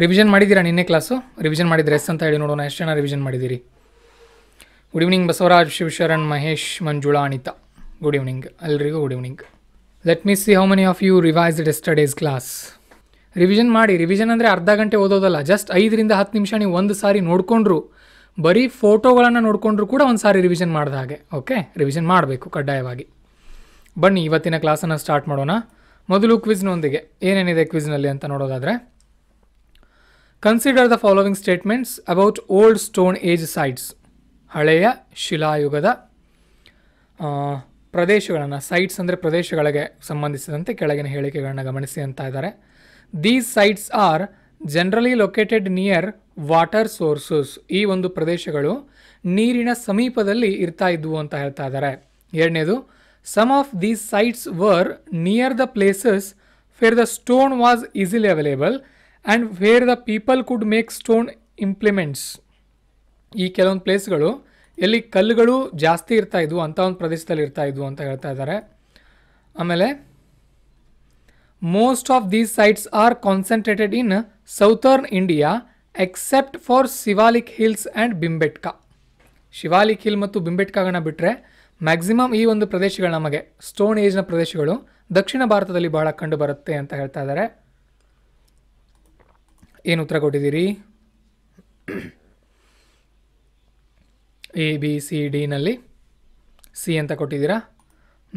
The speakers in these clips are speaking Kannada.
ರಿವಿಷನ್ ಮಾಡಿದ್ದೀರಾ ನಿನ್ನೆ ಕ್ಲಾಸು ರಿವಿಷನ್ ಮಾಡಿದ್ರೆ ಎಸ್ ಅಂತ ಹೇಳಿ ನೋಡೋಣ ಎಷ್ಟು ಜನ ರಿವಿಷನ್ ಮಾಡಿದ್ದೀರಿ good evening Basavaraj Shivasharan Mahesh Manjula Anita good evening ಎಲ್ರಿಗೂ good evening let me see how many of you revise yesterday's class revision ಮಾಡಿ ರಿವಿಷನ್ ಅಂದರೆ ಅರ್ಧ ಗಂಟೆ ಓದೋದಲ್ಲ ಜಸ್ಟ್ ಐದರಿಂದ ಹತ್ತು ನಿಮಿಷ ನೀವು ಒಂದು ಸಾರಿ ನೋಡಿಕೊಂಡ್ರು ಬರೀ ಫೋಟೋಗಳನ್ನು ನೋಡಿಕೊಂಡ್ರು ಕೂಡ ಒಂದು ಸಾರಿ ರಿವಿಷನ್ ಮಾಡಿದ ಹಾಗೆ ಓಕೆ ರಿವಿಷನ್ ಮಾಡಬೇಕು ಕಡ್ಡಾಯವಾಗಿ ಬನ್ನಿ ಇವತ್ತಿನ ಕ್ಲಾಸನ್ನು ಸ್ಟಾರ್ಟ್ ಮಾಡೋಣ ಮೊದಲು ಕ್ವಿಜ್ನೊಂದಿಗೆ ಏನೇನಿದೆ ಕ್ವಿಜ್ನಲ್ಲಿ ಅಂತ ನೋಡೋದಾದರೆ consider the following statements about old stone age sites ಹಳೆಯ ಶಿಲಾಯುಗದ ಪ್ರದೇಶಗಳನ್ನು ಸೈಟ್ಸ್ ಅಂದರೆ ಪ್ರದೇಶಗಳಿಗೆ ಸಂಬಂಧಿಸಿದಂತೆ ಕೆಳಗಿನ ಹೇಳಿಕೆಗಳನ್ನು ಗಮನಿಸಿ ಅಂತ ಇದ್ದಾರೆ these sites are generally located near water sources ಈ ಒಂದು ಪ್ರದೇಶಗಳು ನೀರಿನ ಸಮೀಪದಲ್ಲಿ ಇರ್ತಾ ಇದ್ವು ಅಂತ ಹೇಳ್ತಾ ಇದ್ದಾರೆ ಎರಡನೇದು some of these sites were near the places where the stone was easily available and where the people could make stone implements ಈ ಕೆಲವೊಂದು ಪ್ಲೇಸ್ಗಳು ಎಲ್ಲಿ ಕಲ್ಲುಗಳು ಜಾಸ್ತಿ ಇರ್ತಾ ಇದ್ವು ಅಂಥ ಒಂದು ಪ್ರದೇಶದಲ್ಲಿ ಇರ್ತಾ ಇದ್ವು ಅಂತ ಹೇಳ್ತಾ ಇದ್ದಾರೆ ಆಮೇಲೆ most of these sites are concentrated in southern India except for Shivalik hills and Bhimbetka Shivalik hill ಮತ್ತು ಬಿಂಬೆಟ್ಕಗಳನ್ನ ಬಿಟ್ಟರೆ ಮ್ಯಾಕ್ಸಿಮಮ್ ಈ ಒಂದು ಪ್ರದೇಶಗಳು ನಮಗೆ ಸ್ಟೋನ್ ಏಜ್ನ ಪ್ರದೇಶಗಳು ದಕ್ಷಿಣ ಭಾರತದಲ್ಲಿ ಬಹಳ ಕಂಡು ಬರುತ್ತೆ ಅಂತ ಹೇಳ್ತಾ ಇದ್ದಾರೆ ಏನು ಉತ್ತರ ಕೊಟ್ಟಿದ್ದೀರಿ ಎ ಬಿ ಸಿ ಡಿನಲ್ಲಿ ಸಿ ಅಂತ ಕೊಟ್ಟಿದ್ದೀರಾ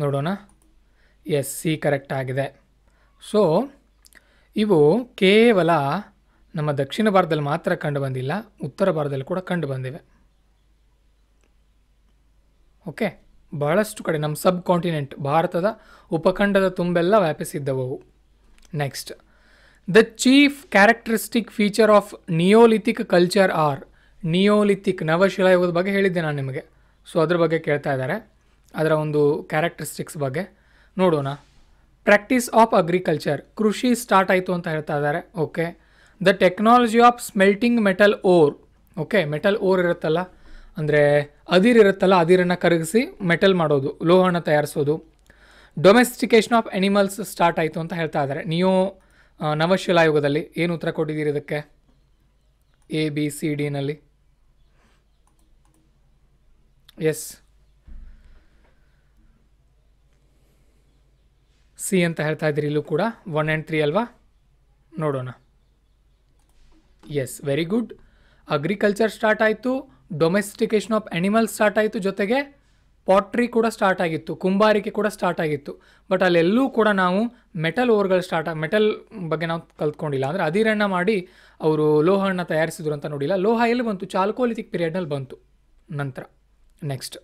ನೋಡೋಣ ಎಸ್ ಸಿ ಕರೆಕ್ಟ್ ಆಗಿದೆ ಸೊ ಇವು ಕೇವಲ ನಮ್ಮ ದಕ್ಷಿಣ ಭಾರತದಲ್ಲಿ ಮಾತ್ರ ಕಂಡು ಬಂದಿಲ್ಲ ಉತ್ತರ ಭಾರತದಲ್ಲಿ ಕೂಡ ಕಂಡು ಬಂದಿವೆ ಓಕೆ ಬಹಳಷ್ಟು ಕಡೆ ನಮ್ಮ ಸಬ್ ಕಾಂಟಿನೆಂಟ್ ಭಾರತದ ಉಪಖಂಡದ ತುಂಬೆಲ್ಲ ವ್ಯಾಪಿಸಿದ್ದವು next the chief characteristic feature of neolithic culture are neolithic ನವಶಿಲಾ ಯುಗದ ಬಗ್ಗೆ ಹೇಳಿದ್ದೆ ನಾನು ನಿಮಗೆ ಸೊ ಅದ್ರ ಬಗ್ಗೆ ಕೇಳ್ತಾ ಇದ್ದಾರೆ ಅದರ ಒಂದು ಕ್ಯಾರೆಕ್ಟರಿಸ್ಟಿಕ್ಸ್ ಬಗ್ಗೆ ನೋಡೋಣ ಪ್ರಾಕ್ಟೀಸ್ ಆಫ್ ಅಗ್ರಿಕಲ್ಚರ್ ಕೃಷಿ ಸ್ಟಾರ್ಟ್ ಆಯಿತು ಅಂತ ಹೇಳ್ತಾ ಇದ್ದಾರೆ okay the technology of smelting metal ore okay metal ore ಇರುತ್ತಲ್ಲ ಅಂದರೆ ಅದಿರಿರುತ್ತಲ್ಲ ಅದಿರನ್ನು ಕರಗಿಸಿ ಮೆಟಲ್ ಮಾಡೋದು ಲೋಹನ ತಯಾರಿಸೋದು ಡೊಮೆಸ್ಟಿಕೇಶನ್ ಆಫ್ ಎನಿಮಲ್ಸ್ ಸ್ಟಾರ್ಟ್ ಆಯಿತು ಅಂತ ಹೇಳ್ತಾ ಇದ್ದಾರೆ ನಿಯೋ ನವಶಿಲಾಯುಗದಲ್ಲಿ ಏನು ಉತ್ತರ ಕೊಟ್ಟಿದ್ದೀರಿ ಇದಕ್ಕೆ ಎ ಬಿ ಸಿ ಡಿನಲ್ಲಿ ಎಸ್ ಸಿ ಅಂತ ಹೇಳ್ತಾ ಇದ್ದೀರಿ ಇಲ್ಲೂ ಕೂಡ ಒನ್ ಆ್ಯಂಡ್ ತ್ರೀ ಅಲ್ವಾ ನೋಡೋಣ yes very good agriculture start ಆಯಿತು ಡೊಮೆಸ್ಟಿಕೇಶನ್ ಆಫ್ ಆ್ಯನಿಮಲ್ಸ್ ಸ್ಟಾರ್ಟ್ ಆಯಿತು ಜೊತೆಗೆ ಪಾಟ್ರಿ ಕೂಡ ಸ್ಟಾರ್ಟ್ ಆಗಿತ್ತು ಕುಂಬಾರಿಕೆ ಕೂಡ ಸ್ಟಾರ್ಟ್ ಆಗಿತ್ತು ಬಟ್ ಅಲ್ಲೆಲ್ಲೂ ಕೂಡ ನಾವು ಮೆಟಲ್ ಓರ್ಗಳು ಸ್ಟಾರ್ಟ್ ಮೆಟಲ್ ಬಗ್ಗೆ ನಾವು ಕಲ್ತ್ಕೊಂಡಿಲ್ಲ ಅಂದರೆ ಅದಿರಣ್ಣ ಮಾಡಿ ಅವರು ಲೋಹವನ್ನು ತಯಾರಿಸಿದ್ರು ಅಂತ ನೋಡಿಲ್ಲ ಲೋಹ ಎಲ್ಲಿ ಬಂತು ಚಾಲ್ಕೋಲಿಥಿಕ್ ಪೀರಿಯಡ್ನಲ್ಲಿ ಬಂತು ನಂತರ next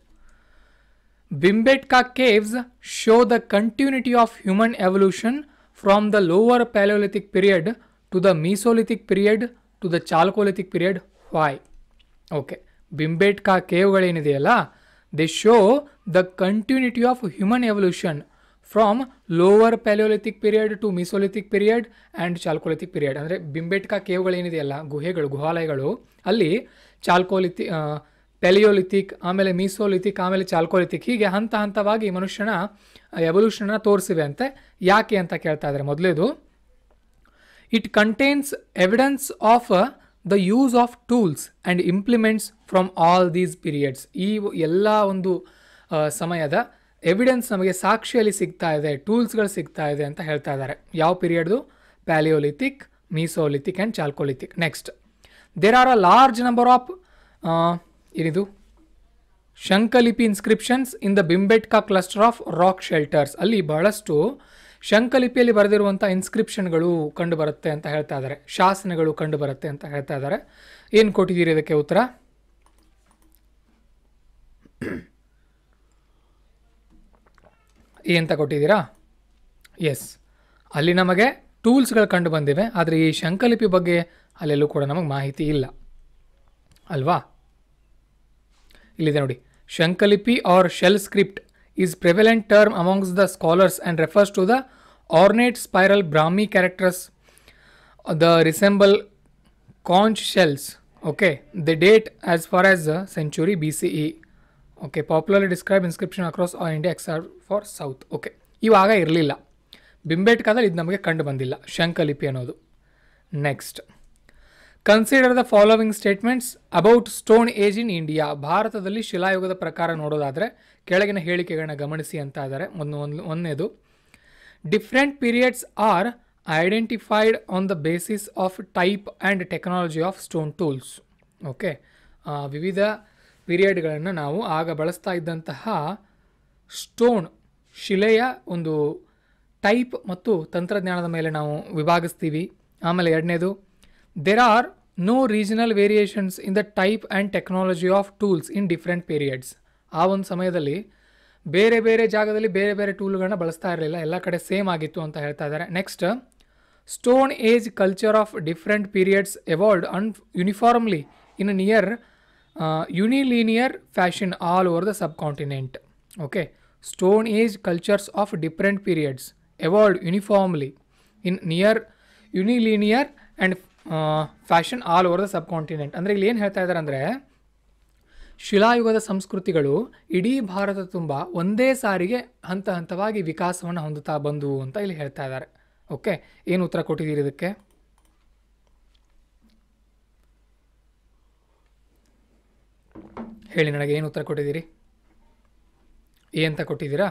Bhimbetka caves show the continuity of human evolution from the lower palaeolithic period to the mesolithic period to the chalcolithic period why okay Bhimbetka ಕೇವ್ಗಳೇನಿದೆಯಲ್ಲ They show the continuity of human evolution from lower Paleolithic period to Mesolithic period and chalcolithic period ಅಂದರೆ ಬಿಂಬೆಟ್ಕಾ ಕೇವ್ಗಳೇನಿದೆಯಲ್ಲ ಗುಹೆಗಳು ಗುಹಾಲಯಗಳು ಅಲ್ಲಿ ಚಾಲ್ಕೋಲಿಥಿ ಪೆಲಿಯೋಲಿಥಿಕ್ ಆಮೇಲೆ ಮೀಸೋಲಿಥಿಕ್ ಆಮೇಲೆ ಚಾಲ್ಕೋಲಿಥಿಕ್ ಹೀಗೆ ಹಂತ ಹಂತವಾಗಿ ಮನುಷ್ಯನ ಎವಲ್ಯೂಷನ್ನ ತೋರಿಸಿವೆ ಅಂತೆ ಯಾಕೆ ಅಂತ ಕೇಳ್ತಾ ಇದ್ದಾರೆ ಮೊದಲೇದು it contains evidence of the use of tools and implements from all these periods ಈ ಎಲ್ಲ ಒಂದು ಸಮಯದ ಎವಿಡೆನ್ಸ್ ನಮಗೆ ಸಾಕ್ಷಿಯಲ್ಲಿ ಸಿಗ್ತಾ ಇದೆ ಟೂಲ್ಸ್ಗಳು ಸಿಗ್ತಾ ಇದೆ ಅಂತ ಹೇಳ್ತಾ ಇದ್ದಾರೆ ಯಾವ ಪೀರಿಯಡ್ದು palaeolithic mesolithic and chalcolithic next there are a large number of ಏನಿದು Shankhalipi inscriptions in the Bhimbetka cluster of rock shelters ಅಲ್ಲಿ ಬಹಳಷ್ಟು ಶಂಕಲಿಪಿಯಲ್ಲಿ ಬರೆದಿರುವಂಥ ಇನ್ಸ್ಕ್ರಿಪ್ಷನ್ಗಳು ಕಂಡು ಬರುತ್ತೆ ಅಂತ ಹೇಳ್ತಾ ಇದ್ದಾರೆ ಶಾಸನಗಳು ಕಂಡು ಬರುತ್ತೆ ಅಂತ ಹೇಳ್ತಾ ಇದ್ದಾರೆ ಏನು ಕೊಟ್ಟಿದ್ದೀರಿ ಇದಕ್ಕೆ ಉತ್ತರ ಏನಂತ ಕೊಟ್ಟಿದ್ದೀರಾ ಎಸ್ ಅಲ್ಲಿ ನಮಗೆ ಟೂಲ್ಸ್ಗಳು ಕಂಡು ಬಂದಿವೆ ಆದರೆ ಈ ಶಂಕಲಿಪಿ ಬಗ್ಗೆ ಅಲ್ಲೆಲ್ಲೂ ಕೂಡ ನಮಗೆ ಮಾಹಿತಿ ಇಲ್ಲ ಅಲ್ವಾ ಇಲ್ಲಿದೆ ನೋಡಿ Shankhalipi or shell script is prevalent term amongst the scholars and refers to the ornate spiral Brahmi characters. Uh, the resemble conch shells. Okay, they date as far as the uh, century BCE. popularly described inscription across all all India for South. South okay ಇವಾಗ ಇರಲಿಲ್ಲ ಬಿಂಬೇಟ್ಕಾದಲ್ಲಿ ಇದು ನಮಗೆ ಕಂಡು ಬಂದಿಲ್ಲ ಶಂಕಲಿಪಿ ಅನ್ನೋದು next consider the following statements about stone age in India ಭಾರತದಲ್ಲಿ ಶಿಲಾಯುಗದ ಪ್ರಕಾರ ನೋಡೋದಾದರೆ ಕೆಳಗಿನ ಹೇಳಿಕೆಗಳನ್ನ ಗಮನಿಸಿ ಅಂತ ಇದ್ದಾರೆ ಒಂದು ಒಂದು ಒಂದನೇದು different periods are identified on the basis of type and technology of stone tools okay ವಿವಿಧ ಪೀರಿಯಡ್ಗಳನ್ನು ನಾವು ಆಗ ಬಳಸ್ತಾ ಇದ್ದಂತಹ ಸ್ಟೋನ್ ಶಿಲೆಯ ಒಂದು ಟೈಪ್ ಮತ್ತು ತಂತ್ರಜ್ಞಾನದ ಮೇಲೆ ನಾವು ವಿಭಾಗಿಸ್ತೀವಿ ಆಮೇಲೆ ಎರಡನೇದು There are no regional variations in the type and technology of tools in different periods ಆ ಒಂದು ಸಮಯದಲ್ಲಿ ಬೇರೆ ಬೇರೆ ಜಾಗದಲ್ಲಿ ಬೇರೆ ಬೇರೆ ಟೂಲ್ಗಳನ್ನ ಬಳಸ್ತಾ ಇರಲಿಲ್ಲ ಎಲ್ಲ ಕಡೆ ಸೇಮ್ ಆಗಿತ್ತು ಅಂತ ಹೇಳ್ತಾ ಇದ್ದಾರೆ next stone age culture of different periods evolved an uniformly in near unilinear fashion all over the subcontinent okay stone age cultures of different periods evolved uniformly in near unilinear and fashion all over the subcontinent ಅಂದರೆ ಇಲ್ಲಿ ಏನು ಹೇಳ್ತಾ ಇದ್ದಾರೆ ಅಂದರೆ ಶಿಲಾಯುಗದ ಸಂಸ್ಕೃತಿಗಳು ಇಡೀ ಭಾರತ ತುಂಬ ಒಂದೇ ಸಾರಿಗೆ ಹಂತ ಹಂತವಾಗಿ ವಿಕಾಸವನ್ನು ಹೊಂದುತ್ತಾ ಬಂದವು ಅಂತ ಇಲ್ಲಿ ಹೇಳ್ತಾ ಇದ್ದಾರೆ ಓಕೆ ಏನು ಉತ್ತರ ಕೊಟ್ಟಿದ್ದೀರಿ ಇದಕ್ಕೆ ಹೇಳಿ ನನಗೆ ಏನು ಉತ್ತರ ಕೊಟ್ಟಿದ್ದೀರಿ ಏ ಅಂತ ಕೊಟ್ಟಿದ್ದೀರಾ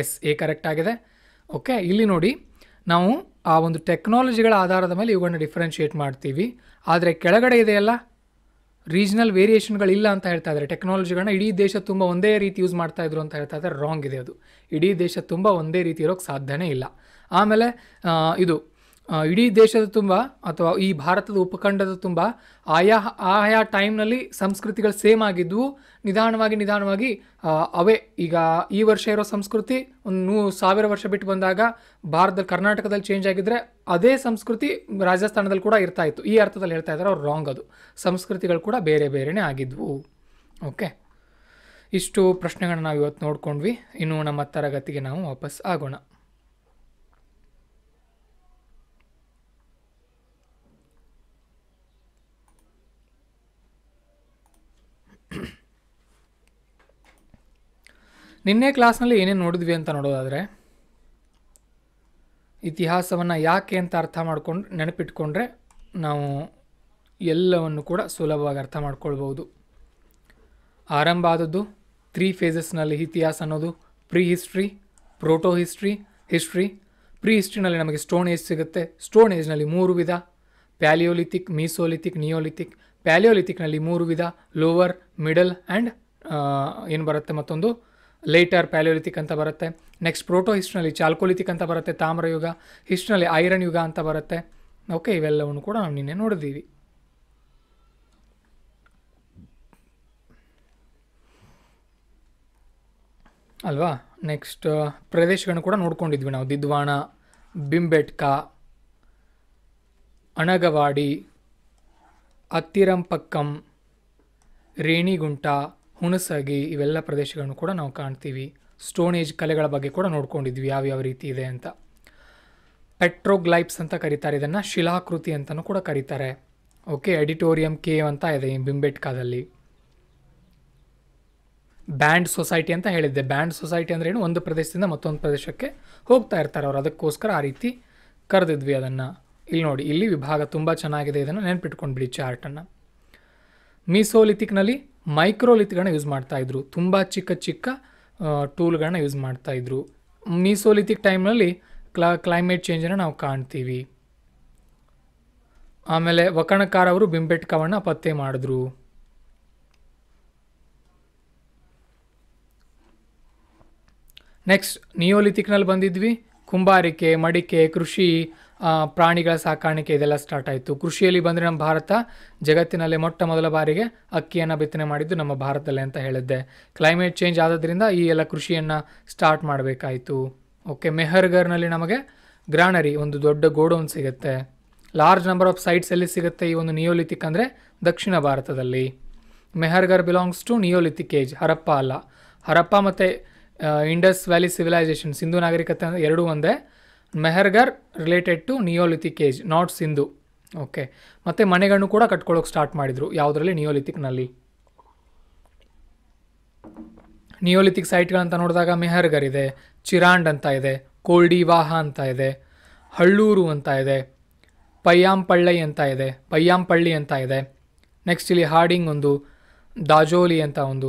ಎಸ್ ಎ ಕರೆಕ್ಟ್ ಆಗಿದೆ ಓಕೆ ಇಲ್ಲಿ ನೋಡಿ ನಾವು ಆ ಒಂದು ಟೆಕ್ನಾಲಜಿಗಳ ಆಧಾರದ ಮೇಲೆ ಇವುಗಳನ್ನ ಡಿಫ್ರೆನ್ಷಿಯೇಟ್ ಮಾಡ್ತೀವಿ ಆದರೆ ಕೆಳಗಡೆ ಇದೆಯಲ್ಲ ರೀಜನಲ್ ವೇರಿಯೇಷನ್ಗಳಿಲ್ಲ ಅಂತ ಹೇಳ್ತಾ ಇದ್ದಾರೆ ಟೆಕ್ನಾಲಜಿಗಳನ್ನ ಇಡೀ ದೇಶ ತುಂಬ ಒಂದೇ ರೀತಿ ಯೂಸ್ ಮಾಡ್ತಾ ಇದ್ರು ಅಂತ ಹೇಳ್ತಾ ಇದ್ದಾರೆ ರಾಂಗ್ ಇದೆ ಅದು ಇಡೀ ದೇಶ ತುಂಬ ಒಂದೇ ರೀತಿ ಇರೋಕ್ಕೆ ಸಾಧ್ಯನೇ ಇಲ್ಲ ಆಮೇಲೆ ಇದು ಇಡೀ ದೇಶದ ತುಂಬ ಅಥವಾ ಈ ಭಾರತದ ಉಪಖಂಡದ ತುಂಬ ಆಯಾ ಆಯಾ ಟೈಮ್ನಲ್ಲಿ ಸಂಸ್ಕೃತಿಗಳು ಸೇಮ್ ಆಗಿದ್ವು ನಿಧಾನವಾಗಿ ನಿಧಾನವಾಗಿ ಅವೇ ಈಗ ಈ ವರ್ಷ ಇರೋ ಸಂಸ್ಕೃತಿ ಒಂದು ನೂರು ಸಾವಿರ ವರ್ಷ ಬಿಟ್ಟು ಬಂದಾಗ ಭಾರತದ ಕರ್ನಾಟಕದಲ್ಲಿ ಚೇಂಜ್ ಆಗಿದ್ದರೆ ಅದೇ ಸಂಸ್ಕೃತಿ ರಾಜಸ್ಥಾನದಲ್ಲಿ ಕೂಡ ಇರ್ತಾ ಇತ್ತು ಈ ಅರ್ಥದಲ್ಲಿ ಹೇಳ್ತಾ ಇದ್ದಾರೆ ಅವ್ರು ರಾಂಗ್ ಅದು ಸಂಸ್ಕೃತಿಗಳು ಕೂಡ ಬೇರೆ ಬೇರೆನೇ ಆಗಿದ್ವು ಓಕೆ ಇಷ್ಟು ಪ್ರಶ್ನೆಗಳನ್ನ ನಾವು ಇವತ್ತು ನೋಡ್ಕೊಂಡ್ವಿ ಇನ್ನು ನಮ್ಮ ತರಗತಿಗೆ ನಾವು ವಾಪಸ್ ಆಗೋಣ ನಿನ್ನೆ ಕ್ಲಾಸ್ನಲ್ಲಿ ಏನೇನು ನೋಡಿದ್ವಿ ಅಂತ ನೋಡೋದಾದರೆ ಇತಿಹಾಸವನ್ನು ಯಾಕೆ ಅಂತ ಅರ್ಥ ಮಾಡಿಕೊಂಡು ನೆನಪಿಟ್ಕೊಂಡ್ರೆ ನಾವು ಎಲ್ಲವನ್ನು ಕೂಡ ಸುಲಭವಾಗಿ ಅರ್ಥ ಮಾಡ್ಕೊಳ್ಬೋದು ಆರಂಭ ಆದದ್ದು ತ್ರೀ ಫೇಸಸ್ನಲ್ಲಿ ಇತಿಹಾಸ ಅನ್ನೋದು prehistory protohistory history ಪ್ರೀ ಹಿಸ್ಟ್ರಿನಲ್ಲಿ ನಮಗೆ ಸ್ಟೋನ್ ಏಜ್ ಸಿಗುತ್ತೆ ಸ್ಟೋನ್ ಏಜ್ನಲ್ಲಿ ಮೂರು ವಿಧ ಪ್ಯಾಲಿಯೋಲಿಥಿಕ್ ಮೀಸೋಲಿಥಿಕ್ ನಿಯೋಲಿಥಿಕ್ ಪ್ಯಾಲಿಯೋಲಿಥಿಕ್ನಲ್ಲಿ ಮೂರು ವಿಧ ಲೋವರ್ ಮಿಡಲ್ ಆ್ಯಂಡ್ ಏನು ಬರುತ್ತೆ ಮತ್ತೊಂದು ಲೇಟರ್ ಪ್ಯಾಲಿಯೋಲಿಥಿಕ್ ಅಂತ ಬರುತ್ತೆ ನೆಕ್ಸ್ಟ್ ಪ್ರೋಟೋ ಹಿಸ್ಟ್ನಲ್ಲಿ ಚಾಲ್ಕೋಲಿಥಿಕ್ ಅಂತ ಬರುತ್ತೆ ತಾಮ್ರಯುಗ ಹಿಸ್ಟ್ನಲ್ಲಿ ಐರನ್ ಯುಗ ಅಂತ ಬರುತ್ತೆ ಓಕೆ ಇವೆಲ್ಲವನ್ನು ಕೂಡ ನಾವು ನಿನ್ನೆ ನೋಡಿದ್ದೀವಿ ಅಲ್ವಾ ನೆಕ್ಸ್ಟ್ ಪ್ರದೇಶಗಳನ್ನು ಕೂಡ ನೋಡ್ಕೊಂಡಿದ್ವಿ ನಾವು ದಿದ್ವಾಣ ಬಿಂಬೆಟ್ಕ ಅಣಗವಾಡಿ ಅತ್ತಿರಂಪಕ್ಕಂ ರೇಣಿಗುಂಟ ಹುಣಸಗಿ ಇವೆಲ್ಲ ಪ್ರದೇಶಗಳನ್ನು ಕೂಡ ನಾವು ಕಾಣ್ತೀವಿ ಸ್ಟೋನ್ ಏಜ್ ಕಲೆಗಳ ಬಗ್ಗೆ ಕೂಡ ನೋಡ್ಕೊಂಡಿದ್ವಿ ಯಾವ್ಯಾವ ರೀತಿ ಇದೆ ಅಂತ ಪೆಟ್ರೋಗ್ಲೈಪ್ಸ್ ಅಂತ ಕರೀತಾರೆ ಇದನ್ನು ಶಿಲಾಕೃತಿ ಅಂತಲೂ ಕೂಡ ಕರೀತಾರೆ ಓಕೆ ಎಡಿಟೋರಿಯಂ ಕೇವ್ ಅಂತ ಇದೆ ಈ ಬಿಂಬೆಟ್ಕಾದಲ್ಲಿ ಬ್ಯಾಂಡ್ ಸೊಸೈಟಿ ಅಂತ ಹೇಳಿದ್ದೆ ಬ್ಯಾಂಡ್ ಸೊಸೈಟಿ ಏನು ಒಂದು ಪ್ರದೇಶದಿಂದ ಮತ್ತೊಂದು ಪ್ರದೇಶಕ್ಕೆ ಹೋಗ್ತಾ ಇರ್ತಾರೆ ಅವರು ಅದಕ್ಕೋಸ್ಕರ ಆ ರೀತಿ ಕರೆದಿದ್ವಿ ಅದನ್ನು ಇಲ್ಲಿ ನೋಡಿ ಇಲ್ಲಿ ವಿಭಾಗ ತುಂಬ ಚೆನ್ನಾಗಿದೆ ಇದನ್ನು ನೆನ್ಪಿಟ್ಕೊಂಡ್ಬಿಡಿ ಚಾರ್ಟನ್ನು ಮೀಸೋಲಿಥಿಕ್ನಲ್ಲಿ ಮೈಕ್ರೋಲಿತ್ಗಳನ್ನ ಯೂಸ್ ಮಾಡ್ತಾ ಇದ್ರು ತುಂಬ ಚಿಕ್ಕ ಚಿಕ್ಕ ಟೂಲ್ಗಳನ್ನ ಯೂಸ್ ಮಾಡ್ತಾ ಇದ್ರು ಮೀಸೋಲಿಥಿಕ್ ಟೈಮ್ನಲ್ಲಿ ಕ್ಲಾ ಕ್ಲೈಮೇಟ್ ಚೇಂಜನ್ನು ನಾವು ಕಾಣ್ತೀವಿ ಆಮೇಲೆ ಅವರು ಬಿಂಬೆಟ್ಕವನ್ನು ಪತ್ತೆ ಮಾಡಿದ್ರು ನೆಕ್ಸ್ಟ್ ನಿಯೋಲಿಥಿಕ್ನಲ್ಲಿ ಬಂದಿದ್ವಿ ಕುಂಬಾರಿಕೆ ಮಡಿಕೆ ಕೃಷಿ ಪ್ರಾಣಿಗಳ ಸಾಕಾಣಿಕೆ ಇದೆಲ್ಲ ಸ್ಟಾರ್ಟ್ ಆಯಿತು ಕೃಷಿಯಲ್ಲಿ ಬಂದರೆ ನಮ್ಮ ಭಾರತ ಜಗತ್ತಿನಲ್ಲೇ ಮೊಟ್ಟ ಮೊದಲ ಬಾರಿಗೆ ಅಕ್ಕಿಯನ್ನು ಬಿತ್ತನೆ ಮಾಡಿದ್ದು ನಮ್ಮ ಭಾರತದಲ್ಲೇ ಅಂತ ಹೇಳಿದ್ದೆ ಕ್ಲೈಮೇಟ್ ಚೇಂಜ್ ಆದ್ದರಿಂದ ಈ ಎಲ್ಲ ಕೃಷಿಯನ್ನು ಸ್ಟಾರ್ಟ್ ಮಾಡಬೇಕಾಯಿತು ಓಕೆ ಮೆಹರ್ಗರ್ನಲ್ಲಿ ನಮಗೆ ಗ್ರಾನರಿ ಒಂದು ದೊಡ್ಡ ಗೋಡೌನ್ ಸಿಗುತ್ತೆ ಲಾರ್ಜ್ ನಂಬರ್ ಆಫ್ ಸೈಟ್ಸ್ ಎಲ್ಲಿ ಸಿಗುತ್ತೆ ಈ ಒಂದು ನಿಯೋಲಿತಿಕ್ ಅಂದರೆ ದಕ್ಷಿಣ ಭಾರತದಲ್ಲಿ Mehrgarh belongs to neolithic age Harappa ಅಲ್ಲ ಹರಪ್ಪ ಮತ್ತು ಇಂಡಸ್ ವ್ಯಾಲಿ ಸಿವಿಲೈಸೇಷನ್ ಸಿಂಧು ನಾಗರಿಕತೆ ಎರಡೂ ಒಂದೇ Mehrgarh related to neolithic age not Sindhu okay ಮತ್ತು ಮನೆಗಳನ್ನು ಕೂಡ ಕಟ್ಕೊಳ್ಳೋಕೆ ಸ್ಟಾರ್ಟ್ ಮಾಡಿದರು ಯಾವುದರಲ್ಲಿ ನಿಯೋಲಿಥಿಕ್ನಲ್ಲಿ ನಿಯೋಲಿಥಿಕ್ ಸೈಟ್ಗಳಂತ ನೋಡಿದಾಗ ಮೆಹರ್ಗರ್ ಇದೆ ಚಿರಾಂಡ್ ಅಂತ ಇದೆ ಕೋಲ್ಡಿವಾಹ ಅಂತ ಇದೆ ಹಳ್ಳೂರು ಅಂತ ಇದೆ ಪಯ್ಯಾಂಪಳ್ಳೈ ಅಂತ ಇದೆ ಪಯ್ಯಾಂಪಳ್ಳಿ ಅಂತ ಇದೆ ನೆಕ್ಸ್ಟ್ ಇಲ್ಲಿ ಹಾಡಿಂಗ್ ಒಂದು ದಾಜೋಲಿ ಅಂತ ಒಂದು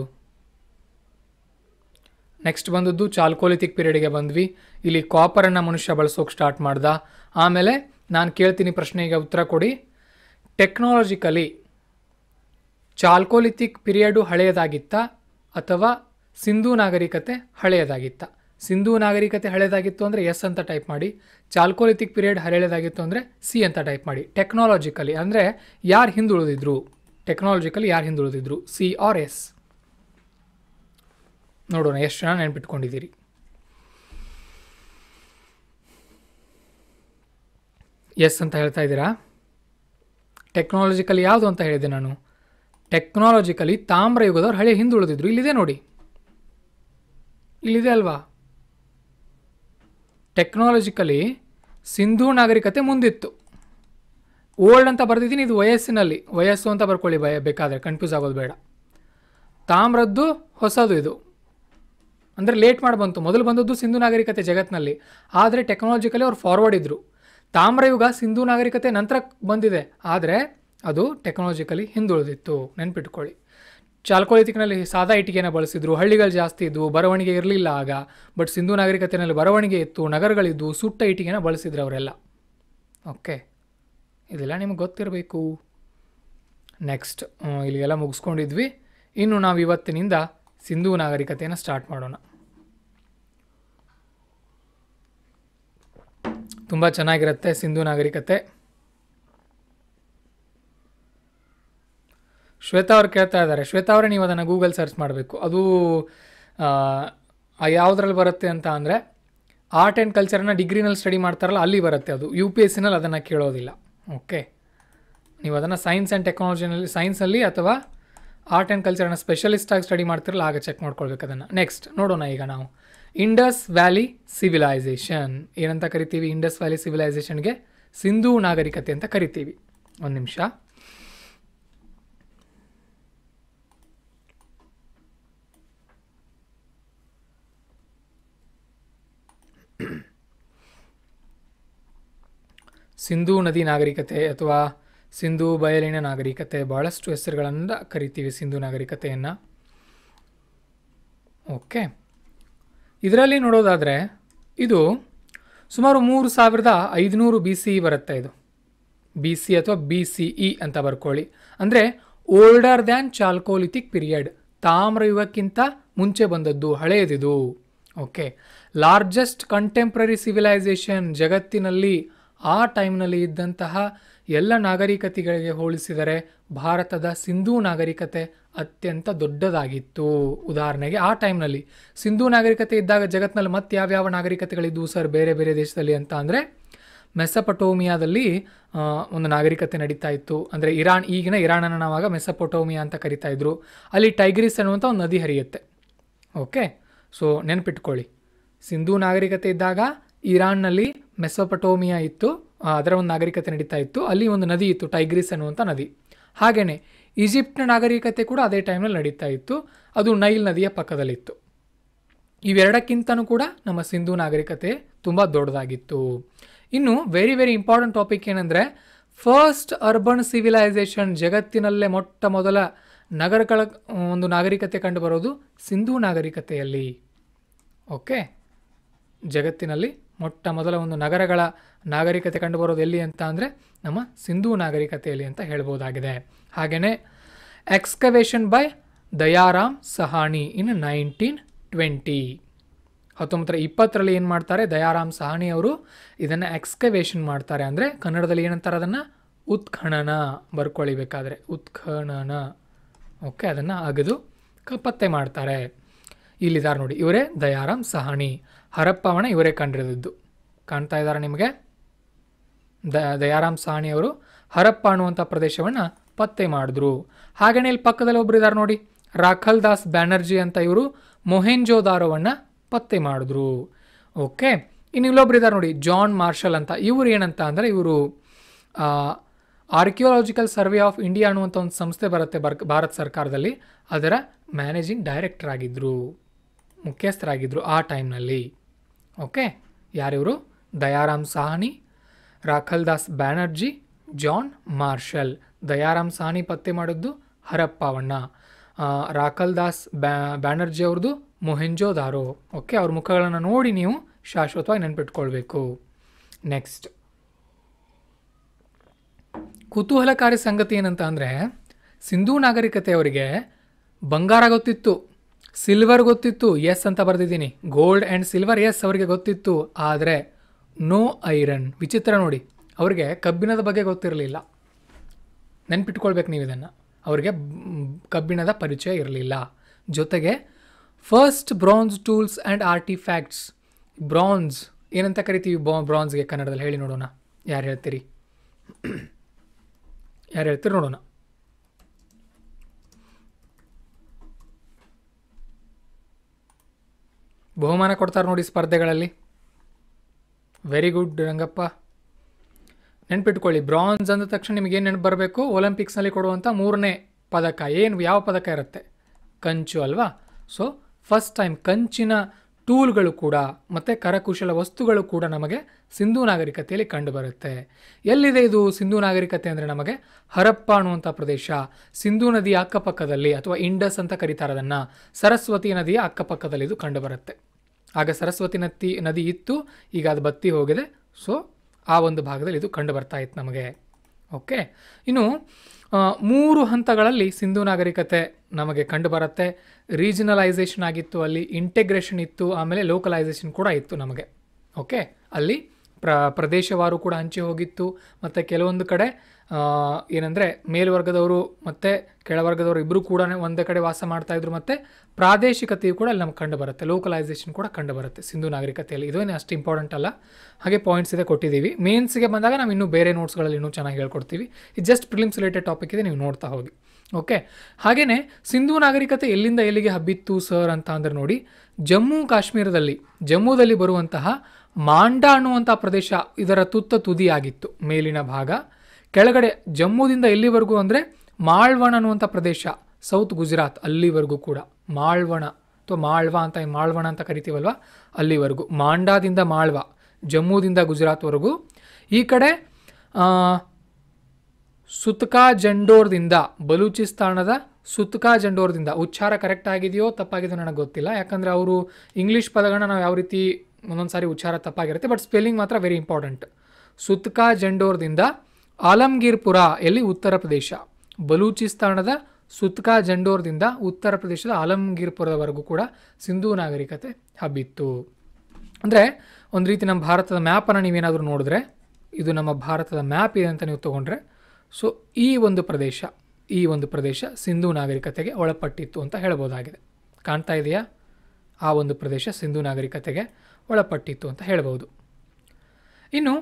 ನೆಕ್ಸ್ಟ್ ಬಂದದ್ದು ಚಾಲ್ಕೋಲಿತಿಕ್ ಪೀರಿಯಡ್ಗೆ ಬಂದ್ವಿ ಇಲ್ಲಿ ಕಾಪರನ್ನು ಮನುಷ್ಯ ಬಳಸೋಕೆ ಸ್ಟಾರ್ಟ್ ಮಾಡ್ದ ಆಮೇಲೆ ನಾನು ಕೇಳ್ತೀನಿ ಪ್ರಶ್ನೆಗೆ ಉತ್ತರ ಕೊಡಿ ಟೆಕ್ನಾಲಜಿಕಲಿ ಚಾಲ್ಕೋಲಿತಿಕ್ ಪೀರಿಯಡು ಹಳೆಯದಾಗಿತ್ತ ಅಥವಾ ಸಿಂಧೂ ನಾಗರಿಕತೆ ಹಳೆಯದಾಗಿತ್ತ ಸಿಂಧೂ ನಾಗರಿಕತೆ ಹಳೆಯದಾಗಿತ್ತು ಅಂದರೆ ಎಸ್ ಅಂತ ಟೈಪ್ ಮಾಡಿ ಚಾಲ್ಕೋಲಿತಿಕ್ ಪೀರಿಯಡ್ ಹಳೆಯದಾಗಿತ್ತು ಅಂದರೆ ಸಿ ಅಂತ ಟೈಪ್ ಮಾಡಿ ಟೆಕ್ನಾಲಜಿಕಲಿ ಅಂದರೆ ಯಾರು ಹಿಂದುಳಿದಿದ್ರು ಟೆಕ್ನಾಲಜಿಕಲಿ ಯಾರು ಹಿಂದುಳಿದಿದ್ರು ಸಿ ಆರ್ ಎಸ್ ನೋಡೋಣ ಎಷ್ಟು ಜನ ನೆನ್ಪಿಟ್ಕೊಂಡಿದ್ದೀರಿ ಎಸ್ ಅಂತ ಹೇಳ್ತಾ ಇದ್ದೀರಾ ಟೆಕ್ನಾಲಜಿಕಲಿ ಯಾವುದು ಅಂತ ಹೇಳಿದೆ ನಾನು ಟೆಕ್ನಾಲಜಿಕಲಿ ತಾಮ್ರ ಯುಗದವ್ರು ಹಳೆ ಹಿಂದುಳಿದಿದ್ರು ಇಲ್ಲಿದೆ ನೋಡಿ ಇಲ್ಲಿದೆ ಅಲ್ವಾ ಟೆಕ್ನಾಲಜಿಕಲಿ ಸಿಂಧೂ ನಾಗರಿಕತೆ ಮುಂದಿತ್ತು ಓಲ್ಡ್ ಅಂತ ಬರೆದಿದ್ದೀನಿ ಇದು ವಯಸ್ಸಿನಲ್ಲಿ ವಯಸ್ಸು ಅಂತ ಬರ್ಕೊಳ್ಳಿ ಬಯ ಬೇಕಾದರೆ ಕನ್ಫ್ಯೂಸ್ ಆಗೋದು ಬೇಡ ತಾಮ್ರದ್ದು ಹೊಸದು ಇದು ಅಂದರೆ ಲೇಟ್ ಮಾಡಿ ಬಂತು ಮೊದಲು ಬಂದದ್ದು ಸಿಂಧು ನಾಗರಿಕತೆ ಜಗತ್ತಿನಲ್ಲಿ ಆದರೆ ಟೆಕ್ನಾಲಜಿಕಲಿ ಅವ್ರು ಫಾರ್ವರ್ಡ್ ಇದ್ದರು ತಾಮ್ರಯುಗ ಸಿಂಧು ನಾಗರಿಕತೆ ನಂತರ ಬಂದಿದೆ ಆದರೆ ಅದು ಟೆಕ್ನಾಲಜಿಕಲಿ ಹಿಂದುಳಿದಿತ್ತು ನೆನ್ಪಿಟ್ಕೊಳ್ಳಿ ಚಾಲ್ಕೋಲಿತಿಕ್ನಲ್ಲಿ ಸಾದಾ ಇಟ್ಟಿಗೆನ ಬಳಸಿದ್ರು ಹಳ್ಳಿಗಳು ಜಾಸ್ತಿ ಇದ್ವು ಬರವಣಿಗೆ ಇರಲಿಲ್ಲ ಆಗ ಬಟ್ ಸಿಂಧು ನಾಗರಿಕತೆಯಲ್ಲಿ ಬರವಣಿಗೆ ಇತ್ತು ನಗರಗಳಿದ್ವು ಸುಟ್ಟ ಇಟ್ಟಿಗೆನ ಬಳಸಿದ್ರು ಅವರೆಲ್ಲ ಓಕೆ ಇದೆಲ್ಲ ನಿಮ್ಗೆ ಗೊತ್ತಿರಬೇಕು ನೆಕ್ಸ್ಟ್ ಇಲ್ಲಿಗೆಲ್ಲ ಮುಗಿಸ್ಕೊಂಡಿದ್ವಿ ಇನ್ನು ನಾವು ಇವತ್ತಿನಿಂದ ಸಿಂಧೂ ನಾಗರಿಕತೆಯನ್ನು ಸ್ಟಾರ್ಟ್ ಮಾಡೋಣ ತುಂಬ ಚೆನ್ನಾಗಿರುತ್ತೆ ಸಿಂಧೂ ನಾಗರಿಕತೆ ಶ್ವೇತಾ ಅವ್ರು ಕೇಳ್ತಾ ಇದ್ದಾರೆ ಶ್ವೇತಾ ಅವರೇ ನೀವು ಅದನ್ನು ಗೂಗಲ್ ಸರ್ಚ್ ಮಾಡಬೇಕು ಅದು ಯಾವುದ್ರಲ್ಲಿ ಬರುತ್ತೆ ಅಂತ ಅಂದರೆ ಆರ್ಟ್ ಆ್ಯಂಡ್ ಕಲ್ಚರನ್ನ ಡಿಗ್ರಿನಲ್ಲಿ ಸ್ಟಡಿ ಮಾಡ್ತಾರಲ್ಲ ಅಲ್ಲಿ ಬರುತ್ತೆ ಅದು ಯು ಪಿ ಎಸ್ ಸಿನಲ್ಲಿ ಅದನ್ನು ಕೇಳೋದಿಲ್ಲ ಓಕೆ ನೀವು ಅದನ್ನು ಸೈನ್ಸ್ ಆ್ಯಂಡ್ ಟೆಕ್ನಾಲಜಿನಲ್ಲಿ ಸೈನ್ಸಲ್ಲಿ ಅಥವಾ ಆರ್ಟ್ ಆ್ಯಂಡ್ ಕಲ್ಚರನ್ನು ಸ್ಪೆಷಲಿಸ್ಟಾಗಿ ಸ್ಟಡಿ ಮಾಡ್ತಿರಲ್ಲ ಆಗ ಚೆಕ್ ಮಾಡ್ಕೊಳ್ಬೇಕು ಅದನ್ನು ನೆಕ್ಸ್ಟ್ ನೋಡೋಣ ಈಗ ನಾವು ಇಂಡಸ್ ವ್ಯಾಲಿ ಸಿವಿಲೈಸೇಷನ್ ಏನಂತ ಕರಿತೀವಿ ಇಂಡಸ್ ವ್ಯಾಲಿ ಸಿವಿಲೈಸೇಷನ್ಗೆ ಸಿಂಧೂ ನಾಗರಿಕತೆ ಅಂತ ಕರಿತೀವಿ ಒಂದು ನಿಮಿಷ ಸಿಂಧೂ ನದಿ ನಾಗರಿಕತೆ ಅಥವಾ ಸಿಂಧು ಬಯಲಿನ ನಾಗರಿಕತೆ ಭಾಳಷ್ಟು ಹೆಸರುಗಳನ್ನು ಕರಿತೀವಿ ಸಿಂಧು ನಾಗರಿಕತೆಯನ್ನು ಓಕೆ ಇದರಲ್ಲಿ ನೋಡೋದಾದರೆ ಇದು ಸುಮಾರು ಮೂರು ಸಾವಿರದ ಐದುನೂರು ಬಿ ಸಿ ಇ e ಬರುತ್ತೆ ಇದು ಬಿ ಸಿ e ಅಥವಾ ಬಿ ಸಿ ಇ ಅಂತ ಬರ್ಕೊಳ್ಳಿ ಅಂದರೆ ಓಲ್ಡರ್ ದ್ಯಾನ್ ಚಾಲ್ಕೋಲಿಥಿಕ್ ತಾಮ್ರ ಯುಗಕ್ಕಿಂತ ಮುಂಚೆ ಬಂದದ್ದು ಹಳೆಯದಿದು ಓಕೆ ಲಾರ್ಜೆಸ್ಟ್ ಕಂಟೆಂಪ್ರರಿ ಸಿವಿಲೈಸೇಷನ್ ಜಗತ್ತಿನಲ್ಲಿ ಆ ಟೈಮ್ನಲ್ಲಿ ಇದ್ದಂತಹ ಎಲ್ಲ ನಾಗರಿಕತೆಗಳಿಗೆ ಹೋಲಿಸಿದರೆ ಭಾರತದ ಸಿಂಧೂ ನಾಗರಿಕತೆ ಅತ್ಯಂತ ದೊಡ್ಡದಾಗಿತ್ತು ಉದಾಹರಣೆಗೆ ಆ ಟೈಮ್ನಲ್ಲಿ ಸಿಂಧೂ ನಾಗರಿಕತೆ ಇದ್ದಾಗ ಜಗತ್ತಿನಲ್ಲಿ ಮತ್ತೆ ಯಾವ್ಯಾವ ನಾಗರಿಕತೆಗಳಿದ್ವು ಸರ್ ಬೇರೆ ಬೇರೆ ದೇಶದಲ್ಲಿ ಅಂತ ಅಂದರೆ ಮೆಸಪಟೋಮಿಯಾದಲ್ಲಿ ಒಂದು ನಾಗರಿಕತೆ ನಡೀತಾ ಇತ್ತು ಅಂದರೆ ಇರಾನ್ ಈಗಿನ ಇರಾನನ್ನು ನಾವಾಗ ಮೆಸಪಟೋಮಿಯಾ ಅಂತ ಕರಿತಾ ಇದ್ರು ಅಲ್ಲಿ ಟೈಗ್ರಿಸ್ ಅನ್ನುವಂಥ ಒಂದು ನದಿ ಹರಿಯುತ್ತೆ ಓಕೆ ಸೊ ನೆನಪಿಟ್ಕೊಳ್ಳಿ ಸಿಂಧೂ ನಾಗರಿಕತೆ ಇದ್ದಾಗ ಇರಾನ್ನಲ್ಲಿ ಮೆಸೊಪಟೋಮಿಯಾ ಇತ್ತು ಅದರ ಒಂದು ನಾಗರಿಕತೆ ನಡೀತಾ ಇತ್ತು ಅಲ್ಲಿ ಒಂದು ನದಿ ಇತ್ತು ಟೈಗ್ರಿಸ್ ಅನ್ನುವಂಥ ನದಿ ಹಾಗೆಯೇ ಈಜಿಪ್ಟ್ನ ನಾಗರಿಕತೆ ಕೂಡ ಅದೇ ಟೈಮ್ನಲ್ಲಿ ನಡೀತಾ ಇತ್ತು ಅದು ನೈಲ್ ನದಿಯ ಪಕ್ಕದಲ್ಲಿತ್ತು ಇವೆರಡಕ್ಕಿಂತನೂ ಕೂಡ ನಮ್ಮ ಸಿಂಧು ನಾಗರಿಕತೆ ತುಂಬ ದೊಡ್ಡದಾಗಿತ್ತು ಇನ್ನು ವೆರಿ ವೆರಿ ಇಂಪಾರ್ಟೆಂಟ್ ಟಾಪಿಕ್ ಏನಂದರೆ ಫಸ್ಟ್ ಅರ್ಬನ್ ಸಿವಿಲೈಸೇಷನ್ ಜಗತ್ತಿನಲ್ಲೇ ಮೊಟ್ಟ ಮೊದಲ ನಗರಗಳ ಒಂದು ನಾಗರಿಕತೆ ಕಂಡುಬರೋದು ಸಿಂಧೂ ನಾಗರಿಕತೆಯಲ್ಲಿ ಓಕೆ ಜಗತ್ತಿನಲ್ಲಿ ಮೊಟ್ಟ ಮೊದಲ ಒಂದು ನಗರಗಳ ನಾಗರಿಕತೆ ಕಂಡುಬರೋದು ಎಲ್ಲಿ ಅಂತ ಅಂದರೆ ನಮ್ಮ ಸಿಂಧೂ ನಾಗರಿಕತೆಯಲ್ಲಿ ಅಂತ ಹೇಳ್ಬೋದಾಗಿದೆ ಹಾಗೆಯೇ excavation by Dayaram Sahni in nineteen twenty ಹತ್ತೊಂಬತ್ತರ ಇಪ್ಪತ್ತರಲ್ಲಿ ಏನು ಮಾಡ್ತಾರೆ ದಯಾರಾಮ್ ಸಹಾಣಿ ಅವರು ಇದನ್ನು ಎಕ್ಸ್ಕವೇಷನ್ ಮಾಡ್ತಾರೆ ಅಂದರೆ ಕನ್ನಡದಲ್ಲಿ ಏನಂತಾರೆ ಅದನ್ನು ಉತ್ಖನನ ಬರ್ಕೊಳ್ಳಿಬೇಕಾದ್ರೆ ಉತ್ಖನನ ಓಕೆ ಅದನ್ನು ಅಗೆದು ಪತ್ತೆ ಮಾಡ್ತಾರೆ ಇಲ್ಲಿದ್ದಾರೆ ನೋಡಿ ಇವರೇ ದಯಾರಾಮ್ ಸಹಾಣಿ ಹರಪ್ಪವನ ಇವರೇ ಕಂಡಿರಿದಿದ್ದು ಕಾಣ್ತಾ ಇದ್ದಾರೆ ನಿಮಗೆ ದ ದಯಾರಾಮ್ ಸಾಹಣಿಯವರು ಹರಪ್ಪ ಅನ್ನುವಂಥ ಪ್ರದೇಶವನ್ನು ಪತ್ತೆ ಮಾಡಿದ್ರು ಹಾಗೆಯೇ ಇಲ್ಲಿ ಪಕ್ಕದಲ್ಲಿ ಒಬ್ರು ಇದ್ದಾರೆ ನೋಡಿ ರಾಖಲ್ ದಾಸ್ ಬ್ಯಾನರ್ಜಿ ಅಂತ ಇವರು ಮೊಹೆಂಜೋ ಪತ್ತೆ ಮಾಡಿದ್ರು ಓಕೆ ಇನ್ನು ಇಲ್ಲೊಬ್ರು ಇದ್ದಾರೆ ನೋಡಿ ಜಾನ್ ಮಾರ್ಷಲ್ ಅಂತ ಇವರು ಏನಂತ ಅಂದರೆ ಇವರು ಆರ್ಕಿಯೋಲಾಜಿಕಲ್ ಸರ್ವೆ ಆಫ್ ಇಂಡಿಯಾ ಅನ್ನುವಂಥ ಒಂದು ಸಂಸ್ಥೆ ಬರುತ್ತೆ ಬರ್ ಭಾರತ ಸರ್ಕಾರದಲ್ಲಿ ಅದರ ಮ್ಯಾನೇಜಿಂಗ್ ಡೈರೆಕ್ಟರ್ ಆಗಿದ್ದರು ಮುಖ್ಯಸ್ಥರಾಗಿದ್ದರು ಆ ಟೈಮ್ನಲ್ಲಿ ಓಕೆ ಯಾರಿವರು ದಯಾರಾಮ್ ರಾಖಲ್ ದಾಸ್ ಬ್ಯಾನರ್ಜಿ ಜಾನ್ ಮಾರ್ಷಲ್ ದಯಾರಾಮ್ ಸಾಹ್ನಿ ಪತ್ತೆ ಮಾಡಿದ್ದು ರಾಖಲ್ ದಾಸ್ ಬ್ಯಾ ಬ್ಯಾನರ್ಜಿ ಅವ್ರದ್ದು ಮೊಹೆಂಜೋ ದಾರೋ ಓಕೆ ಅವ್ರ ಮುಖಗಳನ್ನು ನೋಡಿ ನೀವು ಶಾಶ್ವತವಾಗಿ ನೆನ್ಪಿಟ್ಕೊಳ್ಬೇಕು ನೆಕ್ಸ್ಟ್ ಕುತೂಹಲಕಾರಿ ಸಂಗತಿ ಏನಂತ ಅಂದರೆ ಸಿಂಧೂ ನಾಗರಿಕತೆಯವರಿಗೆ ಬಂಗಾರ ಗೊತ್ತಿತ್ತು ಸಿಲ್ವರ್ ಗೊತ್ತಿತ್ತು ಎಸ್ ಅಂತ ಬರೆದಿದ್ದೀನಿ ಗೋಲ್ಡ್ ಆ್ಯಂಡ್ ಸಿಲ್ವರ್ ಎಸ್ ಅವರಿಗೆ ಗೊತ್ತಿತ್ತು ಆದರೆ ನೋ ಐರನ್ ವಿಚಿತ್ರ ನೋಡಿ ಅವರಿಗೆ ಕಬ್ಬಿಣದ ಬಗ್ಗೆ ಗೊತ್ತಿರಲಿಲ್ಲ ನೆನ್ಪಿಟ್ಕೊಳ್ಬೇಕು ನೀವು ಇದನ್ನು ಅವರಿಗೆ ಕಬ್ಬಿಣದ ಪರಿಚಯ ಇರಲಿಲ್ಲ ಜೊತೆಗೆ first bronze tools and artefacts bronze ಏನಂತ ಕರಿತೀವಿ ಬಾ ಬ್ರಾನ್ಸ್ಗೆ ಕನ್ನಡದಲ್ಲಿ ಹೇಳಿ ನೋಡೋಣ ಯಾರು ಹೇಳ್ತೀರಿ ಯಾರು ಹೇಳ್ತೀರಿ ನೋಡೋಣ ಬಹುಮಾನ ಕೊಡ್ತಾರೆ ನೋಡಿ ಸ್ಪರ್ಧೆಗಳಲ್ಲಿ ವೆರಿ ಗುಡ್ ರಂಗಪ್ಪ ನೆನ್ಪಿಟ್ಕೊಳ್ಳಿ ಬ್ರಾನ್ಸ್ ಅಂದ ತಕ್ಷಣ ನಿಮಗೇನು ನೆನಪು ಬರಬೇಕು ಒಲಿಂಪಿಕ್ಸ್ನಲ್ಲಿ ಕೊಡುವಂಥ ಮೂರನೇ ಪದಕ ಏನು ಯಾವ ಪದಕ ಇರುತ್ತೆ ಕಂಚು ಅಲ್ವಾ ಸೊ ಫಸ್ಟ್ ಟೈಮ್ ಕಂಚಿನ ಟೂಲ್ಗಳು ಕೂಡ ಮತ್ತು ಕರಕುಶಲ ವಸ್ತುಗಳು ಕೂಡ ನಮಗೆ ಸಿಂಧೂ ನಾಗರಿಕತೆಯಲ್ಲಿ ಕಂಡುಬರುತ್ತೆ ಎಲ್ಲಿದೆ ಇದು ಸಿಂಧೂ ನಾಗರಿಕತೆ ಅಂದರೆ ನಮಗೆ ಹರಪ್ಪ ಅನ್ನುವಂಥ ಪ್ರದೇಶ ಸಿಂಧೂ ನದಿಯ ಅಕ್ಕಪಕ್ಕದಲ್ಲಿ ಅಥವಾ ಇಂಡಸ್ ಅಂತ ಕರೀತಾರದನ್ನು ಸರಸ್ವತಿ ನದಿಯ ಅಕ್ಕಪಕ್ಕದಲ್ಲಿ ಇದು ಕಂಡುಬರುತ್ತೆ ಆಗ ಸರಸ್ವತಿ ನದಿ ನದಿ ಇತ್ತು ಈಗ ಅದು ಬತ್ತಿ ಹೋಗಿದೆ ಸೊ ಆ ಒಂದು ಭಾಗದಲ್ಲಿ ಇದು ಕಂಡು ಬರ್ತಾ ಇತ್ತು ನಮಗೆ ಓಕೆ ಇನ್ನು ಮೂರು ಹಂತಗಳಲ್ಲಿ ಸಿಂಧು ನಾಗರಿಕತೆ ನಮಗೆ ಕಂಡುಬರುತ್ತೆ ರೀಜನಲೈಸೇಷನ್ ಆಗಿತ್ತು ಅಲ್ಲಿ ಇಂಟೆಗ್ರೇಷನ್ ಇತ್ತು ಆಮೇಲೆ ಲೋಕಲೈಸೇಷನ್ ಕೂಡ ಇತ್ತು ನಮಗೆ ಓಕೆ ಅಲ್ಲಿ ಪ್ರ ಪ್ರದೇಶವಾರು ಕೂಡ ಹಂಚಿ ಹೋಗಿತ್ತು ಮತ್ತು ಕೆಲವೊಂದು ಕಡೆ ಏನಂದರೆ ಮೇಲ್ವರ್ಗದವರು ಮತ್ತು ಕೆಳವರ್ಗದವರು ಇಬ್ಬರು ಕೂಡ ಒಂದೇ ಕಡೆ ವಾಸ ಮಾಡ್ತಾಯಿದ್ರು ಮತ್ತು ಪ್ರಾದೇಶಿಕತೆಯು ಕೂಡ ಅಲ್ಲಿ ನಮ್ಗೆ ಕಂಡು ಬರುತ್ತೆ ಲೋಕಲೈಸೇಷನ್ ಕೂಡ ಕಂಡು ಬರುತ್ತೆ ಸಿಂಧು ನಾಗರಿಕತೆಯಲ್ಲಿ ಇದೇನು ಅಷ್ಟು ಇಂಪಾರ್ಟೆಂಟ್ ಅಲ್ಲ ಹಾಗೆ ಪಾಯಿಂಟ್ಸ್ ಇದೆ ಕೊಟ್ಟಿದ್ದೀವಿ ಮೇನ್ಸ್ಗೆ ಬಂದಾಗ ನಾವು ಇನ್ನೂ ಬೇರೆ ನೋಟ್ಸ್ಗಳಲ್ಲಿ ಇನ್ನೂ ಚೆನ್ನಾಗಿ ಹೇಳ್ಕೊಡ್ತೀವಿ ಇದು ಜಸ್ಟ್ ಪ್ರಿಲಿಮ್ಸ್ ರಿಲೇಟೆಡ್ ಟಾಪಿಕ್ ಇದೆ ನೀವು ನೋಡ್ತಾ ಹೋಗಿ ಓಕೆ ಹಾಗೆಯೇ ಸಿಂಧು ನಾಗರಿಕತೆ ಎಲ್ಲಿಂದ ಎಲ್ಲಿಗೆ ಹಬ್ಬಿತ್ತು ಸರ್ ಅಂತ ಅಂದರೆ ನೋಡಿ ಜಮ್ಮು ಕಾಶ್ಮೀರದಲ್ಲಿ ಜಮ್ಮುದಲ್ಲಿ ಬರುವಂತಹ ಮಾಂಡಾ ಅನ್ನುವಂಥ ಪ್ರದೇಶ ಇದರ ತುತ್ತ ತುದಿಯಾಗಿತ್ತು ಮೇಲಿನ ಭಾಗ ಕೆಳಗಡೆ ಜಮ್ಮುದಿಂದ ಎಲ್ಲಿವರೆಗೂ ಅಂದರೆ ಮಾಳ್ವಣ ಅನ್ನುವಂಥ ಪ್ರದೇಶ ಸೌತ್ ಗುಜರಾತ್ ಅಲ್ಲಿವರೆಗೂ ಕೂಡ ಮಾಳ್ವಣ ಅಥವಾ ಮಾಳ್ವ ಅಂತ ಮಾಳ್ವಣ ಅಂತ ಕರಿತೀವಲ್ವ ಅಲ್ಲಿವರೆಗೂ ಮಾಂಡಾದಿಂದ ಮಾಳ್ವ ಜಮ್ಮುದಿಂದ ಗುಜರಾತ್ವರೆಗೂ ಈ ಕಡೆ ಸುತ್ಕಾ ಜಂಡೋರ್ದಿಂದ ಬಲೂಚಿಸ್ತಾನದ ಸುತ್ಕಾ ಜಂಡೋರ್ದಿಂದ ಉಚ್ಚಾರ ಕರೆಕ್ಟ್ ಆಗಿದೆಯೋ ತಪ್ಪಾಗಿದೆಯೋ ನನಗೆ ಗೊತ್ತಿಲ್ಲ ಯಾಕಂದರೆ ಅವರು ಇಂಗ್ಲೀಷ್ ಪದಗಳನ್ನ ನಾವು ಯಾವ ರೀತಿ ಒಂದೊಂದು ಸಾರಿ ಉಚ್ಚಾರ ತಪ್ಪಾಗಿರುತ್ತೆ ಬಟ್ ಸ್ಪೆಲ್ಲಿಂಗ್ ಮಾತ್ರ ವೆರಿ ಇಂಪಾರ್ಟೆಂಟ್ ಸುತ್ಕಾ ಜಂಡೋರ್ದಿಂದ ಆಲಂಗೀರ್ಪುರ ಎಲ್ಲಿ ಉತ್ತರ ಪ್ರದೇಶ ಬಲೂಚಿಸ್ತಾನದ ಸುತ್ಕಾ ಜಂಡೋರ್ದಿಂದ ಉತ್ತರ ಪ್ರದೇಶದ ಆಲಮ್ಗೀರ್ಪುರದವರೆಗೂ ಕೂಡ ಸಿಂಧೂ ನಾಗರಿಕತೆ ಹಬ್ಬಿತ್ತು ಅಂದರೆ ಒಂದು ರೀತಿ ನಮ್ಮ ಭಾರತದ ಮ್ಯಾಪನ್ನು ನೀವೇನಾದರೂ ನೋಡಿದ್ರೆ ಇದು ನಮ್ಮ ಭಾರತದ ಮ್ಯಾಪ್ ಇದೆ ಅಂತ ನೀವು ತೊಗೊಂಡ್ರೆ ಸೊ ಈ ಒಂದು ಪ್ರದೇಶ ಈ ಒಂದು ಪ್ರದೇಶ ಸಿಂಧೂ ನಾಗರಿಕತೆಗೆ ಒಳಪಟ್ಟಿತ್ತು ಅಂತ ಹೇಳ್ಬೋದಾಗಿದೆ ಕಾಣ್ತಾ ಇದೆಯಾ ಆ ಒಂದು ಪ್ರದೇಶ ಸಿಂಧೂ ನಾಗರಿಕತೆಗೆ ಒಳಪಟ್ಟಿತ್ತು ಅಂತ ಹೇಳ್ಬೋದು ಇನ್ನು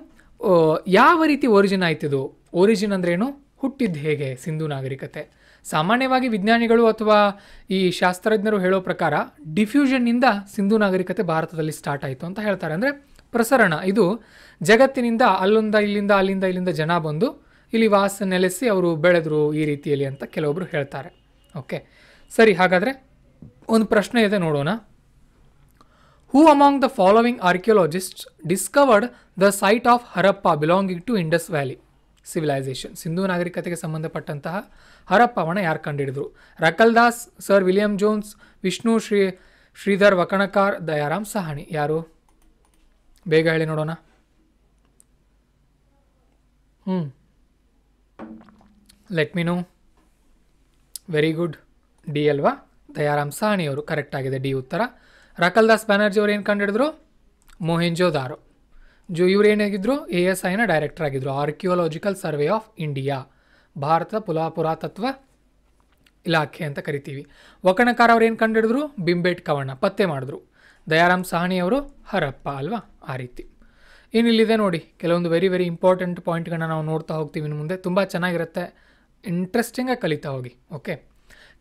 ಯಾವ ರೀತಿ ಒರಿಜಿನ್ ಆಯ್ತಿದು ಒರಿಜಿನ್ ಅಂದ್ರೇನು ಹುಟ್ಟಿದ್ದು ಹೇಗೆ ಸಿಂಧು ನಾಗರಿಕತೆ ಸಾಮಾನ್ಯವಾಗಿ ವಿಜ್ಞಾನಿಗಳು ಅಥವಾ ಈ ಶಾಸ್ತ್ರಜ್ಞರು ಹೇಳೋ ಪ್ರಕಾರ ಡಿಫ್ಯೂಷನ್ನಿಂದ ಸಿಂಧು ನಾಗರಿಕತೆ ಭಾರತದಲ್ಲಿ ಸ್ಟಾರ್ಟ್ ಆಯಿತು ಅಂತ ಹೇಳ್ತಾರೆ ಅಂದರೆ ಪ್ರಸರಣ ಇದು ಜಗತ್ತಿನಿಂದ ಅಲ್ಲೊಂದ ಇಲ್ಲಿಂದ ಅಲ್ಲಿಂದ ಇಲ್ಲಿಂದ ಜನ ಬಂದು ಇಲ್ಲಿ ವಾಸ ನೆಲೆಸಿ ಅವರು ಬೆಳೆದರು ಈ ರೀತಿಯಲ್ಲಿ ಅಂತ ಕೆಲವೊಬ್ಬರು ಹೇಳ್ತಾರೆ ಓಕೆ ಸರಿ ಹಾಗಾದರೆ ಒಂದು ಪ್ರಶ್ನೆ ಇದೆ ನೋಡೋಣ Who among the following archaeologists discovered the site of Harappa belonging to Indus Valley? Civilisation Sindhu ನಾಗರಿಕತೆಗೆ ಸಂಬಂಧಪಟ್ಟಂತಹ ಹರಪ್ಪವನ್ನು ಯಾರು ಕಂಡುಹಿಡಿದ್ರು Das sir William Jones Vishnu Shri Shridhar Wakankar Dayaram Sahni ಯಾರು ಬೇಗ ಹೇಳಿ ನೋಡೋಣ ಹ್ಞೂ ಲೆಟ್ ಮೀನು ವೆರಿ ಗುಡ್ ಡಿ ಅಲ್ವಾ ದಯಾರಾಮ್ ಸಹಾಣಿಯವರು ಕರೆಕ್ಟ್ ಆಗಿದೆ ಡಿ ಉತ್ತರ ರಾಕಲ್ ದಾಸ್ ಬ್ಯಾನರ್ಜಿ ಅವ್ರು ಏನು ಕಂಡುಹಿಡಿದ್ರು ದಾರು ಜೋ ಇವ್ರು ಏನಾಗಿದ್ದರು ಎ ಎಸ್ ಐನ ಡೈರೆಕ್ಟರ್ ಆಗಿದ್ದರು ಆರ್ಕಿಯೋಲಾಜಿಕಲ್ ಸರ್ವೆ ಆಫ್ ಇಂಡಿಯಾ ಭಾರತದ ಪುಲಾ ಪುರಾತತ್ವ ಇಲಾಖೆ ಅಂತ ಕರಿತೀವಿ ಒಕ್ಕಣಕಾರ ಅವ್ರು ಏನು ಹಿಡಿದ್ರು ಬಿಂಬೇಟ್ ಕವಣ್ಣ ಪತ್ತೆ ಮಾಡಿದ್ರು ದಯಾರಾಮ್ ಸಾಹನಿ ಅವರು ಹರಪ್ಪ ಅಲ್ವಾ ಆ ರೀತಿ ಇಲ್ಲಿದೆ ನೋಡಿ ಕೆಲವೊಂದು ವೆರಿ ವೆರಿ ಇಂಪಾರ್ಟೆಂಟ್ ಪಾಯಿಂಟ್ಗಳನ್ನ ನಾವು ನೋಡ್ತಾ ಹೋಗ್ತೀವಿ ಇನ್ನು ಮುಂದೆ ತುಂಬ ಚೆನ್ನಾಗಿರುತ್ತೆ ಇಂಟ್ರೆಸ್ಟಿಂಗಾಗಿ ಕಲಿತಾ ಹೋಗಿ ಓಕೆ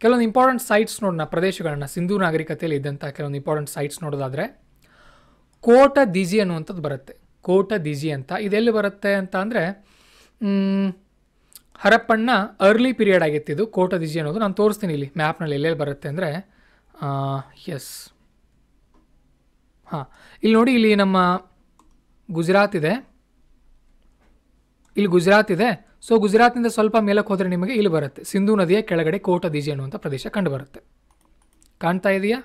ಕೆಲವೊಂದು ಇಂಪಾರ್ಟೆಂಟ್ ಸೈಟ್ಸ್ ನೋಡೋಣ ಪ್ರದೇಶಗಳನ್ನ ಸಿಂಧೂ ನಾಗರಿಕತೆಯಲ್ಲಿ ಇದ್ದಂಥ ಕೆಲವೊಂದು ಇಂಪಾರ್ಟೆಂಟ್ ಸೈಟ್ಸ್ ನೋಡೋದಾದರೆ ಕೋಟ ದಿಜಿ ಅನ್ನುವಂಥದ್ದು ಬರುತ್ತೆ ಕೋಟ ದಿಜಿ ಅಂತ ಇದೆಲ್ಲಿ ಬರುತ್ತೆ ಅಂತ ಅಂದರೆ ಹರಪ್ಪಣ್ಣ ಅರ್ಲಿ ಪೀರಿಯಡ್ ಆಗಿತ್ತು ಇದು ಕೋಟ ದಿಜಿ ಅನ್ನೋದು ನಾನು ತೋರಿಸ್ತೀನಿ ಇಲ್ಲಿ ಮ್ಯಾಪ್ನಲ್ಲಿ ಎಲ್ಲೆಲ್ಲಿ ಬರುತ್ತೆ ಅಂದರೆ ಎಸ್ ಹಾಂ ಇಲ್ಲಿ ನೋಡಿ ಇಲ್ಲಿ ನಮ್ಮ ಗುಜರಾತ್ ಇದೆ ಇಲ್ಲಿ ಗುಜರಾತ್ ಇದೆ ಸೊ ಗುಜರಾತ್ನಿಂದ ಸ್ವಲ್ಪ ಮೇಲಕ್ಕೆ ಹೋದರೆ ನಿಮಗೆ ಇಲ್ಲಿ ಬರುತ್ತೆ ಸಿಂಧೂ ನದಿಯ ಕೆಳಗಡೆ ಕೋಟ ಕೋಟದೀಜೆ ಅನ್ನುವಂಥ ಪ್ರದೇಶ ಕಂಡುಬರುತ್ತೆ ಕಾಣ್ತಾ ಇದೆಯಾ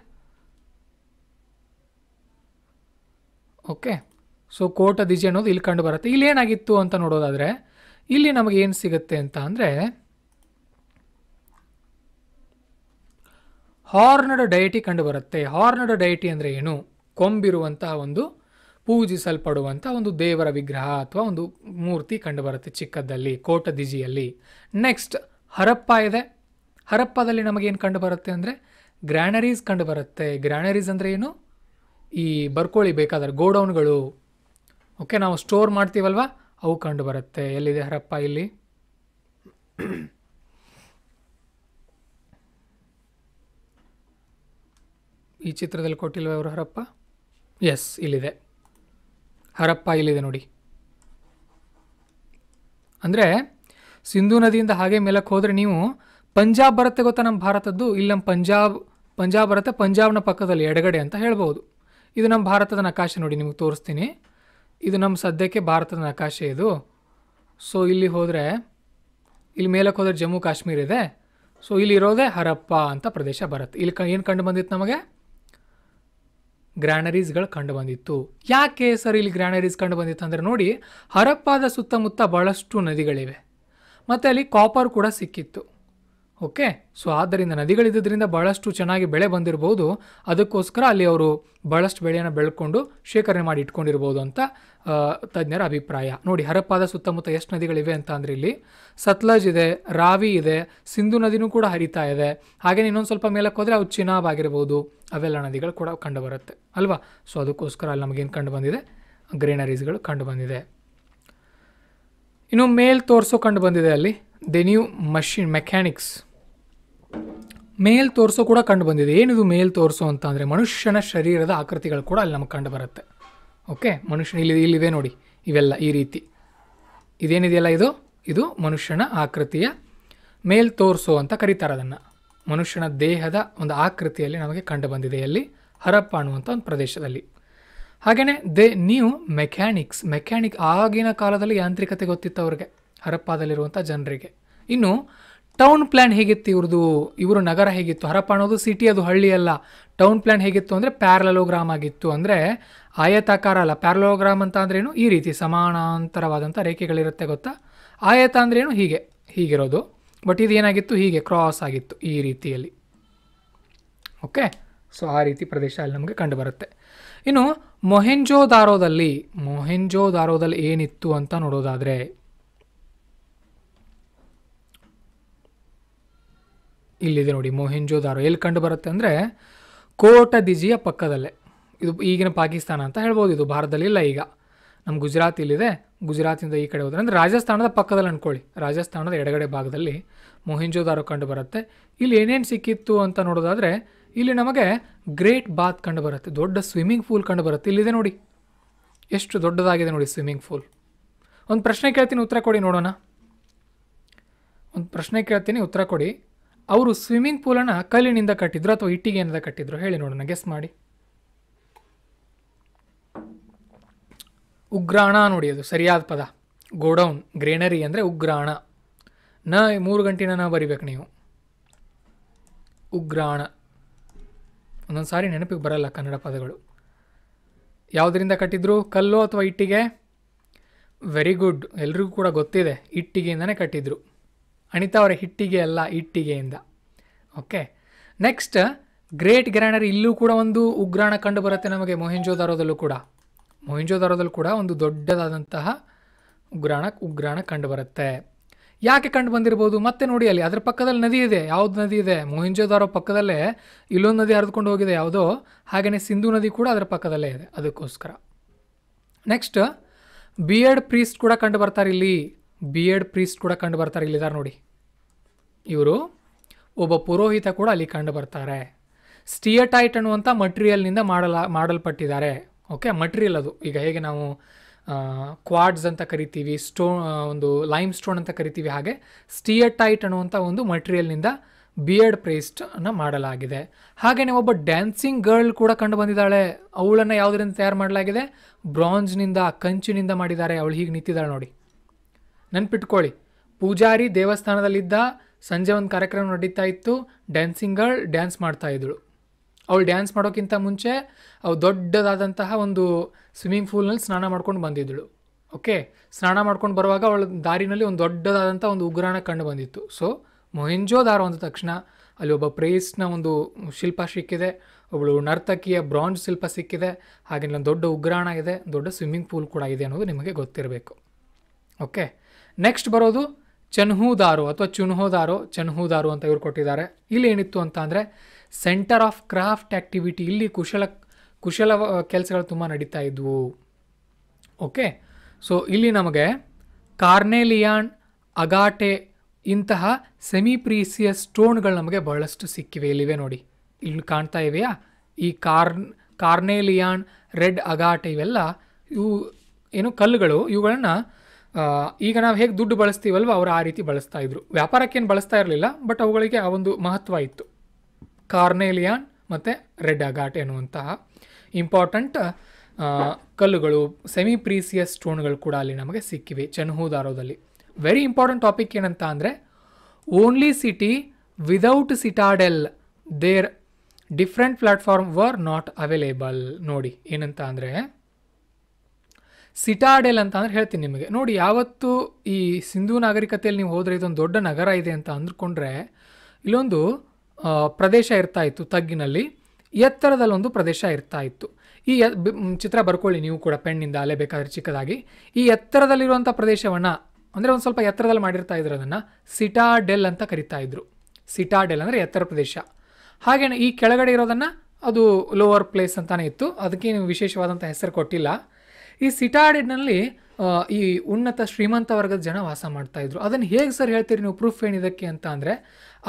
ಓಕೆ ಸೊ ಕೋಟ ದಿಜೆ ಅನ್ನೋದು ಇಲ್ಲಿ ಕಂಡು ಬರುತ್ತೆ ಇಲ್ಲಿ ಏನಾಗಿತ್ತು ಅಂತ ನೋಡೋದಾದರೆ ಇಲ್ಲಿ ನಮಗೆ ಏನು ಸಿಗುತ್ತೆ ಅಂತ ಅಂದರೆ ಹಾರ್ನಡ್ ಡಯಟಿ ಕಂಡುಬರುತ್ತೆ ಹಾರ್ನಡ್ ಡಯಟಿ ಅಂದರೆ ಏನು ಕೊಂಬಿರುವಂತಹ ಒಂದು ಪೂಜಿಸಲ್ಪಡುವಂಥ ಒಂದು ದೇವರ ವಿಗ್ರಹ ಅಥವಾ ಒಂದು ಮೂರ್ತಿ ಕಂಡುಬರುತ್ತೆ ಚಿಕ್ಕದ್ದಲ್ಲಿ ದಿಜಿಯಲ್ಲಿ ನೆಕ್ಸ್ಟ್ ಹರಪ್ಪ ಇದೆ ಹರಪ್ಪದಲ್ಲಿ ನಮಗೇನು ಕಂಡುಬರುತ್ತೆ ಅಂದರೆ ಗ್ರ್ಯಾನರೀಸ್ ಕಂಡುಬರುತ್ತೆ ಗ್ರ್ಯಾನರೀಸ್ ಅಂದರೆ ಏನು ಈ ಬರ್ಕೊಳ್ಳಿ ಬೇಕಾದರೆ ಗೋಡೌನ್ಗಳು ಓಕೆ ನಾವು ಸ್ಟೋರ್ ಮಾಡ್ತೀವಲ್ವ ಅವು ಕಂಡು ಬರುತ್ತೆ ಎಲ್ಲಿದೆ ಹರಪ್ಪ ಇಲ್ಲಿ ಈ ಚಿತ್ರದಲ್ಲಿ ಕೊಟ್ಟಿಲ್ವ ಅವರು ಹರಪ್ಪ ಎಸ್ ಇಲ್ಲಿದೆ ಹರಪ್ಪ ಇಲ್ಲಿದೆ ನೋಡಿ ಅಂದರೆ ಸಿಂಧೂ ನದಿಯಿಂದ ಹಾಗೆ ಮೇಲಕ್ಕೆ ಹೋದರೆ ನೀವು ಪಂಜಾಬ್ ಬರುತ್ತೆ ಗೊತ್ತಾ ನಮ್ಮ ಭಾರತದ್ದು ಇಲ್ಲಿ ನಮ್ಮ ಪಂಜಾಬ್ ಪಂಜಾಬ್ ಬರುತ್ತೆ ಪಂಜಾಬ್ನ ಪಕ್ಕದಲ್ಲಿ ಎಡಗಡೆ ಅಂತ ಹೇಳ್ಬೋದು ಇದು ನಮ್ಮ ಭಾರತದ ನಕಾಶೆ ನೋಡಿ ನಿಮಗೆ ತೋರಿಸ್ತೀನಿ ಇದು ನಮ್ಮ ಸದ್ಯಕ್ಕೆ ಭಾರತದ ನಕಾಶೆ ಇದು ಸೊ ಇಲ್ಲಿ ಹೋದರೆ ಇಲ್ಲಿ ಮೇಲಕ್ಕೆ ಹೋದರೆ ಜಮ್ಮು ಕಾಶ್ಮೀರ ಇದೆ ಸೊ ಇರೋದೇ ಹರಪ್ಪ ಅಂತ ಪ್ರದೇಶ ಬರುತ್ತೆ ಇಲ್ಲಿ ಕ ಏನು ಕಂಡು ಬಂದಿತ್ತು ನಮಗೆ ಗ್ರ್ಯಾನರೀಸ್ಗಳು ಕಂಡುಬಂದಿತ್ತು ಯಾಕೆ ಸರ್ ಇಲ್ಲಿ ಗ್ರ್ಯಾನರೀಸ್ ಕಂಡುಬಂದಿತ್ತು ಅಂದರೆ ನೋಡಿ ಹರಪ್ಪಾದ ಸುತ್ತಮುತ್ತ ಬಹಳಷ್ಟು ನದಿಗಳಿವೆ ಮತ್ತು ಅಲ್ಲಿ ಕಾಪರ್ ಕೂಡ ಸಿಕ್ಕಿತ್ತು ಓಕೆ ಸೊ ಆದ್ದರಿಂದ ನದಿಗಳಿದ್ದರಿಂದ ಬಹಳಷ್ಟು ಚೆನ್ನಾಗಿ ಬೆಳೆ ಬಂದಿರಬಹುದು ಅದಕ್ಕೋಸ್ಕರ ಅಲ್ಲಿ ಅವರು ಬಹಳಷ್ಟು ಬೆಳೆಯನ್ನು ಬೆಳ್ಕೊಂಡು ಶೇಖರಣೆ ಮಾಡಿ ಇಟ್ಕೊಂಡಿರ್ಬೋದು ಅಂತ ತಜ್ಞರ ಅಭಿಪ್ರಾಯ ನೋಡಿ ಹರಪ್ಪಾದ ಸುತ್ತಮುತ್ತ ಎಷ್ಟು ನದಿಗಳಿವೆ ಅಂತ ಅಂದರೆ ಇಲ್ಲಿ ಸತ್ಲಜ್ ಇದೆ ರಾವಿ ಇದೆ ಸಿಂಧು ನದಿನೂ ಕೂಡ ಹರಿತಾ ಇದೆ ಹಾಗೆಯೇ ಇನ್ನೊಂದು ಸ್ವಲ್ಪ ಮೇಲಕ್ಕೆ ಹೋದರೆ ಅವು ಚಿನಾಬ್ ಆಗಿರ್ಬೋದು ಅವೆಲ್ಲ ನದಿಗಳು ಕೂಡ ಕಂಡುಬರುತ್ತೆ ಅಲ್ವಾ ಸೊ ಅದಕ್ಕೋಸ್ಕರ ಅಲ್ಲಿ ನಮಗೇನು ಕಂಡು ಬಂದಿದೆ ಗ್ರೀನರೀಸ್ಗಳು ಕಂಡು ಬಂದಿದೆ ಇನ್ನು ಮೇಲ್ ತೋರಿಸೋ ಕಂಡು ಬಂದಿದೆ ಅಲ್ಲಿ ದೆ ನ್ಯೂ ಮಷಿನ್ ಮೆಕ್ಯಾನಿಕ್ಸ್ ಮೇಲ್ ತೋರಿಸೋ ಕೂಡ ಕಂಡು ಬಂದಿದೆ ಏನಿದು ಮೇಲ್ ತೋರಿಸೋ ಅಂತ ಅಂದರೆ ಮನುಷ್ಯನ ಶರೀರದ ಆಕೃತಿಗಳು ಕೂಡ ಅಲ್ಲಿ ನಮಗೆ ಕಂಡು ಬರುತ್ತೆ ಓಕೆ ಮನುಷ್ಯನ ಇಲ್ಲಿ ಇಲ್ಲಿವೆ ನೋಡಿ ಇವೆಲ್ಲ ಈ ರೀತಿ ಇದೇನಿದೆಯಲ್ಲ ಇದು ಇದು ಮನುಷ್ಯನ ಆಕೃತಿಯ ಮೇಲ್ ತೋರಿಸೋ ಅಂತ ಕರೀತಾರೆ ಅದನ್ನು ಮನುಷ್ಯನ ದೇಹದ ಒಂದು ಆಕೃತಿಯಲ್ಲಿ ನಮಗೆ ಕಂಡು ಬಂದಿದೆ ಅಲ್ಲಿ ಹರಪ್ಪ ಅನ್ನುವಂಥ ಒಂದು ಪ್ರದೇಶದಲ್ಲಿ ಹಾಗೆಯೇ ದೇ ನೀವು ಮೆಕ್ಯಾನಿಕ್ಸ್ ಮೆಕ್ಯಾನಿಕ್ ಆಗಿನ ಕಾಲದಲ್ಲಿ ಯಾಂತ್ರಿಕತೆ ಗೊತ್ತಿತ್ತು ಅವ್ರಿಗೆ ಹರಪ್ಪಾದಲ್ಲಿರುವಂಥ ಜನರಿಗೆ ಇನ್ನು ಟೌನ್ ಪ್ಲ್ಯಾನ್ ಹೇಗಿತ್ತು ಇವ್ರದ್ದು ಇವರು ನಗರ ಹೇಗಿತ್ತು ಹರಪ್ಪ ಅನ್ನೋದು ಸಿಟಿ ಅದು ಹಳ್ಳಿ ಅಲ್ಲ ಟೌನ್ ಪ್ಲ್ಯಾನ್ ಹೇಗಿತ್ತು ಅಂದರೆ ಪ್ಯಾರಲೋಗ್ರಾಮ್ ಆಗಿತ್ತು ಅಂದರೆ ಆಯತಾಕಾರ ಅಲ್ಲ ಪ್ಯಾರಲೋಗ್ರಾಮ್ ಅಂತ ಅಂದ್ರೇನು ಈ ರೀತಿ ಸಮಾನಾಂತರವಾದಂಥ ರೇಖೆಗಳಿರುತ್ತೆ ಗೊತ್ತಾ ಆಯತ ಅಂದ್ರೇನು ಹೀಗೆ ಹೀಗಿರೋದು ಬಟ್ ಇದು ಏನಾಗಿತ್ತು ಹೀಗೆ ಕ್ರಾಸ್ ಆಗಿತ್ತು ಈ ರೀತಿಯಲ್ಲಿ ಓಕೆ ಸೊ ಆ ರೀತಿ ಪ್ರದೇಶ ಅಲ್ಲಿ ನಮಗೆ ಕಂಡುಬರುತ್ತೆ ಇನ್ನು ಮೊಹೆಂಜೋ ದಾರೋದಲ್ಲಿ ಮೊಹೆಂಜೋ ದಾರೋದಲ್ಲಿ ಏನಿತ್ತು ಅಂತ ನೋಡೋದಾದರೆ ಇಲ್ಲಿದೆ ನೋಡಿ ಮೊಹೆಂಜೊದಾರೋ ಎಲ್ಲಿ ಕಂಡು ಬರುತ್ತೆ ಅಂದರೆ ಕೋಟ ದಿಜಿಯ ಪಕ್ಕದಲ್ಲೇ ಇದು ಈಗಿನ ಪಾಕಿಸ್ತಾನ ಅಂತ ಹೇಳ್ಬೋದು ಇದು ಭಾರತದಲ್ಲಿ ಇಲ್ಲ ಈಗ ನಮ್ಮ ಗುಜರಾತ್ ಇಲ್ಲಿದೆ ಗುಜರಾತಿಂದ ಈ ಕಡೆ ಹೋದರೆ ಅಂದರೆ ರಾಜಸ್ಥಾನದ ಪಕ್ಕದಲ್ಲಿ ಅಂದ್ಕೊಳ್ಳಿ ರಾಜಸ್ಥಾನದ ಎಡಗಡೆ ಭಾಗದಲ್ಲಿ ಮೊಹೆಂಜೊದಾರೋ ಕಂಡು ಬರುತ್ತೆ ಇಲ್ಲಿ ಏನೇನು ಸಿಕ್ಕಿತ್ತು ಅಂತ ನೋಡೋದಾದರೆ ಇಲ್ಲಿ ನಮಗೆ ಗ್ರೇಟ್ ಬಾತ್ ಕಂಡು ಬರುತ್ತೆ ದೊಡ್ಡ ಸ್ವಿಮ್ಮಿಂಗ್ ಪೂಲ್ ಕಂಡು ಬರುತ್ತೆ ಇಲ್ಲಿದೆ ನೋಡಿ ಎಷ್ಟು ದೊಡ್ಡದಾಗಿದೆ ನೋಡಿ ಸ್ವಿಮ್ಮಿಂಗ್ ಪೂಲ್ ಒಂದು ಪ್ರಶ್ನೆ ಕೇಳ್ತೀನಿ ಉತ್ತರ ಕೊಡಿ ನೋಡೋಣ ಒಂದು ಪ್ರಶ್ನೆ ಕೇಳ್ತೀನಿ ಉತ್ತರ ಕೊಡಿ ಅವರು ಸ್ವಿಮ್ಮಿಂಗ್ ಪೂಲನ್ನು ಕಲ್ಲಿನಿಂದ ಕಟ್ಟಿದ್ರು ಅಥವಾ ಇಟ್ಟಿಗೆಯಿಂದ ಕಟ್ಟಿದ್ರು ಹೇಳಿ ನೋಡೋಣ ಗೆಸ್ ಮಾಡಿ ಉಗ್ರಾಣ ನೋಡಿ ಅದು ಸರಿಯಾದ ಪದ ಗೋಡೌನ್ ಗ್ರೇನರಿ ಅಂದರೆ ಉಗ್ರಾಣ ನ ಮೂರು ಗಂಟಿನ ನಾ ಬರಿಬೇಕು ನೀವು ಉಗ್ರಾಣ ಒಂದೊಂದು ಸಾರಿ ನೆನಪಿಗೆ ಬರಲ್ಲ ಕನ್ನಡ ಪದಗಳು ಯಾವುದರಿಂದ ಕಟ್ಟಿದ್ರು ಕಲ್ಲು ಅಥವಾ ಇಟ್ಟಿಗೆ ವೆರಿ ಗುಡ್ ಎಲ್ರಿಗೂ ಕೂಡ ಗೊತ್ತಿದೆ ಇಟ್ಟಿಗೆಯಿಂದನೇ ಕಟ್ಟಿದ್ರು ಅಣಿತಾ ಅವರ ಹಿಟ್ಟಿಗೆ ಅಲ್ಲ ಇಟ್ಟಿಗೆಯಿಂದ ಓಕೆ ನೆಕ್ಸ್ಟ್ ಗ್ರೇಟ್ ಗ್ರ್ಯಾಂಡರ್ ಇಲ್ಲೂ ಕೂಡ ಒಂದು ಉಗ್ರಾಣ ಕಂಡು ಬರುತ್ತೆ ನಮಗೆ ಮೊಹಿಂಜೋದಾರೋದಲ್ಲೂ ಕೂಡ ಮೊಹಿಂಜೋದಾರೋದಲ್ಲೂ ಕೂಡ ಒಂದು ದೊಡ್ಡದಾದಂತಹ ಉಗ್ರಾಣ ಉಗ್ರಾಣ ಕಂಡು ಬರುತ್ತೆ ಯಾಕೆ ಕಂಡು ಬಂದಿರ್ಬೋದು ಮತ್ತೆ ನೋಡಿ ಅಲ್ಲಿ ಅದರ ಪಕ್ಕದಲ್ಲಿ ನದಿ ಇದೆ ಯಾವುದು ನದಿ ಇದೆ ಮೊಹಿಂಜೋದಾರೋ ಪಕ್ಕದಲ್ಲೇ ಇಲ್ಲೊಂದು ನದಿ ಹರಿದುಕೊಂಡು ಹೋಗಿದೆ ಯಾವುದೋ ಹಾಗೆಯೇ ಸಿಂಧು ನದಿ ಕೂಡ ಅದರ ಪಕ್ಕದಲ್ಲೇ ಇದೆ ಅದಕ್ಕೋಸ್ಕರ ನೆಕ್ಸ್ಟ್ ಬಿ ಎಡ್ ಪ್ರೀಸ್ಟ್ ಕೂಡ ಕಂಡು ಬರ್ತಾರೆ ಇಲ್ಲಿ ಬಿ ಎಡ್ ಪ್ರೀಸ್ಟ್ ಕೂಡ ಕಂಡು ಬರ್ತಾರೆ ಇಲ್ಲಿದ್ದಾರೆ ನೋಡಿ ಇವರು ಒಬ್ಬ ಪುರೋಹಿತ ಕೂಡ ಅಲ್ಲಿ ಕಂಡು ಬರ್ತಾರೆ ಸ್ಟಿಯಟೈಟ್ ಅನ್ನುವಂಥ ಮಟ್ರಿಯಲ್ನಿಂದ ಮಾಡಲ ಮಾಡಲ್ಪಟ್ಟಿದ್ದಾರೆ ಓಕೆ ಮಟೀರಿಯಲ್ ಅದು ಈಗ ಹೇಗೆ ನಾವು ಕ್ವಾಡ್ಸ್ ಅಂತ ಕರಿತೀವಿ ಸ್ಟೋ ಒಂದು ಲೈಮ್ ಸ್ಟೋನ್ ಅಂತ ಕರಿತೀವಿ ಹಾಗೆ ಸ್ಟಿಯಟೈಟ್ ಅನ್ನುವಂಥ ಒಂದು ಮಟೀರಿಯಲ್ನಿಂದ ಬಿಯರ್ಡ್ ಅನ್ನು ಮಾಡಲಾಗಿದೆ ಹಾಗೆಯೇ ಒಬ್ಬ ಡ್ಯಾನ್ಸಿಂಗ್ ಗರ್ಲ್ ಕೂಡ ಕಂಡು ಬಂದಿದ್ದಾಳೆ ಅವಳನ್ನು ಯಾವುದರಿಂದ ತಯಾರು ಮಾಡಲಾಗಿದೆ ಬ್ರಾಂಜ್ನಿಂದ ಕಂಚಿನಿಂದ ಮಾಡಿದ್ದಾರೆ ಅವಳು ಹೀಗೆ ನಿಂತಿದ್ದಾಳೆ ನೋಡಿ ನೆನ್ಪಿಟ್ಕೊಳ್ಳಿ ಪೂಜಾರಿ ದೇವಸ್ಥಾನದಲ್ಲಿದ್ದ ಸಂಜೆ ಒಂದು ಕಾರ್ಯಕ್ರಮ ನಡೀತಾ ಇತ್ತು ಡ್ಯಾನ್ಸಿಂಗ್ ಗರ್ಲ್ ಡ್ಯಾನ್ಸ್ ಇದ್ದಳು ಅವಳು ಡ್ಯಾನ್ಸ್ ಮಾಡೋಕ್ಕಿಂತ ಮುಂಚೆ ಅವಳು ದೊಡ್ಡದಾದಂತಹ ಒಂದು ಸ್ವಿಮ್ಮಿಂಗ್ ಫೂಲ್ನಲ್ಲಿ ಸ್ನಾನ ಮಾಡ್ಕೊಂಡು ಬಂದಿದ್ದಳು ಓಕೆ ಸ್ನಾನ ಮಾಡ್ಕೊಂಡು ಬರುವಾಗ ಅವಳ ದಾರಿನಲ್ಲಿ ಒಂದು ದೊಡ್ಡದಾದಂಥ ಒಂದು ಉಗ್ರಾಣ ಕಂಡು ಬಂದಿತ್ತು ಸೊ ಮೊಹೆಂಜೋ ದಾರ ಅಂದ ತಕ್ಷಣ ಅಲ್ಲಿ ಒಬ್ಬ ಪ್ರೇಸ್ನ ಒಂದು ಶಿಲ್ಪ ಸಿಕ್ಕಿದೆ ಒಬ್ಬಳು ನರ್ತಕಿಯ ಬ್ರಾಂಜ್ ಶಿಲ್ಪ ಸಿಕ್ಕಿದೆ ಹಾಗೆಲ್ಲ ದೊಡ್ಡ ಉಗ್ರಾಣ ಇದೆ ದೊಡ್ಡ ಸ್ವಿಮ್ಮಿಂಗ್ ಪೂಲ್ ಕೂಡ ಇದೆ ಅನ್ನೋದು ನಿಮಗೆ ಗೊತ್ತಿರಬೇಕು ಓಕೆ ನೆಕ್ಸ್ಟ್ ಬರೋದು ಚನ್ಹುದಾರು ಅಥವಾ ಚುನ್ಹೋದಾರು ಚನ್ಹೂದಾರು ಅಂತ ಇವ್ರು ಕೊಟ್ಟಿದ್ದಾರೆ ಇಲ್ಲಿ ಏನಿತ್ತು ಅಂತ ಅಂದರೆ ಸೆಂಟರ್ ಆಫ್ ಕ್ರಾಫ್ಟ್ ಆ್ಯಕ್ಟಿವಿಟಿ ಇಲ್ಲಿ ಕುಶಲ ಕುಶಲ ಕೆಲಸಗಳು ತುಂಬ ನಡೀತಾ ಇದ್ವು ಓಕೆ ಸೊ ಇಲ್ಲಿ ನಮಗೆ ಕಾರ್ನೆಲಿಯಾನ್ ಅಗಾಟೆ ಇಂತಹ ಸೆಮಿ ಪ್ರೀಸಿಯಸ್ ಸ್ಟೋನ್ಗಳು ನಮಗೆ ಬಹಳಷ್ಟು ಸಿಕ್ಕಿವೆ ಇಲ್ಲಿವೆ ನೋಡಿ ಇಲ್ಲಿ ಕಾಣ್ತಾ ಇವೆಯಾ ಈ ಕಾರ್ನ್ ಕಾರ್ನೆಲಿಯಾನ್ ರೆಡ್ ಅಗಾಟೆ ಇವೆಲ್ಲ ಇವು ಏನು ಕಲ್ಲುಗಳು ಇವುಗಳನ್ನು ಈಗ ನಾವು ಹೇಗೆ ದುಡ್ಡು ಬಳಸ್ತೀವಲ್ವ ಅವರು ಆ ರೀತಿ ಬಳಸ್ತಾ ಇದ್ರು ವ್ಯಾಪಾರಕ್ಕೇನು ಬಳಸ್ತಾ ಇರಲಿಲ್ಲ ಬಟ್ ಅವುಗಳಿಗೆ ಆ ಒಂದು ಮಹತ್ವ ಇತ್ತು ಕಾರ್ನೇಲಿಯಾನ್ ಮತ್ತು ರೆಡ್ ಅಗಾಟ್ ಎನ್ನುವಂತಹ ಇಂಪಾರ್ಟೆಂಟ್ ಕಲ್ಲುಗಳು ಸೆಮಿ ಪ್ರೀಸಿಯಸ್ ಸ್ಟೋನ್ಗಳು ಕೂಡ ಅಲ್ಲಿ ನಮಗೆ ಸಿಕ್ಕಿವೆ ಚನ್ಹೂದಾರೋದಲ್ಲಿ ವೆರಿ ಇಂಪಾರ್ಟೆಂಟ್ ಟಾಪಿಕ್ ಏನಂತ ಅಂದರೆ only city without citadel there different platform were not available ನೋಡಿ ಏನಂತ ಅಂದರೆ ಸಿಟಾಡೆಲ್ ಅಂತ ಅಂದ್ರೆ ಹೇಳ್ತೀನಿ ನಿಮಗೆ ನೋಡಿ ಯಾವತ್ತು ಈ ಸಿಂಧೂ ನಾಗರಿಕತೆಯಲ್ಲಿ ನೀವು ಹೋದರೆ ಇದೊಂದು ದೊಡ್ಡ ನಗರ ಇದೆ ಅಂತ ಅಂದ್ಕೊಂಡ್ರೆ ಇಲ್ಲೊಂದು ಪ್ರದೇಶ ಇರ್ತಾ ಇತ್ತು ತಗ್ಗಿನಲ್ಲಿ ಎತ್ತರದಲ್ಲೊಂದು ಪ್ರದೇಶ ಇರ್ತಾ ಇತ್ತು ಈ ಚಿತ್ರ ಬರ್ಕೊಳ್ಳಿ ನೀವು ಕೂಡ ಪೆಣ್ಣಿಂದ ಅಲೆ ಬೇಕಾದ್ರೆ ಚಿಕ್ಕದಾಗಿ ಈ ಎತ್ತರದಲ್ಲಿರುವಂಥ ಪ್ರದೇಶವನ್ನು ಅಂದರೆ ಒಂದು ಸ್ವಲ್ಪ ಎತ್ತರದಲ್ಲಿ ಮಾಡಿರ್ತಾ ಇದ್ರು ಅದನ್ನು ಸಿಟಾಡೆಲ್ ಅಂತ ಕರಿತಾ ಇದ್ರು ಸಿಟಾಡೆಲ್ ಅಂದರೆ ಎತ್ತರ ಪ್ರದೇಶ ಹಾಗೆಯೇ ಈ ಕೆಳಗಡೆ ಇರೋದನ್ನು ಅದು ಲೋವರ್ ಪ್ಲೇಸ್ ಅಂತಲೇ ಇತ್ತು ಅದಕ್ಕೆ ವಿಶೇಷವಾದಂಥ ಹೆಸರು ಕೊಟ್ಟಿಲ್ಲ ಈ ಸಿಟಾಡಿನಲ್ಲಿ ಈ ಉನ್ನತ ಶ್ರೀಮಂತ ವರ್ಗದ ಜನ ವಾಸ ಮಾಡ್ತಾ ಇದ್ರು ಅದನ್ನು ಹೇಗೆ ಸರ್ ಹೇಳ್ತೀರಿ ನೀವು ಪ್ರೂಫ್ ಏನಿದಕ್ಕೆ ಅಂತ ಅಂದರೆ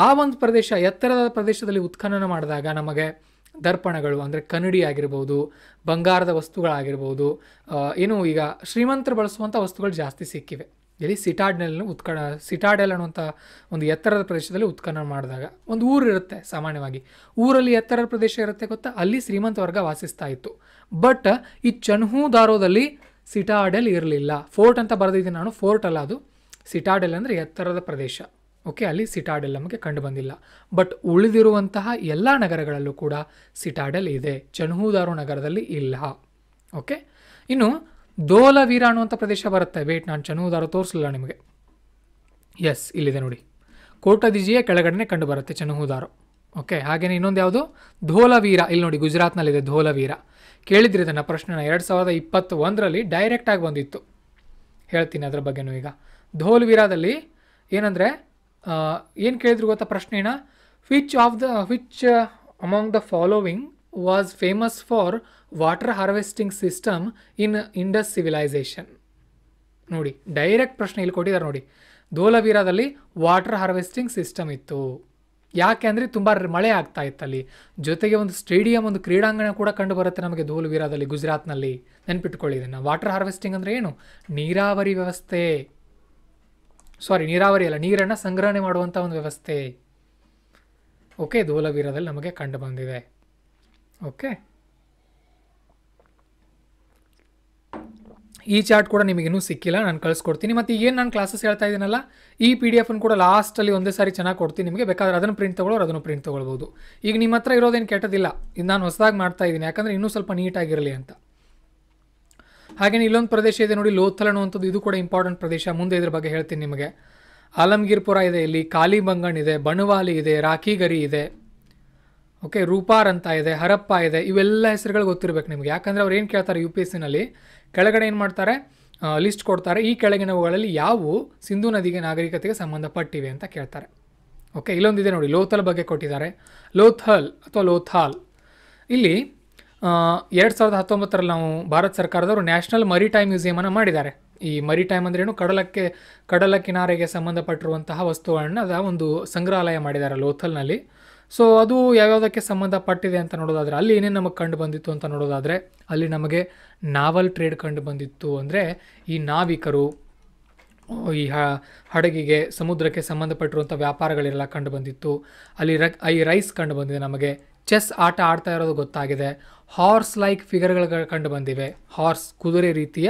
ಆ ಒಂದು ಪ್ರದೇಶ ಎತ್ತರದ ಪ್ರದೇಶದಲ್ಲಿ ಉತ್ಖನನ ಮಾಡಿದಾಗ ನಮಗೆ ದರ್ಪಣಗಳು ಅಂದರೆ ಕನ್ನಡಿ ಆಗಿರ್ಬೋದು ಬಂಗಾರದ ವಸ್ತುಗಳಾಗಿರ್ಬೋದು ಏನು ಈಗ ಶ್ರೀಮಂತರು ಬಳಸುವಂಥ ವಸ್ತುಗಳು ಜಾಸ್ತಿ ಸಿಕ್ಕಿವೆ ಎಲ್ಲಿ ಸಿಟಾಡ್ನಲ್ಲಿ ಉತ್ಕಣ ಸಿಟಾಡೆಲ್ ಅನ್ನುವಂಥ ಒಂದು ಎತ್ತರದ ಪ್ರದೇಶದಲ್ಲಿ ಉತ್ಖನನ ಮಾಡಿದಾಗ ಒಂದು ಊರು ಇರುತ್ತೆ ಸಾಮಾನ್ಯವಾಗಿ ಊರಲ್ಲಿ ಎತ್ತರದ ಪ್ರದೇಶ ಇರುತ್ತೆ ಗೊತ್ತಾ ಅಲ್ಲಿ ಶ್ರೀಮಂತ ವರ್ಗ ವಾಸಿಸ್ತಾ ಇತ್ತು ಬಟ್ ಈ ಚನ್ಹುದಾರೋದಲ್ಲಿ ಸಿಟಾಡೆಲ್ ಇರಲಿಲ್ಲ ಫೋರ್ಟ್ ಅಂತ ಬರೆದಿದ್ದೀನಿ ನಾನು ಫೋರ್ಟ್ ಅಲ್ಲ ಅದು ಸಿಟಾಡೆಲ್ ಅಂದರೆ ಎತ್ತರದ ಪ್ರದೇಶ ಓಕೆ ಅಲ್ಲಿ ಸಿಟಾಡೆಲ್ ನಮಗೆ ಕಂಡು ಬಂದಿಲ್ಲ ಬಟ್ ಉಳಿದಿರುವಂತಹ ಎಲ್ಲ ನಗರಗಳಲ್ಲೂ ಕೂಡ ಸಿಟಾಡೆಲ್ ಇದೆ ಚನ್ಹುದಾರು ನಗರದಲ್ಲಿ ಇಲ್ಲ ಓಕೆ ಇನ್ನು ವೀರ ಅನ್ನುವಂಥ ಪ್ರದೇಶ ಬರುತ್ತೆ ವೇಟ್ ನಾನು ಚನುವುದಾರ ತೋರಿಸಲಿಲ್ಲ ನಿಮಗೆ ಎಸ್ ಇಲ್ಲಿದೆ ನೋಡಿ ಕೋಟದಿಜಿಯ ಕೆಳಗಡೆನೆ ಕಂಡು ಬರುತ್ತೆ ಚನುಹುದಾರು ಓಕೆ ಹಾಗೆಯೇ ಇನ್ನೊಂದು ಯಾವುದು ಧೋಲವೀರ ಇಲ್ಲಿ ನೋಡಿ ಗುಜರಾತ್ನಲ್ಲಿದೆ ಧೋಲವೀರ ಕೇಳಿದ್ರಿ ನನ್ನ ಪ್ರಶ್ನೆನ ಎರಡು ಸಾವಿರದ ಇಪ್ಪತ್ತು ಒಂದರಲ್ಲಿ ಡೈರೆಕ್ಟಾಗಿ ಬಂದಿತ್ತು ಹೇಳ್ತೀನಿ ಅದರ ಬಗ್ಗೆನೂ ಈಗ ಧೋಲ್ವೀರಾದಲ್ಲಿ ಏನಂದರೆ ಏನು ಕೇಳಿದ್ರು ಗೊತ್ತಾ ಪ್ರಶ್ನೆನ which of the which among the following was famous for water harvesting system in Indus civilisation ನೋಡಿ ಡೈರೆಕ್ಟ್ ಪ್ರಶ್ನೆ ಇಲ್ಲಿ ಕೊಟ್ಟಿದ್ದಾರೆ ನೋಡಿ ಧೋಲವೀರಾದಲ್ಲಿ ವಾಟರ್ ಹಾರ್ವೆಸ್ಟಿಂಗ್ ಸಿಸ್ಟಮ್ ಇತ್ತು ಯಾಕೆ ಅಂದರೆ ತುಂಬ ಮಳೆ ಆಗ್ತಾ ಇತ್ತು ಅಲ್ಲಿ ಜೊತೆಗೆ ಒಂದು ಸ್ಟೇಡಿಯಂ ಒಂದು ಕ್ರೀಡಾಂಗಣ ಕೂಡ ಕಂಡು ಬರುತ್ತೆ ನಮಗೆ ಧೋಲವೀರಾದಲ್ಲಿ ಗುಜರಾತ್ನಲ್ಲಿ ನೆನ್ಪಿಟ್ಕೊಳ್ಳಿ ಇದನ್ನು ವಾಟರ್ ಹಾರ್ವೆಸ್ಟಿಂಗ್ ಅಂದರೆ ಏನು ನೀರಾವರಿ ವ್ಯವಸ್ಥೆ ಸಾರಿ ನೀರಾವರಿ ಅಲ್ಲ ನೀರನ್ನು ಸಂಗ್ರಹಣೆ ಮಾಡುವಂಥ ಒಂದು ವ್ಯವಸ್ಥೆ ಓಕೆ ಧೋಲವೀರದಲ್ಲಿ ನಮಗೆ ಕಂಡು ಬಂದಿದೆ ಓಕೆ ಈ ಚಾರ್ಟ್ ಕೂಡ ನಿಮಗೆ ಇನ್ನೂ ಸಿಕ್ಕಿಲ್ಲ ನಾನು ಕಳಿಸ್ಕೊಡ್ತೀನಿ ಮತ್ತು ಏನು ನಾನು ಕ್ಲಾಸಸ್ ಹೇಳ್ತಾ ಇದ್ದೀನಲ್ಲ ಈ ಪಿ ಡಿ ಎಫನ್ನು ಕೂಡ ಲಾಸ್ಟಲ್ಲಿ ಒಂದೇ ಸಾರಿ ಚೆನ್ನಾಗಿ ಕೊಡ್ತೀನಿ ನಿಮಗೆ ಬೇಕಾದ್ರೆ ಅದನ್ನು ಪ್ರಿಂಟ್ ತೊಗೊಳ್ಳೋರು ಅದನ್ನು ಪ್ರಿಂಟ್ ತೊಗೊಳ್ಬೋದು ಈಗ ನಿಮ್ಮ ಹತ್ರ ಇರೋದೇನು ಕೆಟ್ಟದಿಲ್ಲ ಇದು ನಾನು ಹೊಸದಾಗಿ ಮಾಡ್ತಾ ಇದ್ದೀನಿ ಯಾಕಂದರೆ ಇನ್ನೂ ಸ್ವಲ್ಪ ನೀಟಾಗಿರಲಿ ಅಂತ ಹಾಗೇ ಇಲ್ಲೊಂದು ಪ್ರದೇಶ ಇದೆ ನೋಡಿ ಲೋಥಲ್ ಅನ್ನುವಂಥದ್ದು ಇದು ಕೂಡ ಇಂಪಾರ್ಟೆಂಟ್ ಪ್ರದೇಶ ಮುಂದೆ ಇದ್ರ ಬಗ್ಗೆ ಹೇಳ್ತೀನಿ ನಿಮಗೆ ಆಲಮ್ಗಿರ್ಪುರ ಇದೆ ಇಲ್ಲಿ ಕಾಲಿಬಂಗಣ್ ಇದೆ ಬಣವಾಲಿ ಇದೆ ರಾಖಿಗರಿ ಇದೆ ಓಕೆ ರೂಪಾರ್ ಅಂತ ಇದೆ ಹರಪ್ಪ ಇದೆ ಇವೆಲ್ಲ ಹೆಸರುಗಳು ಗೊತ್ತಿರಬೇಕು ನಿಮಗೆ ಯಾಕಂದರೆ ಅವ್ರು ಏನು ಕೇಳ್ತಾರೆ ಯು ಪಿ ಎಸ್ ಸಿನಲ್ಲಿ ಕೆಳಗಡೆ ಏನು ಮಾಡ್ತಾರೆ ಲಿಸ್ಟ್ ಕೊಡ್ತಾರೆ ಈ ಕೆಳಗಿನವುಗಳಲ್ಲಿ ಯಾವುವು ಸಿಂಧು ನದಿಗೆ ನಾಗರಿಕತೆಗೆ ಸಂಬಂಧಪಟ್ಟಿವೆ ಅಂತ ಕೇಳ್ತಾರೆ ಓಕೆ ಇಲ್ಲೊಂದಿದೆ ನೋಡಿ ಲೋಥಲ್ ಬಗ್ಗೆ ಕೊಟ್ಟಿದ್ದಾರೆ ಲೋಥಲ್ ಅಥವಾ ಲೋಥಾಲ್ ಇಲ್ಲಿ ಎರಡು ಸಾವಿರದ ಹತ್ತೊಂಬತ್ತರಲ್ಲಿ ನಾವು ಭಾರತ ಸರ್ಕಾರದವರು ನ್ಯಾಷನಲ್ ಮರಿಟೈಮ್ ಮ್ಯೂಸಿಯಮನ್ನು ಮಾಡಿದ್ದಾರೆ ಈ ಮರಿಟೈಮ್ ಅಂದ್ರೇನು ಕಡಲಕ್ಕೆ ಕಡಲ ಕಿನಾರೆಗೆ ಸಂಬಂಧಪಟ್ಟಿರುವಂತಹ ವಸ್ತುಗಳನ್ನ ಅದ ಒಂದು ಸಂಗ್ರಹಾಲಯ ಮಾಡಿದ್ದಾರೆ ಲೋಥಲ್ನಲ್ಲಿ ಸೊ ಅದು ಯಾವ್ಯಾವುದಕ್ಕೆ ಸಂಬಂಧಪಟ್ಟಿದೆ ಅಂತ ನೋಡೋದಾದರೆ ಅಲ್ಲಿ ಏನೇನು ನಮಗೆ ಕಂಡು ಬಂದಿತ್ತು ಅಂತ ನೋಡೋದಾದರೆ ಅಲ್ಲಿ ನಮಗೆ ನಾವಲ್ ಟ್ರೇಡ್ ಕಂಡು ಬಂದಿತ್ತು ಅಂದರೆ ಈ ನಾವಿಕರು ಈ ಹಡಗಿಗೆ ಸಮುದ್ರಕ್ಕೆ ಸಂಬಂಧಪಟ್ಟಿರುವಂಥ ವ್ಯಾಪಾರಗಳೆಲ್ಲ ಕಂಡು ಬಂದಿತ್ತು ಅಲ್ಲಿ ರ ಈ ರೈಸ್ ಕಂಡು ಬಂದಿದೆ ನಮಗೆ ಚೆಸ್ ಆಟ ಆಡ್ತಾ ಇರೋದು ಗೊತ್ತಾಗಿದೆ ಹಾರ್ಸ್ ಲೈಕ್ ಫಿಗರ್ಗಳು ಕಂಡು ಬಂದಿವೆ ಹಾರ್ಸ್ ಕುದುರೆ ರೀತಿಯ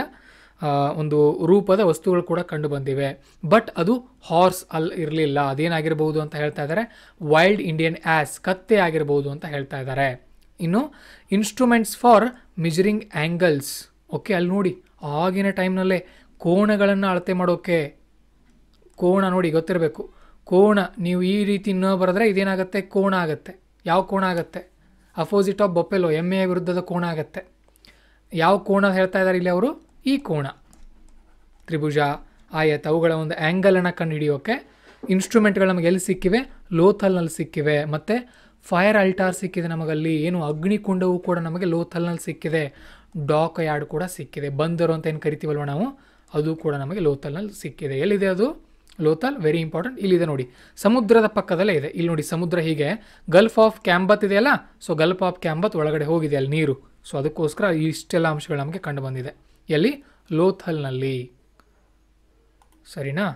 ಒಂದು ರೂಪದ ವಸ್ತುಗಳು ಕೂಡ ಕಂಡು ಬಂದಿವೆ ಬಟ್ ಅದು ಹಾರ್ಸ್ ಅಲ್ಲಿ ಇರಲಿಲ್ಲ ಅದೇನಾಗಿರ್ಬೋದು ಅಂತ ಹೇಳ್ತಾ ಇದ್ದಾರೆ ವೈಲ್ಡ್ ಇಂಡಿಯನ್ ಆ್ಯಸ್ ಕತ್ತೆ ಆಗಿರ್ಬೋದು ಅಂತ ಹೇಳ್ತಾ ಇದ್ದಾರೆ ಇನ್ನು instruments for measuring angles okay ಅಲ್ಲಿ ನೋಡಿ ಆಗಿನ ಟೈಮ್ನಲ್ಲೇ ಕೋಣಗಳನ್ನು ಅಳತೆ ಮಾಡೋಕ್ಕೆ ಕೋಣ ನೋಡಿ ಗೊತ್ತಿರಬೇಕು ಕೋಣ ನೀವು ಈ ರೀತಿ ಇನ್ನೂ ಬರೆದ್ರೆ ಇದೇನಾಗುತ್ತೆ ಕೋಣ ಆಗುತ್ತೆ ಯಾವ ಕೋಣ ಆಗುತ್ತೆ ಅಪೋಸಿಟ್ ಆಫ್ ಬೊಪ್ಪೆಲೋ ಎಮ್ ವಿರುದ್ಧದ ಕೋಣ ಆಗುತ್ತೆ ಯಾವ ಕೋಣ ಹೇಳ್ತಾ ಇದ್ದಾರೆ ಇಲ್ಲಿ ಅವರು ಈ ಕೋಣ ತ್ರಿಭುಜ ಆಯತ ಅವುಗಳ ಒಂದು ಆ್ಯಂಗಲನ್ನು ಕಂಡುಹಿಡಿಯೋಕ್ಕೆ ಇನ್ಸ್ಟ್ರೂಮೆಂಟ್ಗಳು ನಮಗೆ ಎಲ್ಲಿ ಸಿಕ್ಕಿವೆ ಲೋಥಲ್ನಲ್ಲಿ ಸಿಕ್ಕಿವೆ ಮತ್ತು ಫೈರ್ ಅಲ್ಟಾರ್ ಸಿಕ್ಕಿದೆ ನಮಗಲ್ಲಿ ಏನು ಅಗ್ನಿಕುಂಡವು ಕೂಡ ನಮಗೆ ಲೋಥಲ್ನಲ್ಲಿ ಸಿಕ್ಕಿದೆ ಡಾಕ್ ಯಾರ್ಡ್ ಕೂಡ ಸಿಕ್ಕಿದೆ ಬಂದರು ಅಂತ ಏನು ಕರಿತೀವಲ್ವ ನಾವು ಅದು ಕೂಡ ನಮಗೆ ಲೋಥಲ್ನಲ್ಲಿ ಸಿಕ್ಕಿದೆ ಎಲ್ಲಿದೆ ಅದು ಲೋಥಲ್ ವೆರಿ ಇಂಪಾರ್ಟೆಂಟ್ ಇಲ್ಲಿದೆ ನೋಡಿ ಸಮುದ್ರದ ಪಕ್ಕದಲ್ಲೇ ಇದೆ ಇಲ್ಲಿ ನೋಡಿ ಸಮುದ್ರ ಹೀಗೆ ಗಲ್ಫ್ ಆಫ್ ಕ್ಯಾಂಬತ್ ಇದೆಯಲ್ಲ ಸೊ ಗಲ್ಫ್ ಆಫ್ ಕ್ಯಾಂಬತ್ ಒಳಗಡೆ ಹೋಗಿದೆ ಅಲ್ಲಿ ನೀರು ಸೊ ಅದಕ್ಕೋಸ್ಕರ ಇಷ್ಟೆಲ್ಲ ಅಂಶಗಳು ನಮಗೆ ಕಂಡು ಬಂದಿದೆ ಎಲ್ಲಿ ಲೋಥಲ್ನಲ್ಲಿ ಸರಿನಾ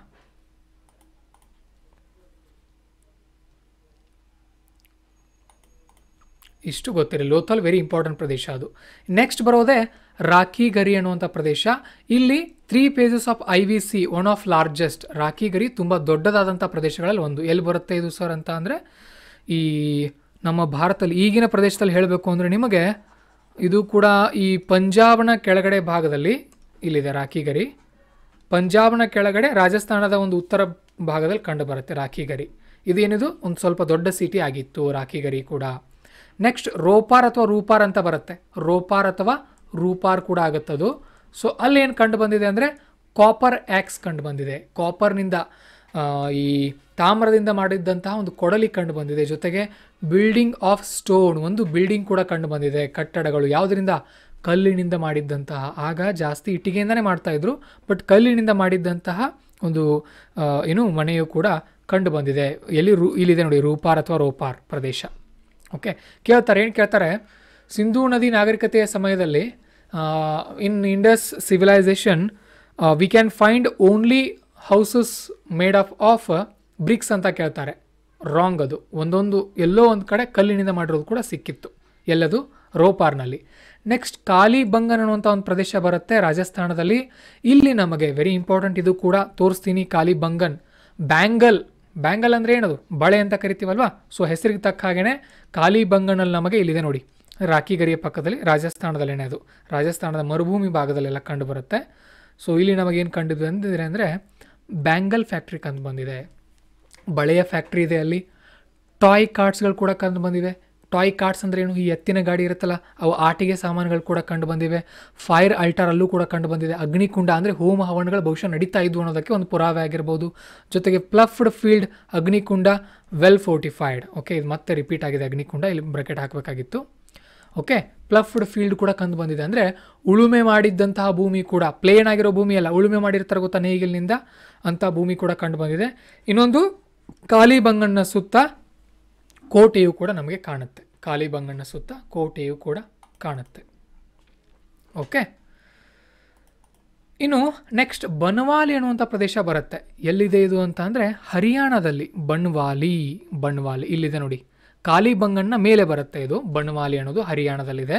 ಇಷ್ಟು ಗೊತ್ತಿರಿ ಲೋಥಲ್ ವೆರಿ ಇಂಪಾರ್ಟೆಂಟ್ ಪ್ರದೇಶ ಅದು ನೆಕ್ಸ್ಟ್ ಬರೋದೇ ಗರಿ ಅನ್ನುವಂಥ ಪ್ರದೇಶ ಇಲ್ಲಿ three phases of I V C one of largest Rakhigarhi ತುಂಬ ದೊಡ್ಡದಾದಂಥ ಪ್ರದೇಶಗಳಲ್ಲಿ ಒಂದು ಎಲ್ಲಿ ಬರುತ್ತೆ ಇದು ಸರ್ ಅಂತ ಅಂದರೆ ಈ ನಮ್ಮ ಭಾರತದಲ್ಲಿ ಈಗಿನ ಪ್ರದೇಶದಲ್ಲಿ ಹೇಳಬೇಕು ಅಂದರೆ ನಿಮಗೆ ಇದು ಕೂಡ ಈ ಪಂಜಾಬ್ನ ಕೆಳಗಡೆ ಭಾಗದಲ್ಲಿ ಇಲ್ಲಿದೆ ರಾಖಿಗರಿ ಪಂಜಾಬ್ನ ಕೆಳಗಡೆ ರಾಜಸ್ಥಾನದ ಒಂದು ಉತ್ತರ ಭಾಗದಲ್ಲಿ ಕಂಡುಬರುತ್ತೆ ರಾಖಿಗರಿ ಇದೇನಿದು ಒಂದು ಸ್ವಲ್ಪ ದೊಡ್ಡ ಸಿಟಿ ಆಗಿತ್ತು ರಾಖಿಗರಿ ಕೂಡ ನೆಕ್ಸ್ಟ್ ರೋಪಾರ್ ಅಥವಾ ರೂಪಾರ್ ಅಂತ ಬರುತ್ತೆ ರೋಪಾರ್ ಅಥವಾ ರೂಪಾರ್ ಕೂಡ ಆಗುತ್ತದು ಸೊ ಅಲ್ಲಿ ಏನು ಕಂಡು ಬಂದಿದೆ ಅಂದರೆ ಕಾಪರ್ ಆ್ಯಕ್ಸ್ ಕಂಡು ಬಂದಿದೆ ಕಾಪರ್ನಿಂದ ಈ ತಾಮ್ರದಿಂದ ಮಾಡಿದ್ದಂತಹ ಒಂದು ಕೊಡಲಿ ಕಂಡು ಬಂದಿದೆ ಜೊತೆಗೆ ಬಿಲ್ಡಿಂಗ್ ಆಫ್ ಸ್ಟೋನ್ ಒಂದು ಬಿಲ್ಡಿಂಗ್ ಕೂಡ ಕಂಡು ಬಂದಿದೆ ಕಟ್ಟಡಗಳು ಯಾವುದರಿಂದ ಕಲ್ಲಿನಿಂದ ಮಾಡಿದ್ದಂತಹ ಆಗ ಜಾಸ್ತಿ ಇಟ್ಟಿಗೆಯಿಂದನೇ ಮಾಡ್ತಾಯಿದ್ರು ಬಟ್ ಕಲ್ಲಿನಿಂದ ಮಾಡಿದ್ದಂತಹ ಒಂದು ಏನು ಮನೆಯು ಕೂಡ ಕಂಡು ಬಂದಿದೆ ಎಲ್ಲಿ ರೂ ಇಲ್ಲಿದೆ ನೋಡಿ ರೂಪಾರ್ ಅಥವಾ ರೋಪಾರ್ ಪ್ರದೇಶ ಓಕೆ ಕೇಳ್ತಾರೆ ಏನು ಕೇಳ್ತಾರೆ ಸಿಂಧೂ ನದಿ ನಾಗರಿಕತೆಯ ಸಮಯದಲ್ಲಿ in Indus civilisation we can find only houses made of of bricks ಅಂತ ಕೇಳ್ತಾರೆ ರಾಂಗ್ ಅದು ಒಂದೊಂದು ಎಲ್ಲೋ ಒಂದು ಕಡೆ ಕಲ್ಲಿನಿಂದ ಮಾಡಿರೋದು ಕೂಡ ಸಿಕ್ಕಿತ್ತು ಎಲ್ಲದು ರೋಪಾರ್ನಲ್ಲಿ ನೆಕ್ಸ್ಟ್ ಖಾಲಿ ಬಂಗನ್ ಅನ್ನುವಂಥ ಒಂದು ಪ್ರದೇಶ ಬರುತ್ತೆ ರಾಜಸ್ಥಾನದಲ್ಲಿ ಇಲ್ಲಿ ನಮಗೆ ವೆರಿ ಇಂಪಾರ್ಟೆಂಟ್ ಇದು ಕೂಡ ತೋರಿಸ್ತೀನಿ ಖಾಲಿ ಬಂಗನ್ ಬ್ಯಾಂಗಲ್ ಬ್ಯಾಂಗಲ್ ಅಂದರೆ ಏನದು ಬಳೆ ಅಂತ ಕರಿತೀವಲ್ವಾ ಸೊ ಹೆಸರಿಗೆ ತಕ್ಕ ಹಾಗೆಯೇ ಖಾಲಿ ಬಂಗನಲ್ಲಿ ನಮಗೆ ಇಲ್ಲಿದೆ ನೋಡಿ ರಾಖಿ ಗರಿಯ ಪಕ್ಕದಲ್ಲಿ ರಾಜಸ್ಥಾನದಲ್ಲೇನೆ ಅದು ರಾಜಸ್ಥಾನದ ಮರುಭೂಮಿ ಭಾಗದಲ್ಲೆಲ್ಲ ಕಂಡು ಬರುತ್ತೆ ಸೊ ಇಲ್ಲಿ ನಮಗೇನು ಕಂಡಿದ್ವಿ ಅಂದಿದ್ರೆ ಅಂದರೆ ಬ್ಯಾಂಗಲ್ ಫ್ಯಾಕ್ಟ್ರಿ ಕಂಡು ಬಂದಿದೆ ಬಳೆಯ ಫ್ಯಾಕ್ಟ್ರಿ ಇದೆ ಅಲ್ಲಿ ಟಾಯ್ ಕಾರ್ಡ್ಸ್ಗಳು ಕೂಡ ಕಂಡು ಬಂದಿವೆ ಟಾಯ್ ಕಾರ್ಡ್ಸ್ ಅಂದರೆ ಏನು ಈ ಎತ್ತಿನ ಗಾಡಿ ಇರುತ್ತಲ್ಲ ಅವು ಆಟಿಗೆ ಸಾಮಾನುಗಳು ಕೂಡ ಕಂಡು ಬಂದಿವೆ ಫೈರ್ ಅಲ್ಟರ್ ಅಲ್ಲೂ ಕೂಡ ಕಂಡು ಬಂದಿದೆ ಅಗ್ನಿಕುಂಡ ಅಂದರೆ ಹೋಮ ಹವನಗಳು ಬಹುಶಃ ನಡೀತಾ ಇದ್ವು ಅನ್ನೋದಕ್ಕೆ ಒಂದು ಪುರಾವೆ ಆಗಿರ್ಬೋದು ಜೊತೆಗೆ ಪ್ಲಫ್ಡ್ ಫೀಲ್ಡ್ ಅಗ್ನಿಕುಂಡ ವೆಲ್ ಫೋರ್ಟಿಫೈಡ್ ಓಕೆ ಇದು ಮತ್ತೆ ರಿಪೀಟ್ ಆಗಿದೆ ಅಗ್ನಿಕುಂಡ ಇಲ್ಲಿ ಬ್ರಕೆಟ್ ಹಾಕಬೇಕಾಗಿತ್ತು ಓಕೆ ಪ್ಲಫ್ಡ್ ಫೀಲ್ಡ್ ಕೂಡ ಕಂಡು ಬಂದಿದೆ ಅಂದರೆ ಉಳುಮೆ ಮಾಡಿದ್ದಂತಹ ಭೂಮಿ ಕೂಡ ಪ್ಲೇನ್ ಆಗಿರೋ ಭೂಮಿ ಅಲ್ಲ ಉಳುಮೆ ಮಾಡಿರ್ತಾರೆ ಗೊತ್ತಾ ನೇಗಿಲಿನಿಂದ ಅಂಥ ಭೂಮಿ ಕೂಡ ಕಂಡು ಬಂದಿದೆ ಇನ್ನೊಂದು ಖಾಲಿ ಬಂಗಣ್ಣ ಸುತ್ತ ಕೋಟೆಯು ಕೂಡ ನಮಗೆ ಕಾಣುತ್ತೆ ಖಾಲಿ ಬಂಗಣ್ಣ ಸುತ್ತ ಕೋಟೆಯು ಕೂಡ ಕಾಣುತ್ತೆ ಓಕೆ ಇನ್ನು ನೆಕ್ಸ್ಟ್ ಬನ್ವಾಲಿ ಅನ್ನುವಂಥ ಪ್ರದೇಶ ಬರುತ್ತೆ ಎಲ್ಲಿದೆ ಇದು ಅಂತ ಅಂದರೆ ಹರಿಯಾಣದಲ್ಲಿ ಬನ್ವಾಲಿ ಬನ್ವಾಲಿ ಇಲ್ಲಿದೆ ನೋಡಿ ಕಾಲಿಬಂಗಣ್ಣ ಬಂಗಣ್ಣ ಮೇಲೆ ಬರುತ್ತೆ ಇದು ಬಣವಾಲಿ ಅನ್ನೋದು ಹರಿಯಾಣದಲ್ಲಿದೆ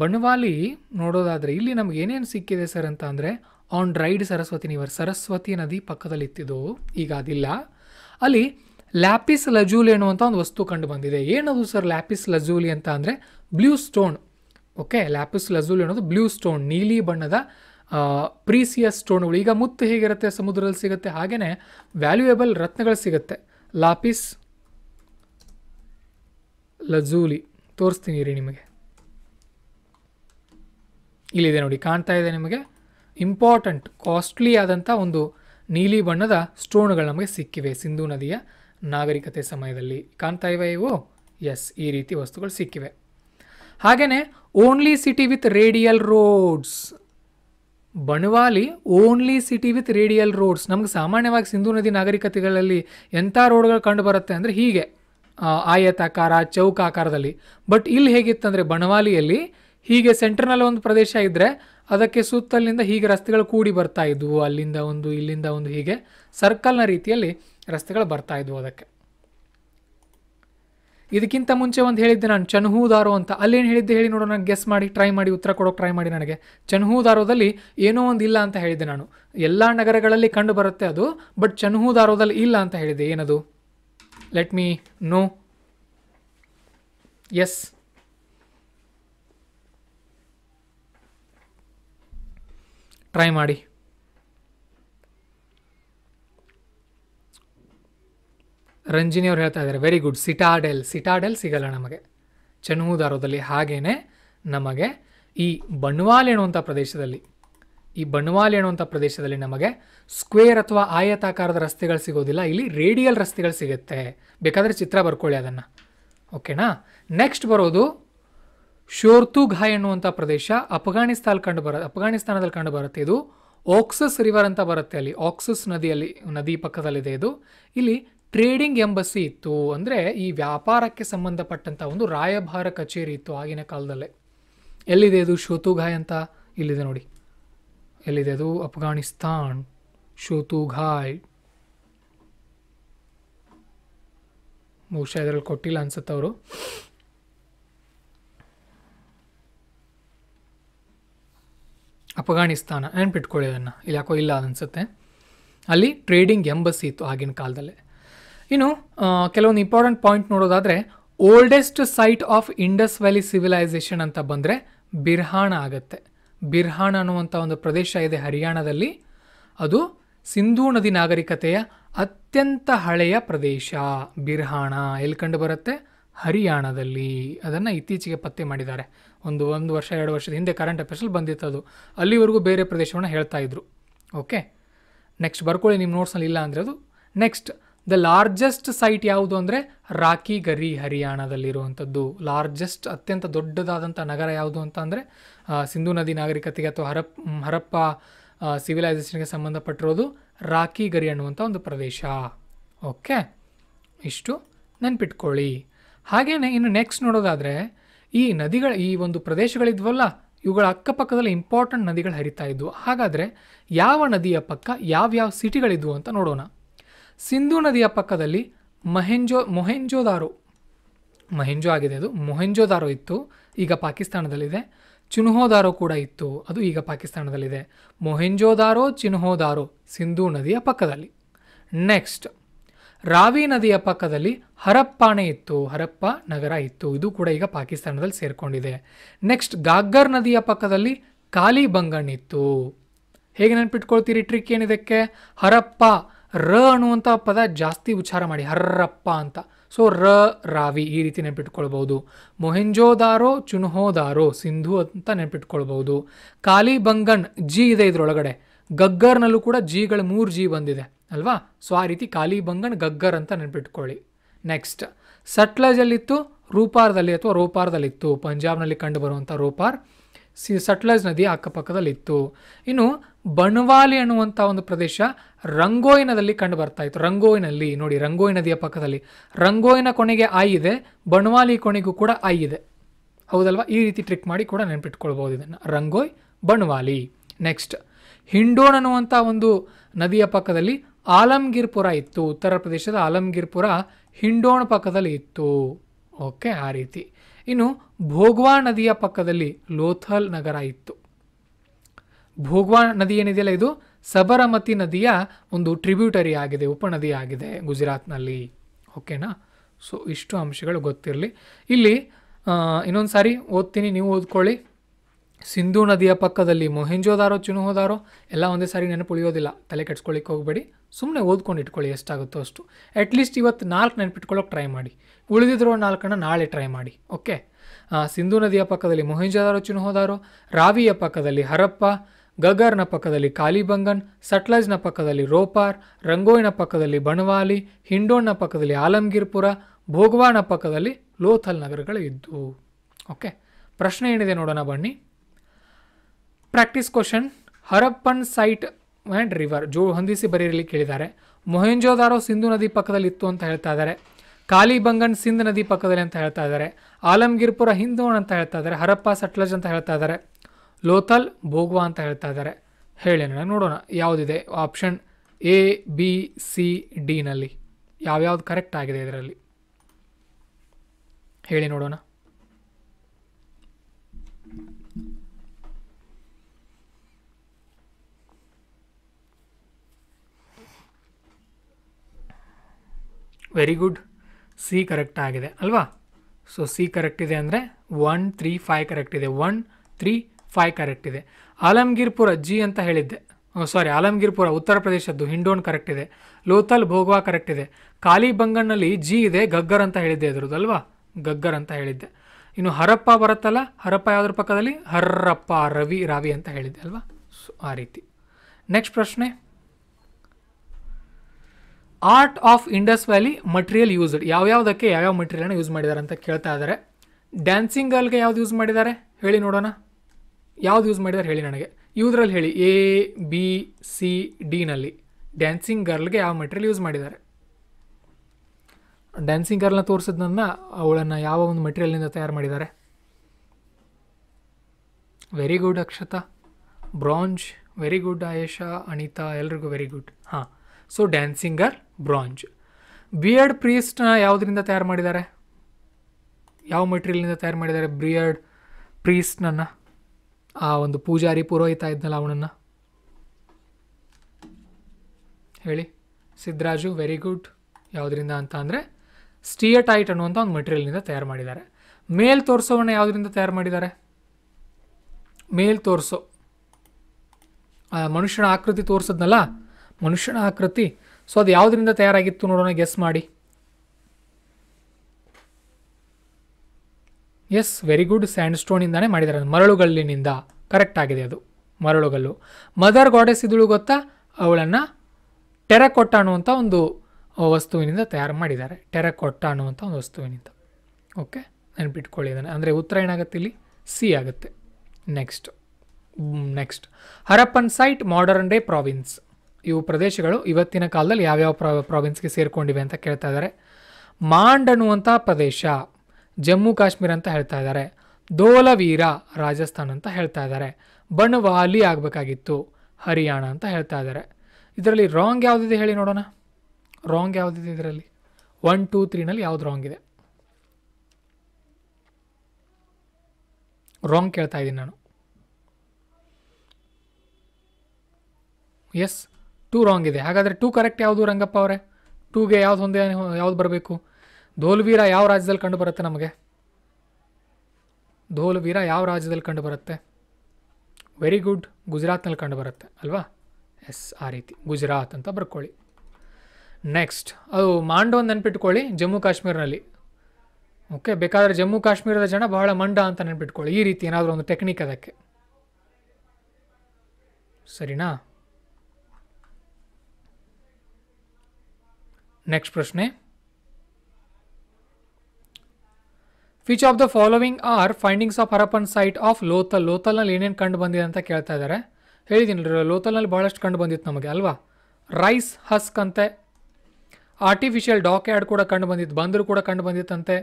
ಬಣ್ವಾಲಿ ನೋಡೋದಾದರೆ ಇಲ್ಲಿ ನಮ್ಗೆ ಏನೇನು ಸಿಕ್ಕಿದೆ ಸರ್ ಅಂತ ಅಂದರೆ on ride Saraswati river Saraswati ನದಿ ಪಕ್ಕದಲ್ಲಿ ಈಗ ಅದಿಲ್ಲ ಅಲ್ಲಿ ಲ್ಯಾಪಿಸ್ ಲಜೂಲಿ ಅನ್ನುವಂಥ ಒಂದು ವಸ್ತು ಕಂಡು ಬಂದಿದೆ ಏನದು ಸರ್ ಲ್ಯಾಪಿಸ್ ಲಜೂಲಿ ಅಂತ ಅಂದರೆ blue stone okay lapis lazuli ಅನ್ನೋದು ಬ್ಲೂ ಸ್ಟೋನ್ ನೀಲಿ ಬಣ್ಣದ ಪ್ರೀಸಿಯಸ್ ಸ್ಟೋನ್ಗಳು ಈಗ ಮುತ್ತು ಹೇಗಿರುತ್ತೆ ಸಮುದ್ರದಲ್ಲಿ ಸಿಗುತ್ತೆ ಹಾಗೆಯೇ ವ್ಯಾಲ್ಯೂಯೇಬಲ್ ರತ್ನಗಳು ಸಿಗುತ್ತೆ ಲಾಪಿಸ್ ಲಜೂಲಿ ತೋರಿಸ್ತೀನಿ ರೀ ನಿಮಗೆ ಇಲ್ಲಿದೆ ನೋಡಿ ಕಾಣ್ತಾ ಇದೆ ನಿಮಗೆ ಇಂಪಾರ್ಟೆಂಟ್ ಕಾಸ್ಟ್ಲಿ ಆದಂಥ ಒಂದು ನೀಲಿ ಬಣ್ಣದ ಸ್ಟೋನ್ಗಳು ನಮಗೆ ಸಿಕ್ಕಿವೆ ಸಿಂಧೂ ನದಿಯ ನಾಗರಿಕತೆ ಸಮಯದಲ್ಲಿ ಕಾಣ್ತಾ ಇವೆ ಇವು ಎಸ್ ಈ ರೀತಿ ವಸ್ತುಗಳು ಸಿಕ್ಕಿವೆ ಹಾಗೆಯೇ only city with radial roads Banawali only city with radial roads ನಮ್ಗೆ ಸಾಮಾನ್ಯವಾಗಿ ಸಿಂಧೂ ನದಿ ನಾಗರಿಕತೆಗಳಲ್ಲಿ ಎಂಥ ರೋಡ್ಗಳು ಕಂಡು ಬರುತ್ತೆ ಅಂದರೆ ಹೀಗೆ ಆಯತಾಕಾರ ಚೌಕಾಕಾರದಲ್ಲಿ ಬಟ್ ಇಲ್ಲಿ ಹೇಗಿತ್ತಂದರೆ ಬಣವಾಲಿಯಲ್ಲಿ ಹೀಗೆ ಸೆಂಟ್ರನಲ್ಲಿ ಒಂದು ಪ್ರದೇಶ ಇದ್ದರೆ ಅದಕ್ಕೆ ಸುತ್ತಲಿಂದ ಹೀಗೆ ರಸ್ತೆಗಳು ಕೂಡಿ ಬರ್ತಾ ಇದ್ವು ಅಲ್ಲಿಂದ ಒಂದು ಇಲ್ಲಿಂದ ಒಂದು ಹೀಗೆ ಸರ್ಕಲ್ನ ರೀತಿಯಲ್ಲಿ ರಸ್ತೆಗಳು ಬರ್ತಾ ಇದ್ವು ಅದಕ್ಕೆ ಇದಕ್ಕಿಂತ ಮುಂಚೆ ಒಂದು ಹೇಳಿದ್ದೆ ನಾನು ಚನ್ಹೂದಾರೋ ಅಂತ ಅಲ್ಲೇನು ಹೇಳಿದ್ದೆ ಹೇಳಿ ನೋಡೋಣ ಗೆಸ್ ಮಾಡಿ ಟ್ರೈ ಮಾಡಿ ಉತ್ತರ ಕೊಡೋಕೆ ಟ್ರೈ ಮಾಡಿ ನನಗೆ ಚನ್ಹೂದಾರೋದಲ್ಲಿ ಏನೋ ಒಂದು ಇಲ್ಲ ಅಂತ ಹೇಳಿದ್ದೆ ನಾನು ಎಲ್ಲ ನಗರಗಳಲ್ಲಿ ಕಂಡು ಬರುತ್ತೆ ಅದು ಬಟ್ ಚನ್ಹೂದಾರೋದಲ್ಲಿ ಇಲ್ಲ ಅಂತ ಹೇಳಿದ್ದೆ ಏನದು let me know yes try ಮಾಡಿ ರಂಜಿನಿ ಅವ್ರು ಹೇಳ್ತಾ ಇದ್ದಾರೆ ವೆರಿ ಗುಡ್ ಸಿಟಾಡೆಲ್ ಸಿಟಾಡೆಲ್ ಸಿಗಲ್ಲ ನಮಗೆ ಚನ್ನೂದಾರದಲ್ಲಿ ಹಾಗೇನೆ ನಮಗೆ ಈ ಬಣ್ವಾಲ್ ಎನ್ನುವಂಥ ಪ್ರದೇಶದಲ್ಲಿ ಈ ಬಣ್ವಾಲ್ ಅನ್ನುವಂಥ ಪ್ರದೇಶದಲ್ಲಿ ನಮಗೆ ಸ್ಕ್ವೇರ್ ಅಥವಾ ಆಯತಾಕಾರದ ರಸ್ತೆಗಳು ಸಿಗೋದಿಲ್ಲ ಇಲ್ಲಿ ರೇಡಿಯಲ್ ರಸ್ತೆಗಳು ಸಿಗುತ್ತೆ ಬೇಕಾದರೆ ಚಿತ್ರ ಬರ್ಕೊಳ್ಳಿ ಅದನ್ನು ಓಕೆನಾ ನೆಕ್ಸ್ಟ್ ಬರೋದು ಘಾಯ್ ಎನ್ನುವಂಥ ಪ್ರದೇಶ ಅಫ್ಘಾನಿಸ್ತಾನ ಕಂಡು ಬರ ಅಫ್ಘಾನಿಸ್ತಾನದಲ್ಲಿ ಕಂಡು ಬರುತ್ತೆ ಇದು ಆಕ್ಸಸ್ ರಿವರ್ ಅಂತ ಬರುತ್ತೆ ಅಲ್ಲಿ ಆಕ್ಸಸ್ ನದಿಯಲ್ಲಿ ನದಿ ಪಕ್ಕದಲ್ಲಿದೆ ಇದು ಇಲ್ಲಿ ಟ್ರೇಡಿಂಗ್ ಎಂಬಸಿ ಇತ್ತು ಅಂದರೆ ಈ ವ್ಯಾಪಾರಕ್ಕೆ ಸಂಬಂಧಪಟ್ಟಂಥ ಒಂದು ರಾಯಭಾರ ಕಚೇರಿ ಇತ್ತು ಆಗಿನ ಕಾಲದಲ್ಲೇ ಎಲ್ಲಿದೆ ಇದು ಶೋತುಘಾಯ್ ಅಂತ ಇಲ್ಲಿದೆ ನೋಡಿ ಎಲ್ಲಿದೆ ಅದು ಅಫ್ಘಾನಿಸ್ತಾನ್ ಶೋತುಘಾಯ್ ಬಹುಶಃ ಇದರಲ್ಲಿ ಕೊಟ್ಟಿಲ್ಲ ಅನ್ಸುತ್ತೆ ಅವರು ಅಫ್ಘಾನಿಸ್ತಾನ ನೆನ್ಪಿಟ್ಕೊಳ್ಳಿ ಅದನ್ನು ಇಲ್ಲಿ ಯಾಕೋ ಇಲ್ಲ ಅನಿಸುತ್ತೆ ಅಲ್ಲಿ ಟ್ರೇಡಿಂಗ್ ಎಂಬಸಿ ಇತ್ತು ಆಗಿನ ಕಾಲದಲ್ಲಿ ಇನ್ನು ಕೆಲವೊಂದು ಇಂಪಾರ್ಟೆಂಟ್ ಪಾಯಿಂಟ್ ನೋಡೋದಾದರೆ oldest site of Indus valley civilisation ಅಂತ ಬಂದರೆ ಬಿರ್ಹಾಣ ಆಗುತ್ತೆ ಬಿರ್ಹಾಣ ಅನ್ನುವಂಥ ಒಂದು ಪ್ರದೇಶ ಇದೆ ಹರಿಯಾಣದಲ್ಲಿ ಅದು ಸಿಂಧೂ ನದಿ ನಾಗರಿಕತೆಯ ಅತ್ಯಂತ ಹಳೆಯ ಪ್ರದೇಶ ಬಿರ್ಹಾಣ ಎಲ್ಲಿ ಕಂಡು ಬರುತ್ತೆ ಹರಿಯಾಣದಲ್ಲಿ ಅದನ್ನು ಇತ್ತೀಚೆಗೆ ಪತ್ತೆ ಮಾಡಿದ್ದಾರೆ ಒಂದು ಒಂದು ವರ್ಷ ಎರಡು ವರ್ಷದ ಹಿಂದೆ ಕರೆಂಟ್ ಅಫೇರ್ಸಲ್ಲಿ ಬಂದಿತ್ತು ಅದು ಅಲ್ಲಿವರೆಗೂ ಬೇರೆ ಪ್ರದೇಶವನ್ನು ಹೇಳ್ತಾ ಇದ್ರು ಓಕೆ ನೆಕ್ಸ್ಟ್ ಬರ್ಕೊಳ್ಳಿ ನಿಮ್ಮ ನೋಟ್ಸ್ನಲ್ಲಿ ಇಲ್ಲ ಅಂದರೆ ಅದು ನೆಕ್ಸ್ಟ್ ದ ಲಾರ್ಜೆಸ್ಟ್ ಸೈಟ್ ಯಾವುದು ಅಂದರೆ ರಾಖಿ ಗರಿ ಹರಿಯಾಣದಲ್ಲಿರುವಂಥದ್ದು ಲಾರ್ಜೆಸ್ಟ್ ಅತ್ಯಂತ ದೊಡ್ಡದಾದಂಥ ನಗರ ಯಾವುದು ಅಂತ ಅಂದರೆ ಸಿಂಧು ನದಿ ನಾಗರಿಕತೆಗೆ ಅಥವಾ ಹರಪ್ ಹರಪ್ಪ ಸಿವಿಲೈಸೇಷನ್ಗೆ ಸಂಬಂಧಪಟ್ಟಿರೋದು ರಾಖಿ ಗರಿ ಅನ್ನುವಂಥ ಒಂದು ಪ್ರದೇಶ ಓಕೆ ಇಷ್ಟು ನೆನ್ಪಿಟ್ಕೊಳ್ಳಿ ಹಾಗೆಯೇ ಇನ್ನು ನೆಕ್ಸ್ಟ್ ನೋಡೋದಾದರೆ ಈ ನದಿಗಳ ಈ ಒಂದು ಪ್ರದೇಶಗಳಿದ್ವಲ್ಲ ಇವುಗಳ ಅಕ್ಕಪಕ್ಕದಲ್ಲಿ ಇಂಪಾರ್ಟೆಂಟ್ ನದಿಗಳು ಹರಿತಾ ಇದ್ವು ಹಾಗಾದರೆ ಯಾವ ನದಿಯ ಪಕ್ಕ ಯಾವ್ಯಾವ ಸಿಟಿಗಳಿದ್ವು ಅಂತ ನೋಡೋಣ ಸಿಂಧೂ ನದಿಯ ಪಕ್ಕದಲ್ಲಿ ಮಹೆಂಜೋ ಮೊಹೆಂಜೋದಾರು ಮಹೆಂಜೋ ಆಗಿದೆ ಅದು ಮೊಹೆಂಜೋದಾರು ಇತ್ತು ಈಗ ಪಾಕಿಸ್ತಾನದಲ್ಲಿದೆ ಚಿನ್ಹೋದಾರೋ ಕೂಡ ಇತ್ತು ಅದು ಈಗ ಪಾಕಿಸ್ತಾನದಲ್ಲಿದೆ ಮೊಹೆಂಜೋದಾರೋ ಚಿನ್ಹೋದಾರೋ ಸಿಂಧೂ ನದಿಯ ಪಕ್ಕದಲ್ಲಿ ನೆಕ್ಸ್ಟ್ ರಾವಿ ನದಿಯ ಪಕ್ಕದಲ್ಲಿ ಹರಪ್ಪಾಣೆ ಇತ್ತು ಹರಪ್ಪ ನಗರ ಇತ್ತು ಇದು ಕೂಡ ಈಗ ಪಾಕಿಸ್ತಾನದಲ್ಲಿ ಸೇರಿಕೊಂಡಿದೆ ನೆಕ್ಸ್ಟ್ ಗಾಗ್ಗರ್ ನದಿಯ ಪಕ್ಕದಲ್ಲಿ ಇತ್ತು ಹೇಗೆ ನೆನ್ಪಿಟ್ಕೊಳ್ತೀರಿ ಟ್ರಿಕ್ ಏನಿದಕ್ಕೆ ಹರಪ್ಪ ರ ಅನ್ನುವಂಥ ಪದ ಜಾಸ್ತಿ ಉಚ್ಚಾರ ಮಾಡಿ ಹರ್ರಪ್ಪ ಅಂತ ಸೊ ರ ರಾವಿ ಈ ರೀತಿ ನೆನಪಿಟ್ಕೊಳ್ಬೋದು ಮೊಹೆಂಜೋದಾರೋ ಚುನ್ಹೋದಾರೋ ಸಿಂಧು ಅಂತ ನೆನಪಿಟ್ಕೊಳ್ಬೋದು ಕಾಲಿಬಂಗನ್ ಜಿ ಇದೆ ಇದರೊಳಗಡೆ ಗಗ್ಗರ್ನಲ್ಲೂ ಕೂಡ ಜಿಗಳ ಮೂರು ಜಿ ಬಂದಿದೆ ಅಲ್ವಾ ಸೊ ಆ ರೀತಿ ಕಾಲಿಬಂಗನ್ ಗಗ್ಗರ್ ಅಂತ ನೆನಪಿಟ್ಕೊಳ್ಳಿ ನೆಕ್ಸ್ಟ್ ಸಟ್ಲಜಲ್ಲಿತ್ತು ರೂಪಾರದಲ್ಲಿ ಅಥವಾ ರೋಪಾರ್ದಲ್ಲಿತ್ತು ಪಂಜಾಬ್ನಲ್ಲಿ ಕಂಡು ಬರುವಂಥ ರೋಪಾರ್ ಸಿ ಸಟ್ಲಜ್ ನದಿ ಅಕ್ಕಪಕ್ಕದಲ್ಲಿತ್ತು ಇನ್ನು ಬಣವಾಲಿ ಅನ್ನುವಂಥ ಒಂದು ಪ್ರದೇಶ ರಂಗೋಯಿನದಲ್ಲಿ ಕಂಡು ಬರ್ತಾ ಇತ್ತು ರಂಗೋಯಿನಲ್ಲಿ ನೋಡಿ ರಂಗೋಯಿ ನದಿಯ ಪಕ್ಕದಲ್ಲಿ ರಂಗೋಯಿನ ಕೊನೆಗೆ ಐ ಇದೆ ಬಣವಾಲಿ ಕೊನೆಗೂ ಕೂಡ ಐ ಇದೆ ಹೌದಲ್ವಾ ಈ ರೀತಿ ಟ್ರಿಕ್ ಮಾಡಿ ಕೂಡ ನೆನಪಿಟ್ಕೊಳ್ಬೋದು ಇದನ್ನು ರಂಗೋಯ್ ಬಣವಾಲಿ ನೆಕ್ಸ್ಟ್ ಹಿಂಡೋನ್ ಅನ್ನುವಂಥ ಒಂದು ನದಿಯ ಪಕ್ಕದಲ್ಲಿ ಆಲಮ್ಗಿರ್ಪುರ ಇತ್ತು ಉತ್ತರ ಪ್ರದೇಶದ ಆಲಮ್ಗಿರ್ಪುರ ಹಿಂಡೋಣ ಪಕ್ಕದಲ್ಲಿ ಇತ್ತು ಓಕೆ ಆ ರೀತಿ ಇನ್ನು ಭೋಗ್ವಾ ನದಿಯ ಪಕ್ಕದಲ್ಲಿ ಲೋಥಲ್ ನಗರ ಇತ್ತು ಭೋಗ್ವಾ ನದಿ ಏನಿದೆಯಲ್ಲ ಇದು ಸಬರಮತಿ ನದಿಯ ಒಂದು ಟ್ರಿಬ್ಯೂಟರಿ ಆಗಿದೆ ಉಪನದಿ ಆಗಿದೆ ಗುಜರಾತ್ನಲ್ಲಿ ಓಕೆನಾ ಸೊ ಇಷ್ಟು ಅಂಶಗಳು ಗೊತ್ತಿರಲಿ ಇಲ್ಲಿ ಇನ್ನೊಂದು ಸಾರಿ ಓದ್ತೀನಿ ನೀವು ಓದ್ಕೊಳ್ಳಿ ಸಿಂಧೂ ನದಿಯ ಪಕ್ಕದಲ್ಲಿ ಮೊಹೆಂಜೋದಾರೋ ಚುನುಹೋದಾರೋ ಎಲ್ಲ ಒಂದೇ ಸಾರಿ ನೆನಪು ಉಳಿಯೋದಿಲ್ಲ ತಲೆ ಕೆಡ್ಸ್ಕೊಳ್ಳಿಕ್ಕೆ ಹೋಗಬೇಡಿ ಸುಮ್ಮನೆ ಓದ್ಕೊಂಡು ಇಟ್ಕೊಳ್ಳಿ ಎಷ್ಟಾಗುತ್ತೋ ಅಷ್ಟು ಅಟ್ಲೀಸ್ಟ್ ಇವತ್ತು ನಾಲ್ಕು ನೆನಪಿಟ್ಕೊಳ್ಳೋಕೆ ಟ್ರೈ ಮಾಡಿ ಉಳಿದಿರೋ ನಾಲ್ಕನ್ನ ನಾಳೆ ಟ್ರೈ ಮಾಡಿ ಓಕೆ ಸಿಂಧೂ ನದಿಯ ಪಕ್ಕದಲ್ಲಿ ಮೊಹೆಂಜೋದಾರೋ ಚುನುಹೋದಾರೋ ರಾವಿಯ ಪಕ್ಕದಲ್ಲಿ ಹರಪ್ಪ ಗಗರ್ನ ಪಕ್ಕದಲ್ಲಿ ಕಾಲಿಬಂಗನ್ ಸಟ್ಲಜ್ನ ಪಕ್ಕದಲ್ಲಿ ರೋಪಾರ್ ರಂಗೋಯ್ನ ಪಕ್ಕದಲ್ಲಿ ಬಣವಾಲಿ ಹಿಂಡೋಣನ ಪಕ್ಕದಲ್ಲಿ ಆಲಮ್ಗಿರ್ಪುರ ಭೋಗವಾನ ಪಕ್ಕದಲ್ಲಿ ಲೋಥಲ್ ನಗರಗಳು ಇದ್ದವು ಓಕೆ ಪ್ರಶ್ನೆ ಏನಿದೆ ನೋಡೋಣ ಬನ್ನಿ practice question Harappan site and river ಜೋ ಹೊಂದಿಸಿ ಬರೀರಲಿ ಕೇಳಿದ್ದಾರೆ ಮೊಹೆಂಜೋದಾರೋ ಸಿಂಧು ನದಿ ಪಕ್ಕದಲ್ಲಿ ಇತ್ತು ಅಂತ ಹೇಳ್ತಾ ಇದ್ದಾರೆ ಕಾಲಿಬಂಗನ್ ಸಿಂಧ್ ನದಿ ಪಕ್ಕದಲ್ಲಿ ಅಂತ ಹೇಳ್ತಾ ಇದ್ದಾರೆ ಆಲಮ್ಗಿರ್ಪುರ ಹಿಂದೋಣ್ ಅಂತ ಹೇಳ್ತಾ ಇದ್ದಾರೆ ಹರಪ್ಪ ಸಟ್ಲಜ್ ಅಂತ ಹೇಳ್ತಾ ಇದ್ದಾರೆ ಲೋಥಲ್ ಭೋಗ್ವಾ ಅಂತ ಹೇಳ್ತಾ ಇದ್ದಾರೆ ಹೇಳೋಣ ನೋಡೋಣ ಯಾವುದಿದೆ ಆಪ್ಷನ್ ಎ ಬಿ ಸಿ ಡಿನಲ್ಲಿ ಯಾವ್ಯಾವ್ದು ಕರೆಕ್ಟ್ ಆಗಿದೆ ಇದರಲ್ಲಿ ಹೇಳಿ ನೋಡೋಣ ವೆರಿ ಗುಡ್ ಸಿ ಕರೆಕ್ಟ್ ಆಗಿದೆ ಅಲ್ವಾ ಸೊ ಸಿ ಕರೆಕ್ಟ್ ಇದೆ ಅಂದರೆ ಒನ್ ತ್ರೀ ಫೈವ್ ಕರೆಕ್ಟ್ ಇದೆ ಒನ್ ತ್ರೀ ಫೈ ಕರೆಕ್ಟ್ ಇದೆ ಆಲಮ್ಗೀರ್ಪುರ ಜಿ ಅಂತ ಹೇಳಿದ್ದೆ ಸಾರಿ ಆಲಮ್ಗೀರ್ಪುರ ಉತ್ತರ ಪ್ರದೇಶದ್ದು ಹಿಂಡೋನ್ ಕರೆಕ್ಟ್ ಇದೆ ಲೋಥಲ್ ಭೋಗ್ವಾ ಕರೆಕ್ಟ್ ಇದೆ ಬಂಗಣ್ಣಲ್ಲಿ ಜಿ ಇದೆ ಗಗ್ಗರ್ ಅಂತ ಹೇಳಿದ್ದೆ ಇದ್ರದ್ದು ಅಲ್ವಾ ಗಗ್ಗರ್ ಅಂತ ಹೇಳಿದ್ದೆ ಇನ್ನು ಹರಪ್ಪ ಬರುತ್ತಲ್ಲ ಹರಪ್ಪ ಯಾವುದ್ರ ಪಕ್ಕದಲ್ಲಿ ಹರ್ರಪ್ಪ ರವಿ ರಾವಿ ಅಂತ ಹೇಳಿದ್ದೆ ಅಲ್ವಾ ಸೊ ಆ ರೀತಿ ನೆಕ್ಸ್ಟ್ ಪ್ರಶ್ನೆ art of Indus valley material used ಯಾವ್ಯಾವುದಕ್ಕೆ ಯಾವ್ಯಾವ ಮಟೀರಿಯಲ್ನ ಯೂಸ್ ಮಾಡಿದ್ದಾರೆ ಅಂತ ಕೇಳ್ತಾ ಇದ್ದಾರೆ ಡ್ಯಾನ್ಸಿಂಗ್ ಗರ್ಲ್ಗೆ ಯಾವ್ದು ಯೂಸ್ ಮಾಡಿದ್ದಾರೆ ಹೇಳಿ ನೋಡೋಣ ಯಾವ್ದು ಯೂಸ್ ಮಾಡಿದಾರೆ ಹೇಳಿ ನನಗೆ ಯುದ್ರಲ್ಲಿ ಹೇಳಿ ಎ ಬಿ ಸಿ ಡಿನಲ್ಲಿ ಡ್ಯಾನ್ಸಿಂಗ್ ಗರ್ಲ್ಗೆ ಯಾವ ಮೆಟೀರಿಯಲ್ ಯೂಸ್ ಮಾಡಿದ್ದಾರೆ ಡ್ಯಾನ್ಸಿಂಗ್ ಗರ್ಲ್ನ ತೋರಿಸಿದ್ನನ್ನ ಅವಳನ್ನು ಯಾವ ಒಂದು ಮೆಟೀರಿಯಲ್ನಿಂದ ತಯಾರು ಮಾಡಿದ್ದಾರೆ very good Akshata bronze very good Ayesha Anita ಎಲ್ರಿಗೂ ವೆರಿ ಗುಡ್ ಹಾಂ so dancing girl bronze bearded ಪ್ರೀಸ್ಟ್ನ ಯಾವುದರಿಂದ ತಯಾರು ಮಾಡಿದ್ದಾರೆ ಯಾವ ಮೆಟೀರಿಯಲ್ನಿಂದ ತಯಾರು ಮಾಡಿದ್ದಾರೆ ಬಿಯರ್ಡ್ ಪ್ರೀಸ್ಟ್ನನ್ನು ಆ ಒಂದು ಪೂಜಾರಿ ಪುರೋಹಿತ ಇದ್ನಲ್ಲ ಅವನನ್ನು ಹೇಳಿ ಸಿದ್ದರಾಜು ವೆರಿ ಗುಡ್ ಯಾವುದರಿಂದ ಅಂತ ಅಂದರೆ ಸ್ಟಿಯಟೈಟ್ ಅನ್ನುವಂಥ ಒಂದು ಮೆಟೀರಿಯಲ್ನಿಂದ ತಯಾರು ಮಾಡಿದ್ದಾರೆ ಮೇಲ್ ತೋರಿಸೋವನ್ನು ಯಾವುದರಿಂದ ತಯಾರು ಮಾಡಿದ್ದಾರೆ ಮೇಲ್ ತೋರಿಸೋ ಮನುಷ್ಯನ ಆಕೃತಿ ತೋರಿಸೋದ್ನಲ್ಲ ಮನುಷ್ಯನ ಆಕೃತಿ ಸೊ ಅದು ಯಾವುದರಿಂದ ತಯಾರಾಗಿತ್ತು ನೋಡೋಣ ಗೆಸ್ ಮಾಡಿ ಎಸ್ ವೆರಿ ಗುಡ್ ಸ್ಯಾಂಡ್ಸ್ಟೋನಿಂದಾನೇ ಮಾಡಿದ್ದಾರೆ ಮರಳುಗಲ್ಲಿನಿಂದ ಕರೆಕ್ಟ್ ಆಗಿದೆ ಅದು ಮರಳುಗಲ್ಲು ಮದರ್ ಗಾಡೆಸ್ ಇದಳು ಗೊತ್ತಾ ಅವಳನ್ನು ಕೊಟ್ಟ ಅನ್ನುವಂಥ ಒಂದು ವಸ್ತುವಿನಿಂದ ತಯಾರು ಮಾಡಿದ್ದಾರೆ ಕೊಟ್ಟ ಅನ್ನುವಂಥ ಒಂದು ವಸ್ತುವಿನಿಂದ ಓಕೆ ನೆನ್ಪಿಟ್ಕೊಳ್ಳಿ ಇದನ್ನು ಅಂದರೆ ಉತ್ತರ ಏನಾಗುತ್ತೆ ಇಲ್ಲಿ ಸಿ ಆಗುತ್ತೆ next next Harappan site modern day province ಇವು ಪ್ರದೇಶಗಳು ಇವತ್ತಿನ ಕಾಲದಲ್ಲಿ ಯಾವ್ಯಾವ ಪ್ರಾವಿನ್ಸ್ಗೆ ಸೇರಿಕೊಂಡಿವೆ ಅಂತ ಕೇಳ್ತಾ ಇದ್ದಾರೆ ಮಾಂಡ್ ಅನ್ನುವಂಥ ಪ್ರದೇಶ ಜಮ್ಮು ಕಾಶ್ಮೀರ ಅಂತ ಹೇಳ್ತಾ ಇದ್ದಾರೆ ದೋಲವೀರ ರಾಜಸ್ಥಾನ್ ಅಂತ ಹೇಳ್ತಾ ಇದ್ದಾರೆ ಬಣವಾಲಿ ಆಗಬೇಕಾಗಿತ್ತು ಹರಿಯಾಣ ಅಂತ ಹೇಳ್ತಾ ಇದ್ದಾರೆ ಇದರಲ್ಲಿ ರಾಂಗ್ ಯಾವುದಿದೆ ಹೇಳಿ ನೋಡೋಣ ರಾಂಗ್ ಯಾವುದಿದೆ ಇದರಲ್ಲಿ ಒನ್ ಟೂ ತ್ರೀನಲ್ಲಿ ಯಾವುದು ರಾಂಗ್ ಇದೆ ರಾಂಗ್ ಕೇಳ್ತಾ ಇದ್ದೀನಿ ನಾನು ಎಸ್ ಟೂ ರಾಂಗ್ ಇದೆ ಹಾಗಾದರೆ ಟೂ ಕರೆಕ್ಟ್ ಯಾವುದು ರಂಗಪ್ಪ ಅವರೇ ಟೂಗೆ ಯಾವ್ದು ಹೊಂದೇ ಯಾವ್ದು ಬರಬೇಕು ಧೋಲ್ವೀರ ಯಾವ ರಾಜ್ಯದಲ್ಲಿ ಕಂಡು ಬರುತ್ತೆ ನಮಗೆ ಧೋಲ್ವೀರ ಯಾವ ರಾಜ್ಯದಲ್ಲಿ ಕಂಡು ಬರುತ್ತೆ ವೆರಿ ಗುಡ್ ಗುಜರಾತ್ನಲ್ಲಿ ಕಂಡು ಬರುತ್ತೆ ಅಲ್ವಾ ಎಸ್ ಆ ರೀತಿ ಗುಜರಾತ್ ಅಂತ ಬರ್ಕೊಳ್ಳಿ ನೆಕ್ಸ್ಟ್ ಅದು ಮಾಂಡೋ ನೆನ್ಪಿಟ್ಕೊಳ್ಳಿ ಜಮ್ಮು ಕಾಶ್ಮೀರನಲ್ಲಿ ಓಕೆ ಬೇಕಾದರೆ ಜಮ್ಮು ಕಾಶ್ಮೀರದ ಜನ ಬಹಳ ಮಂಡ ಅಂತ ನೆನ್ಪಿಟ್ಕೊಳ್ಳಿ ಈ ರೀತಿ ಏನಾದರೂ ಒಂದು ಟೆಕ್ನಿಕ್ ಅದಕ್ಕೆ ಸರಿನಾ ನೆಕ್ಸ್ಟ್ ಪ್ರಶ್ನೆ which of the following are findings of Harappan site of Lothal ಲೋತಲ್ನಲ್ಲಿ ಏನೇನು ಕಂಡು ಬಂದಿದೆ ಅಂತ ಕೇಳ್ತಾ ಇದ್ದಾರೆ ಹೇಳಿದ್ದೀನಿ ಲೋತಲ್ನಲ್ಲಿ ಭಾಳಷ್ಟು ಕಂಡು ಬಂದಿತ್ತು ನಮಗೆ ಅಲ್ವಾ ರೈಸ್ ಹಸ್ಕ್ ಅಂತೆ ಆರ್ಟಿಫಿಷಿಯಲ್ ಡಾಕ್ ಯಾರ್ಡ್ ಕೂಡ ಕಂಡು ಬಂದಿತ್ತು ಬಂದರು ಕೂಡ ಕಂಡು ಬಂದಿತ್ತಂತೆ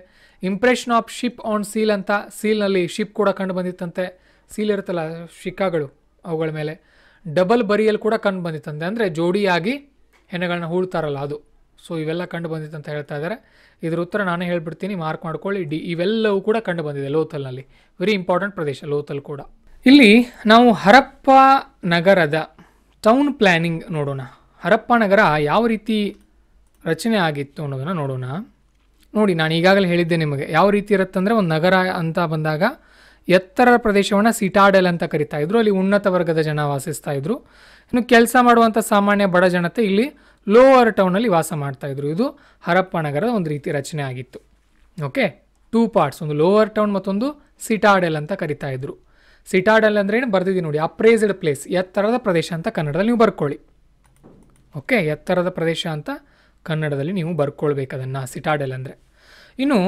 impression of ship on seal ಅಂತ ಸೀಲ್ನಲ್ಲಿ ಶಿಪ್ ಕೂಡ ಕಂಡು ಬಂದಿತ್ತಂತೆ ಸೀಲ್ ಇರುತ್ತಲ್ಲ ಶಿಕ್ಕಾಗಳು ಅವುಗಳ ಮೇಲೆ ಡಬಲ್ ಬರಿಯಲ್ ಕೂಡ ಕಂಡು ಬಂದಿತ್ತಂತೆ ಅಂದರೆ ಜೋಡಿಯಾಗಿ ಹೆಣೆಗಳನ್ನ ಹೂಳ್ತಾರಲ್ಲ ಅದು ಸೊ ಇವೆಲ್ಲ ಕಂಡು ಬಂದಿತ್ತು ಅಂತ ಹೇಳ್ತಾ ಇದ್ದಾರೆ ಇದ್ರ ಉತ್ತರ ನಾನೇ ಹೇಳ್ಬಿಡ್ತೀನಿ ಮಾರ್ಕ್ ಮಾಡ್ಕೊಳ್ಳಿ ಡಿ ಇವೆಲ್ಲವೂ ಕೂಡ ಕಂಡು ಬಂದಿದೆ ಲೋಥಲ್ನಲ್ಲಿ ವೆರಿ ಇಂಪಾರ್ಟೆಂಟ್ ಪ್ರದೇಶ ಲೋಥಲ್ ಕೂಡ ಇಲ್ಲಿ ನಾವು ಹರಪ್ಪ ನಗರದ ಟೌನ್ ಪ್ಲ್ಯಾನಿಂಗ್ ನೋಡೋಣ ಹರಪ್ಪ ನಗರ ಯಾವ ರೀತಿ ರಚನೆ ಆಗಿತ್ತು ಅನ್ನೋದನ್ನು ನೋಡೋಣ ನೋಡಿ ನಾನು ಈಗಾಗಲೇ ಹೇಳಿದ್ದೆ ನಿಮಗೆ ಯಾವ ರೀತಿ ಅಂದರೆ ಒಂದು ನಗರ ಅಂತ ಬಂದಾಗ ಎತ್ತರ ಪ್ರದೇಶವನ್ನು ಸಿಟಾಡೆಲ್ ಅಂತ ಕರಿತಾ ಇದ್ರು ಅಲ್ಲಿ ಉನ್ನತ ವರ್ಗದ ಜನ ವಾಸಿಸ್ತಾ ಇದ್ರು ಇನ್ನು ಕೆಲಸ ಮಾಡುವಂಥ ಸಾಮಾನ್ಯ ಬಡ ಜನತೆ ಇಲ್ಲಿ ಲೋವರ್ ಟೌನಲ್ಲಿ ವಾಸ ಮಾಡ್ತಾ ಇದ್ರು ಇದು ಹರಪ್ಪನಗರದ ಒಂದು ರೀತಿ ರಚನೆ ಆಗಿತ್ತು ಓಕೆ ಟೂ ಪಾರ್ಟ್ಸ್ ಒಂದು ಲೋವರ್ ಟೌನ್ ಮತ್ತೊಂದು ಸಿಟಾಡೆಲ್ ಅಂತ ಕರಿತಾ ಇದ್ರು ಸಿಟಾಡೆಲ್ ಅಂದ್ರೆ ಏನು ಬರ್ದಿದ್ದೀನಿ ನೋಡಿ ಅಪ್ರೇಸ್ಡ್ ಪ್ಲೇಸ್ ಎತ್ತರದ ಪ್ರದೇಶ ಅಂತ ಕನ್ನಡದಲ್ಲಿ ನೀವು ಬರ್ಕೊಳ್ಳಿ ಓಕೆ ಎತ್ತರದ ಪ್ರದೇಶ ಅಂತ ಕನ್ನಡದಲ್ಲಿ ನೀವು ಬರ್ಕೊಳ್ಬೇಕು ಅದನ್ನು ಸಿಟಾಡೆಲ್ ಅಂದರೆ ಇನ್ನು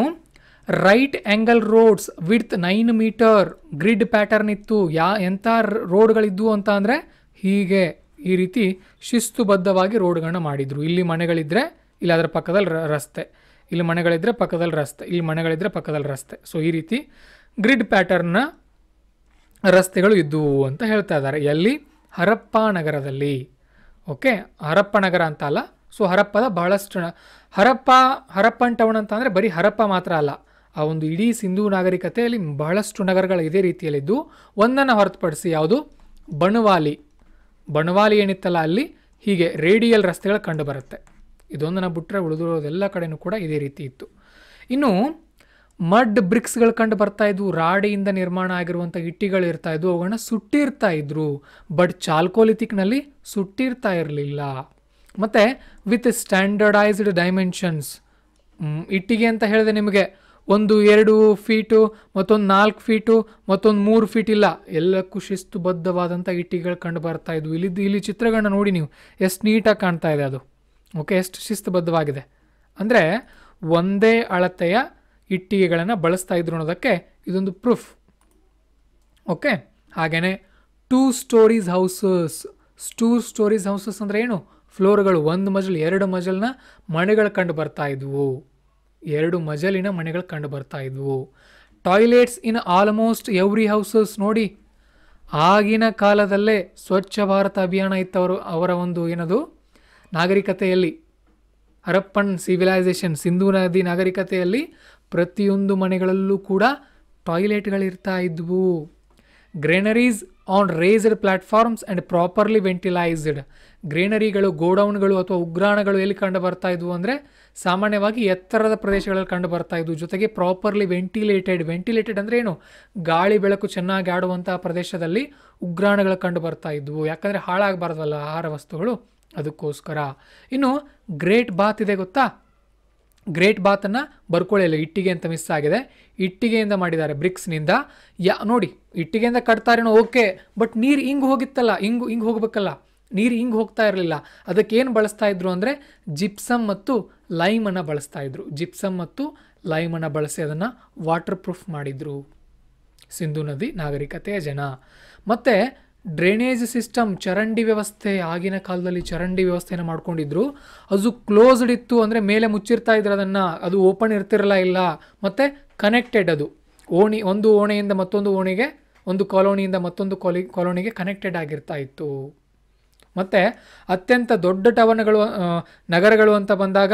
right angle roads width nine metre grid pattern ಇತ್ತು ಯಾ ಎಂಥ ರೋಡ್ಗಳಿದ್ವು ಅಂತ ಅಂದರೆ ಹೀಗೆ ಈ ರೀತಿ ಶಿಸ್ತುಬದ್ಧವಾಗಿ ರೋಡ್ಗಳನ್ನ ಮಾಡಿದರು ಇಲ್ಲಿ ಮನೆಗಳಿದ್ದರೆ ಇಲ್ಲಿ ಅದರ ಪಕ್ಕದಲ್ಲಿ ರಸ್ತೆ ಇಲ್ಲಿ ಮನೆಗಳಿದ್ದರೆ ಪಕ್ಕದಲ್ಲಿ ರಸ್ತೆ ಇಲ್ಲಿ ಮನೆಗಳಿದ್ದರೆ ಪಕ್ಕದಲ್ಲಿ ರಸ್ತೆ ಸೊ ಈ ರೀತಿ ಗ್ರಿಡ್ ಪ್ಯಾಟರ್ನ್ನ ರಸ್ತೆಗಳು ಇದ್ದುವು ಅಂತ ಹೇಳ್ತಾ ಇದ್ದಾರೆ ಎಲ್ಲಿ ಹರಪ್ಪ ನಗರದಲ್ಲಿ ಓಕೆ ಹರಪ್ಪ ನಗರ ಅಂತ ಅಲ್ಲ ಸೊ ಹರಪ್ಪದ ಬಹಳಷ್ಟು ಹರಪ್ಪ ಹರಪ್ಪನ್ ಟೌನ್ ಅಂತ ಅಂದರೆ ಬರೀ ಹರಪ್ಪ ಮಾತ್ರ ಅಲ್ಲ ಆ ಒಂದು ಇಡೀ ಸಿಂಧೂ ನಾಗರಿಕತೆಯಲ್ಲಿ ಬಹಳಷ್ಟು ನಗರಗಳು ಇದೇ ರೀತಿಯಲ್ಲಿದ್ದು ಒಂದನ್ನು ಹೊರತುಪಡಿಸಿ ಯಾವುದು ಬಣವಾಲಿ ಬಣವಾಲಿ ಏನಿತ್ತಲ್ಲ ಅಲ್ಲಿ ಹೀಗೆ ರೇಡಿಯಲ್ ರಸ್ತೆಗಳು ಕಂಡುಬರುತ್ತೆ ಇದೊಂದನ್ನು ಬಿಟ್ಟರೆ ಉಳಿದಿರೋದೆಲ್ಲ ಕಡೆಯೂ ಕೂಡ ಇದೇ ರೀತಿ ಇತ್ತು ಇನ್ನು ಮಡ್ ಬ್ರಿಕ್ಸ್ಗಳು ಕಂಡು ಬರ್ತಾ ಇದ್ವು ರಾಡಿಯಿಂದ ನಿರ್ಮಾಣ ಆಗಿರುವಂಥ ಇಟ್ಟಿಗಳು ಇರ್ತಾ ಇದ್ವು ಅವುಗಳನ್ನ ಸುಟ್ಟಿರ್ತಾ ಇದ್ರು ಬಟ್ ಚಾಲ್ಕೋಲಿತಿಕ್ನಲ್ಲಿ ಸುಟ್ಟಿರ್ತಾ ಇರಲಿಲ್ಲ ಮತ್ತು ವಿತ್ ಸ್ಟ್ಯಾಂಡರ್ಡೈಸ್ಡ್ ಡೈಮೆನ್ಷನ್ಸ್ ಇಟ್ಟಿಗೆ ಅಂತ ಹೇಳಿದೆ ನಿಮಗೆ ಒಂದು ಎರಡು ಫೀಟು ಮತ್ತೊಂದು ನಾಲ್ಕು ಫೀಟು ಮತ್ತೊಂದು ಮೂರು ಫೀಟ್ ಇಲ್ಲ ಎಲ್ಲಕ್ಕೂ ಶಿಸ್ತುಬದ್ಧವಾದಂಥ ಇಟ್ಟಿಗಳು ಕಂಡು ಬರ್ತಾ ಇದ್ವು ಇಲ್ಲಿದ್ದು ಇಲ್ಲಿ ಚಿತ್ರಗಳನ್ನ ನೋಡಿ ನೀವು ಎಷ್ಟು ನೀಟಾಗಿ ಕಾಣ್ತಾ ಇದೆ ಅದು ಓಕೆ ಎಷ್ಟು ಶಿಸ್ತುಬದ್ಧವಾಗಿದೆ ಅಂದರೆ ಒಂದೇ ಅಳತೆಯ ಇಟ್ಟಿಗೆಗಳನ್ನು ಬಳಸ್ತಾ ಇದ್ರು ಅನ್ನೋದಕ್ಕೆ ಇದೊಂದು ಪ್ರೂಫ್ ಓಕೆ ಹಾಗೆಯೇ two stories houses two stories houses ಅಂದರೆ ಏನು ಫ್ಲೋರ್ಗಳು ಒಂದು ಮಜಲ್ ಎರಡು ಮಜಲ್ನ ಮನೆಗಳು ಕಂಡು ಬರ್ತಾ ಇದ್ವು ಎರಡು ಮಜಲಿನ ಮನೆಗಳು ಕಂಡು ಬರ್ತಾ ಇದ್ವು toilets in almost every houses ನೋಡಿ ಆಗಿನ ಕಾಲದಲ್ಲೇ ಸ್ವಚ್ಛ ಭಾರತ ಅಭಿಯಾನ ಇತ್ತವರು ಅವರ ಒಂದು ಏನದು ನಾಗರಿಕತೆಯಲ್ಲಿ ಹರಪ್ಪನ್ ಸಿವಿಲೈಸೇಷನ್ ಸಿಂಧೂ ನದಿ ನಾಗರಿಕತೆಯಲ್ಲಿ ಪ್ರತಿಯೊಂದು ಮನೆಗಳಲ್ಲೂ ಕೂಡ ಟಾಯ್ಲೆಟ್ಗಳಿರ್ತಾ ಇದ್ವು granaries on raised platforms and properly ventilated ಗ್ರೀನರಿಗಳು ಗೋಡೌನ್ಗಳು ಅಥವಾ ಉಗ್ರಾಣಗಳು ಎಲ್ಲಿ ಕಂಡು ಬರ್ತಾ ಇದ್ವು ಅಂದರೆ ಸಾಮಾನ್ಯವಾಗಿ ಎತ್ತರದ ಪ್ರದೇಶಗಳಲ್ಲಿ ಕಂಡು ಬರ್ತಾ ಇದ್ವು ಜೊತೆಗೆ ಪ್ರಾಪರ್ಲಿ ವೆಂಟಿಲೇಟೆಡ್ ವೆಂಟಿಲೇಟೆಡ್ ಅಂದರೆ ಏನು ಗಾಳಿ ಬೆಳಕು ಚೆನ್ನಾಗಿ ಆಡುವಂಥ ಪ್ರದೇಶದಲ್ಲಿ ಉಗ್ರಾಣಗಳು ಕಂಡು ಬರ್ತಾ ಇದ್ವು ಯಾಕಂದರೆ ಹಾಳಾಗಬಾರ್ದಲ್ಲ ಆಹಾರ ವಸ್ತುಗಳು ಅದಕ್ಕೋಸ್ಕರ ಇನ್ನು ಗ್ರೇಟ್ ಬಾತ್ ಇದೆ ಗೊತ್ತಾ ಗ್ರೇಟ್ ಬಾತನ್ನು ಬರ್ಕೊಳ್ಳಿಲ್ಲ ಇಟ್ಟಿಗೆ ಅಂತ ಮಿಸ್ ಆಗಿದೆ ಇಟ್ಟಿಗೆಯಿಂದ ಮಾಡಿದ್ದಾರೆ ಬ್ರಿಕ್ಸ್ನಿಂದ ಯಾ ನೋಡಿ ಇಟ್ಟಿಗೆಯಿಂದ ಕಟ್ತಾರೇನೋ ಓಕೆ ಬಟ್ ನೀರು ಹಿಂಗೆ ಹೋಗಿತ್ತಲ್ಲ ಹಿಂಗೆ ಹಿಂಗೆ ಹೋಗಬೇಕಲ್ಲ ನೀರು ಹಿಂಗೆ ಹೋಗ್ತಾ ಇರಲಿಲ್ಲ ಅದಕ್ಕೇನು ಬಳಸ್ತಾ ಇದ್ರು ಅಂದರೆ ಜಿಪ್ಸಮ್ ಮತ್ತು ಲೈಮನ್ನು ಬಳಸ್ತಾ ಇದ್ರು ಜಿಪ್ಸಮ್ ಮತ್ತು ಲೈಮನ್ನು ಬಳಸಿ ಅದನ್ನು ವಾಟರ್ ಪ್ರೂಫ್ ಮಾಡಿದರು ಸಿಂಧು ನದಿ ನಾಗರಿಕತೆಯ ಜನ ಮತ್ತು ಡ್ರೈನೇಜ್ ಸಿಸ್ಟಮ್ ಚರಂಡಿ ವ್ಯವಸ್ಥೆ ಆಗಿನ ಕಾಲದಲ್ಲಿ ಚರಂಡಿ ವ್ಯವಸ್ಥೆಯನ್ನು ಮಾಡ್ಕೊಂಡಿದ್ರು ಅದು ಕ್ಲೋಸ್ಡ್ ಇತ್ತು ಅಂದರೆ ಮೇಲೆ ಮುಚ್ಚಿರ್ತಾ ಇದ್ರು ಅದನ್ನು ಅದು ಓಪನ್ ಇರ್ತಿರಲ್ಲ ಇಲ್ಲ ಮತ್ತು ಕನೆಕ್ಟೆಡ್ ಅದು ಓಣಿ ಒಂದು ಓಣೆಯಿಂದ ಮತ್ತೊಂದು ಓಣಿಗೆ ಒಂದು ಕಾಲೋನಿಯಿಂದ ಮತ್ತೊಂದು ಕಾಲಿ ಕಾಲೋನಿಗೆ ಕನೆಕ್ಟೆಡ್ ಆಗಿರ್ತಾ ಇತ್ತು ಮತ್ತು ಅತ್ಯಂತ ದೊಡ್ಡ ಟವನ್ಗಳು ನಗರಗಳು ಅಂತ ಬಂದಾಗ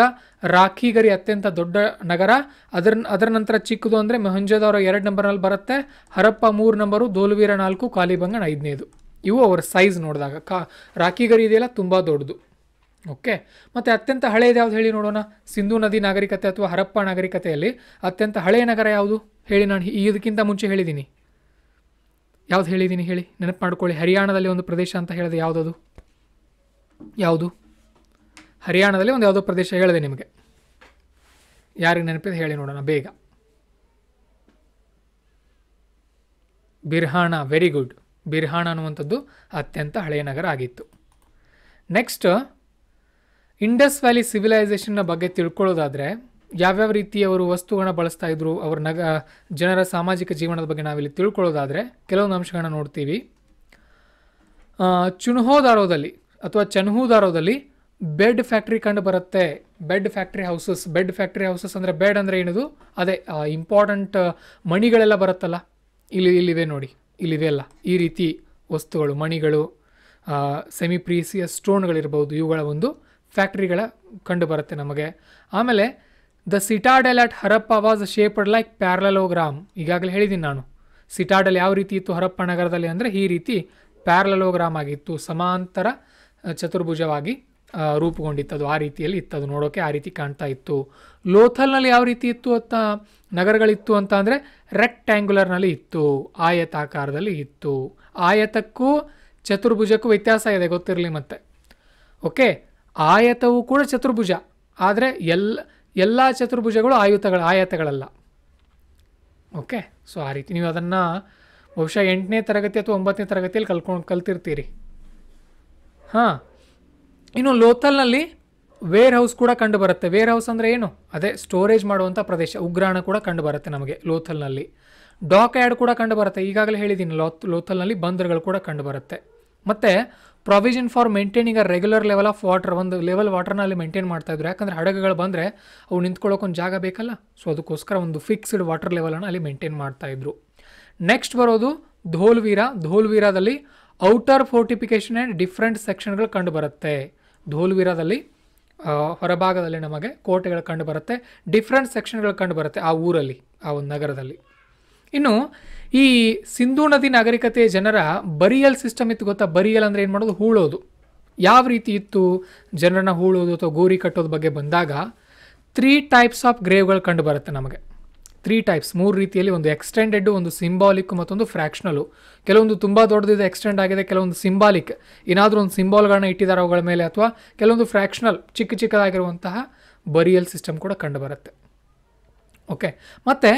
ರಾಖಿಗರಿ ಅತ್ಯಂತ ದೊಡ್ಡ ನಗರ ಅದರ ಅದರ ನಂತರ ಚಿಕ್ಕದು ಅಂದರೆ ಮೊಹಂಜೋದಾರೋ ಎರಡು ನಂಬರ್ನಲ್ಲಿ ಬರುತ್ತೆ ಹರಪ್ಪ ಮೂರು ನಂಬರು ದೋಲ್ವೀರ ನಾಲ್ಕು ಕಾಲಿಬಂಗನ್ ಐದನೇದು ಇವು ಅವರ ಸೈಜ್ ನೋಡಿದಾಗ ಕಾ ರಾಖಿಗರಿ ಇದೆಯಲ್ಲ ತುಂಬ ದೊಡ್ಡದು ಓಕೆ ಮತ್ತು ಅತ್ಯಂತ ಹಳೆಯದು ಯಾವುದು ಹೇಳಿ ನೋಡೋಣ ಸಿಂಧೂ ನದಿ ನಾಗರಿಕತೆ ಅಥವಾ ಹರಪ್ಪ ನಾಗರಿಕತೆಯಲ್ಲಿ ಅತ್ಯಂತ ಹಳೆಯ ನಗರ ಯಾವುದು ಹೇಳಿ ನಾನು ಇದಕ್ಕಿಂತ ಮುಂಚೆ ಹೇಳಿದ್ದೀನಿ ಯಾವ್ದು ಹೇಳಿದ್ದೀನಿ ಹೇಳಿ ನೆನಪು ಮಾಡ್ಕೊಳ್ಳಿ ಹರಿಯಾಣದಲ್ಲಿ ಒಂದು ಪ್ರದೇಶ ಅಂತ ಹೇಳಿದೆ ಯಾವುದದು ಯಾವುದು ಹರಿಯಾಣದಲ್ಲಿ ಒಂದು ಯಾವುದೋ ಪ್ರದೇಶ ಹೇಳಿದೆ ನಿಮಗೆ ಯಾರಿಗೆ ನೆನಪಿದೆ ಹೇಳಿ ನೋಡೋಣ ಬೇಗ ಬಿರ್ಹಾಣ ವೆರಿ ಗುಡ್ ಬಿರ್ಹಾಣ ಅನ್ನುವಂಥದ್ದು ಅತ್ಯಂತ ಹಳೆಯ ನಗರ ಆಗಿತ್ತು ನೆಕ್ಸ್ಟ್ ಇಂಡಸ್ ವ್ಯಾಲಿ ಸಿವಿಲೈಸೇಷನ್ನ ಬಗ್ಗೆ ತಿಳ್ಕೊಳ್ಳೋದಾದರೆ ಯಾವ್ಯಾವ ಅವರು ವಸ್ತುಗಳನ್ನ ಬಳಸ್ತಾ ಇದ್ರು ಅವರ ನಗ ಜನರ ಸಾಮಾಜಿಕ ಜೀವನದ ಬಗ್ಗೆ ನಾವಿಲ್ಲಿ ತಿಳ್ಕೊಳ್ಳೋದಾದರೆ ಕೆಲವೊಂದು ಅಂಶಗಳನ್ನ ನೋಡ್ತೀವಿ ಚುಣಹೋದಾರೋದಲ್ಲಿ ಅಥವಾ ಚನ್ಹುದಾರೋದಲ್ಲಿ ಬೆಡ್ ಫ್ಯಾಕ್ಟ್ರಿ ಕಂಡು ಬರುತ್ತೆ bead factory houses bead factory houses ಅಂದರೆ ಬೆಡ್ ಅಂದರೆ ಏನದು ಅದೇ ಇಂಪಾರ್ಟೆಂಟ್ ಮಣಿಗಳೆಲ್ಲ ಬರುತ್ತಲ್ಲ ಇಲ್ಲಿ ಇಲ್ಲಿವೆ ನೋಡಿ ಇಲ್ಲಿವೆ ಅಲ್ಲ ಈ ರೀತಿ ವಸ್ತುಗಳು ಮಣಿಗಳು ಸೆಮಿ ಪ್ರೀಸಿಯ ಸ್ಟೋನ್ಗಳಿರ್ಬೋದು ಇವುಗಳ ಒಂದು ಫ್ಯಾಕ್ಟ್ರಿಗಳ ಕಂಡು ಬರುತ್ತೆ ನಮಗೆ ಆಮೇಲೆ the citadel at Harappa was shaped like parallelogram ಈಗಾಗಲೇ ಹೇಳಿದ್ದೀನಿ ನಾನು ಸಿಟಾಡಲ್ ಯಾವ ರೀತಿ ಇತ್ತು ಹರಪ್ಪ ನಗರದಲ್ಲಿ ಅಂದರೆ ಈ ರೀತಿ ಪ್ಯಾರಲೋಗ್ರಾಮ್ ಆಗಿತ್ತು ಸಮಾಂತರ ಚತುರ್ಭುಜವಾಗಿ ರೂಪುಗೊಂಡಿತ್ತದು ಆ ರೀತಿಯಲ್ಲಿ ಇತ್ತದು ನೋಡೋಕೆ ಆ ರೀತಿ ಕಾಣ್ತಾ ಇತ್ತು ಲೋಥಲ್ನಲ್ಲಿ ಯಾವ ರೀತಿ ಇತ್ತು ಅಂತ ನಗರಗಳಿತ್ತು ಅಂತ ಅಂದರೆ ರೆಕ್ಟ್ಯಾಂಗ್ಯುಲರ್ನಲ್ಲಿ ಇತ್ತು ಆಯತಾಕಾರದಲ್ಲಿ ಇತ್ತು ಆಯತಕ್ಕೂ ಚತುರ್ಭುಜಕ್ಕೂ ವ್ಯತ್ಯಾಸ ಇದೆ ಗೊತ್ತಿರಲಿ ಮತ್ತೆ ಓಕೆ ಆಯತವು ಕೂಡ ಚತುರ್ಭುಜ ಆದರೆ ಎಲ್ಲ ಎಲ್ಲ ಚತುರ್ಭುಜಗಳು ಆಯುತಗಳ ಆಯತಗಳಲ್ಲ ಓಕೆ ಸೊ ಆ ರೀತಿ ನೀವು ಅದನ್ನು ಬಹುಶಃ ಎಂಟನೇ ತರಗತಿ ಅಥವಾ ಒಂಬತ್ತನೇ ತರಗತಿಯಲ್ಲಿ ಕಲ್ಕೊಂಡು ಕಲ್ತಿರ್ತೀರಿ ಹಾಂ ಇನ್ನು ಲೋಥಲ್ನಲ್ಲಿ ವೇರ್ ಹೌಸ್ ಕೂಡ ಕಂಡು ಬರುತ್ತೆ ವೇರ್ ಹೌಸ್ ಅಂದರೆ ಏನು ಅದೇ ಸ್ಟೋರೇಜ್ ಮಾಡುವಂಥ ಪ್ರದೇಶ ಉಗ್ರಾಣ ಕೂಡ ಕಂಡು ಬರುತ್ತೆ ನಮಗೆ ಲೋಥಲ್ನಲ್ಲಿ ಡಾಕ್ ಆ್ಯಡ್ ಕೂಡ ಕಂಡು ಬರುತ್ತೆ ಈಗಾಗಲೇ ಹೇಳಿದ್ದೀನಿ ಲೋತ್ ಲೋಥಲ್ನಲ್ಲಿ ಬಂದರುಗಳು ಕೂಡ ಕಂಡು ಬರುತ್ತೆ ಮತ್ತು provision for maintaining a regular level of water ಒಂದು ಲೆವೆಲ್ ವಾಟರ್ನ ಅಲ್ಲಿ ಮೇಂಟೈನ್ ಮಾಡ್ತಾಯಿದ್ರು ಯಾಕಂದರೆ ಹಡಗುಗಳು ಬಂದರೆ ಅವು ನಿಂತ್ಕೊಳ್ಳೋಕೆ ಒಂದು ಜಾಗ ಬೇಕಲ್ಲ ಸೊ ಅದಕ್ಕೋಸ್ಕರ ಒಂದು ಫಿಕ್ಸ್ಡ್ ವಾಟರ್ ಲೆವೆಲನ್ನು ಅಲ್ಲಿ ಮೇಂಟೈನ್ ಮಾಡ್ತಾಯಿದ್ರು ನೆಕ್ಸ್ಟ್ ಬರೋದು ಧೋಲ್ವೀರ ಧೋಲ್ವೀರಾದಲ್ಲಿ ಔಟರ್ ಫೋರ್ಟಿಫಿಕೇಶನ್ ಆ್ಯಂಡ್ ಡಿಫ್ರೆಂಟ್ ಸೆಕ್ಷನ್ಗಳು ಕಂಡುಬರುತ್ತೆ ಧೋಲ್ವಿರಾದಲ್ಲಿ ಹೊರಭಾಗದಲ್ಲಿ ನಮಗೆ ಕೋಟೆಗಳು ಕಂಡುಬರುತ್ತೆ ಡಿಫ್ರೆಂಟ್ ಸೆಕ್ಷನ್ಗಳು ಕಂಡುಬರುತ್ತೆ ಆ ಊರಲ್ಲಿ ಆ ಒಂದು ನಗರದಲ್ಲಿ ಇನ್ನು ಈ ಸಿಂಧೂ ನದಿ ನಾಗರಿಕತೆಯ ಜನರ ಬರಿಯಲ್ ಸಿಸ್ಟಮ್ ಇತ್ತು ಗೊತ್ತಾ ಬರಿಯಲ್ ಅಂದರೆ ಏನು ಮಾಡೋದು ಹೂಳೋದು ಯಾವ ರೀತಿ ಇತ್ತು ಜನರನ್ನ ಹೂಳೋದು ಅಥವಾ ಗೋರಿ ಕಟ್ಟೋದು ಬಗ್ಗೆ ಬಂದಾಗ ತ್ರೀ ಟೈಪ್ಸ್ ಆಫ್ ಗ್ರೇವ್ಗಳು ಕಂಡುಬರುತ್ತೆ ನಮಗೆ ತ್ರೀ ಟೈಪ್ಸ್ ಮೂರು ರೀತಿಯಲ್ಲಿ ಒಂದು ಎಕ್ಸ್ಟೆಂಡೆಡ್ ಒಂದು ಸಿಂಬಾಲಿಕ್ ಮತ್ತೊಂದು ಫ್ರ್ಯಾಕ್ಷನಲು ಕೆಲವೊಂದು ತುಂಬ ದೊಡ್ಡದಿದೆ ಎಕ್ಸ್ಟೆಂಡ್ ಆಗಿದೆ ಕೆಲವೊಂದು ಸಿಂಬಾಲಿಕ್ ಏನಾದರೂ ಒಂದು ಸಿಂಬಾಲ್ಗಳನ್ನ ಇಟ್ಟಿದ್ದಾರೆ ಅವುಗಳ ಮೇಲೆ ಅಥವಾ ಕೆಲವೊಂದು ಫ್ರ್ಯಾಕ್ಷನಲ್ ಚಿಕ್ಕ ಚಿಕ್ಕದಾಗಿರುವಂತಹ ಬರಿಯಲ್ ಸಿಸ್ಟಮ್ ಕೂಡ ಕಂಡುಬರುತ್ತೆ ಓಕೆ ಮತ್ತು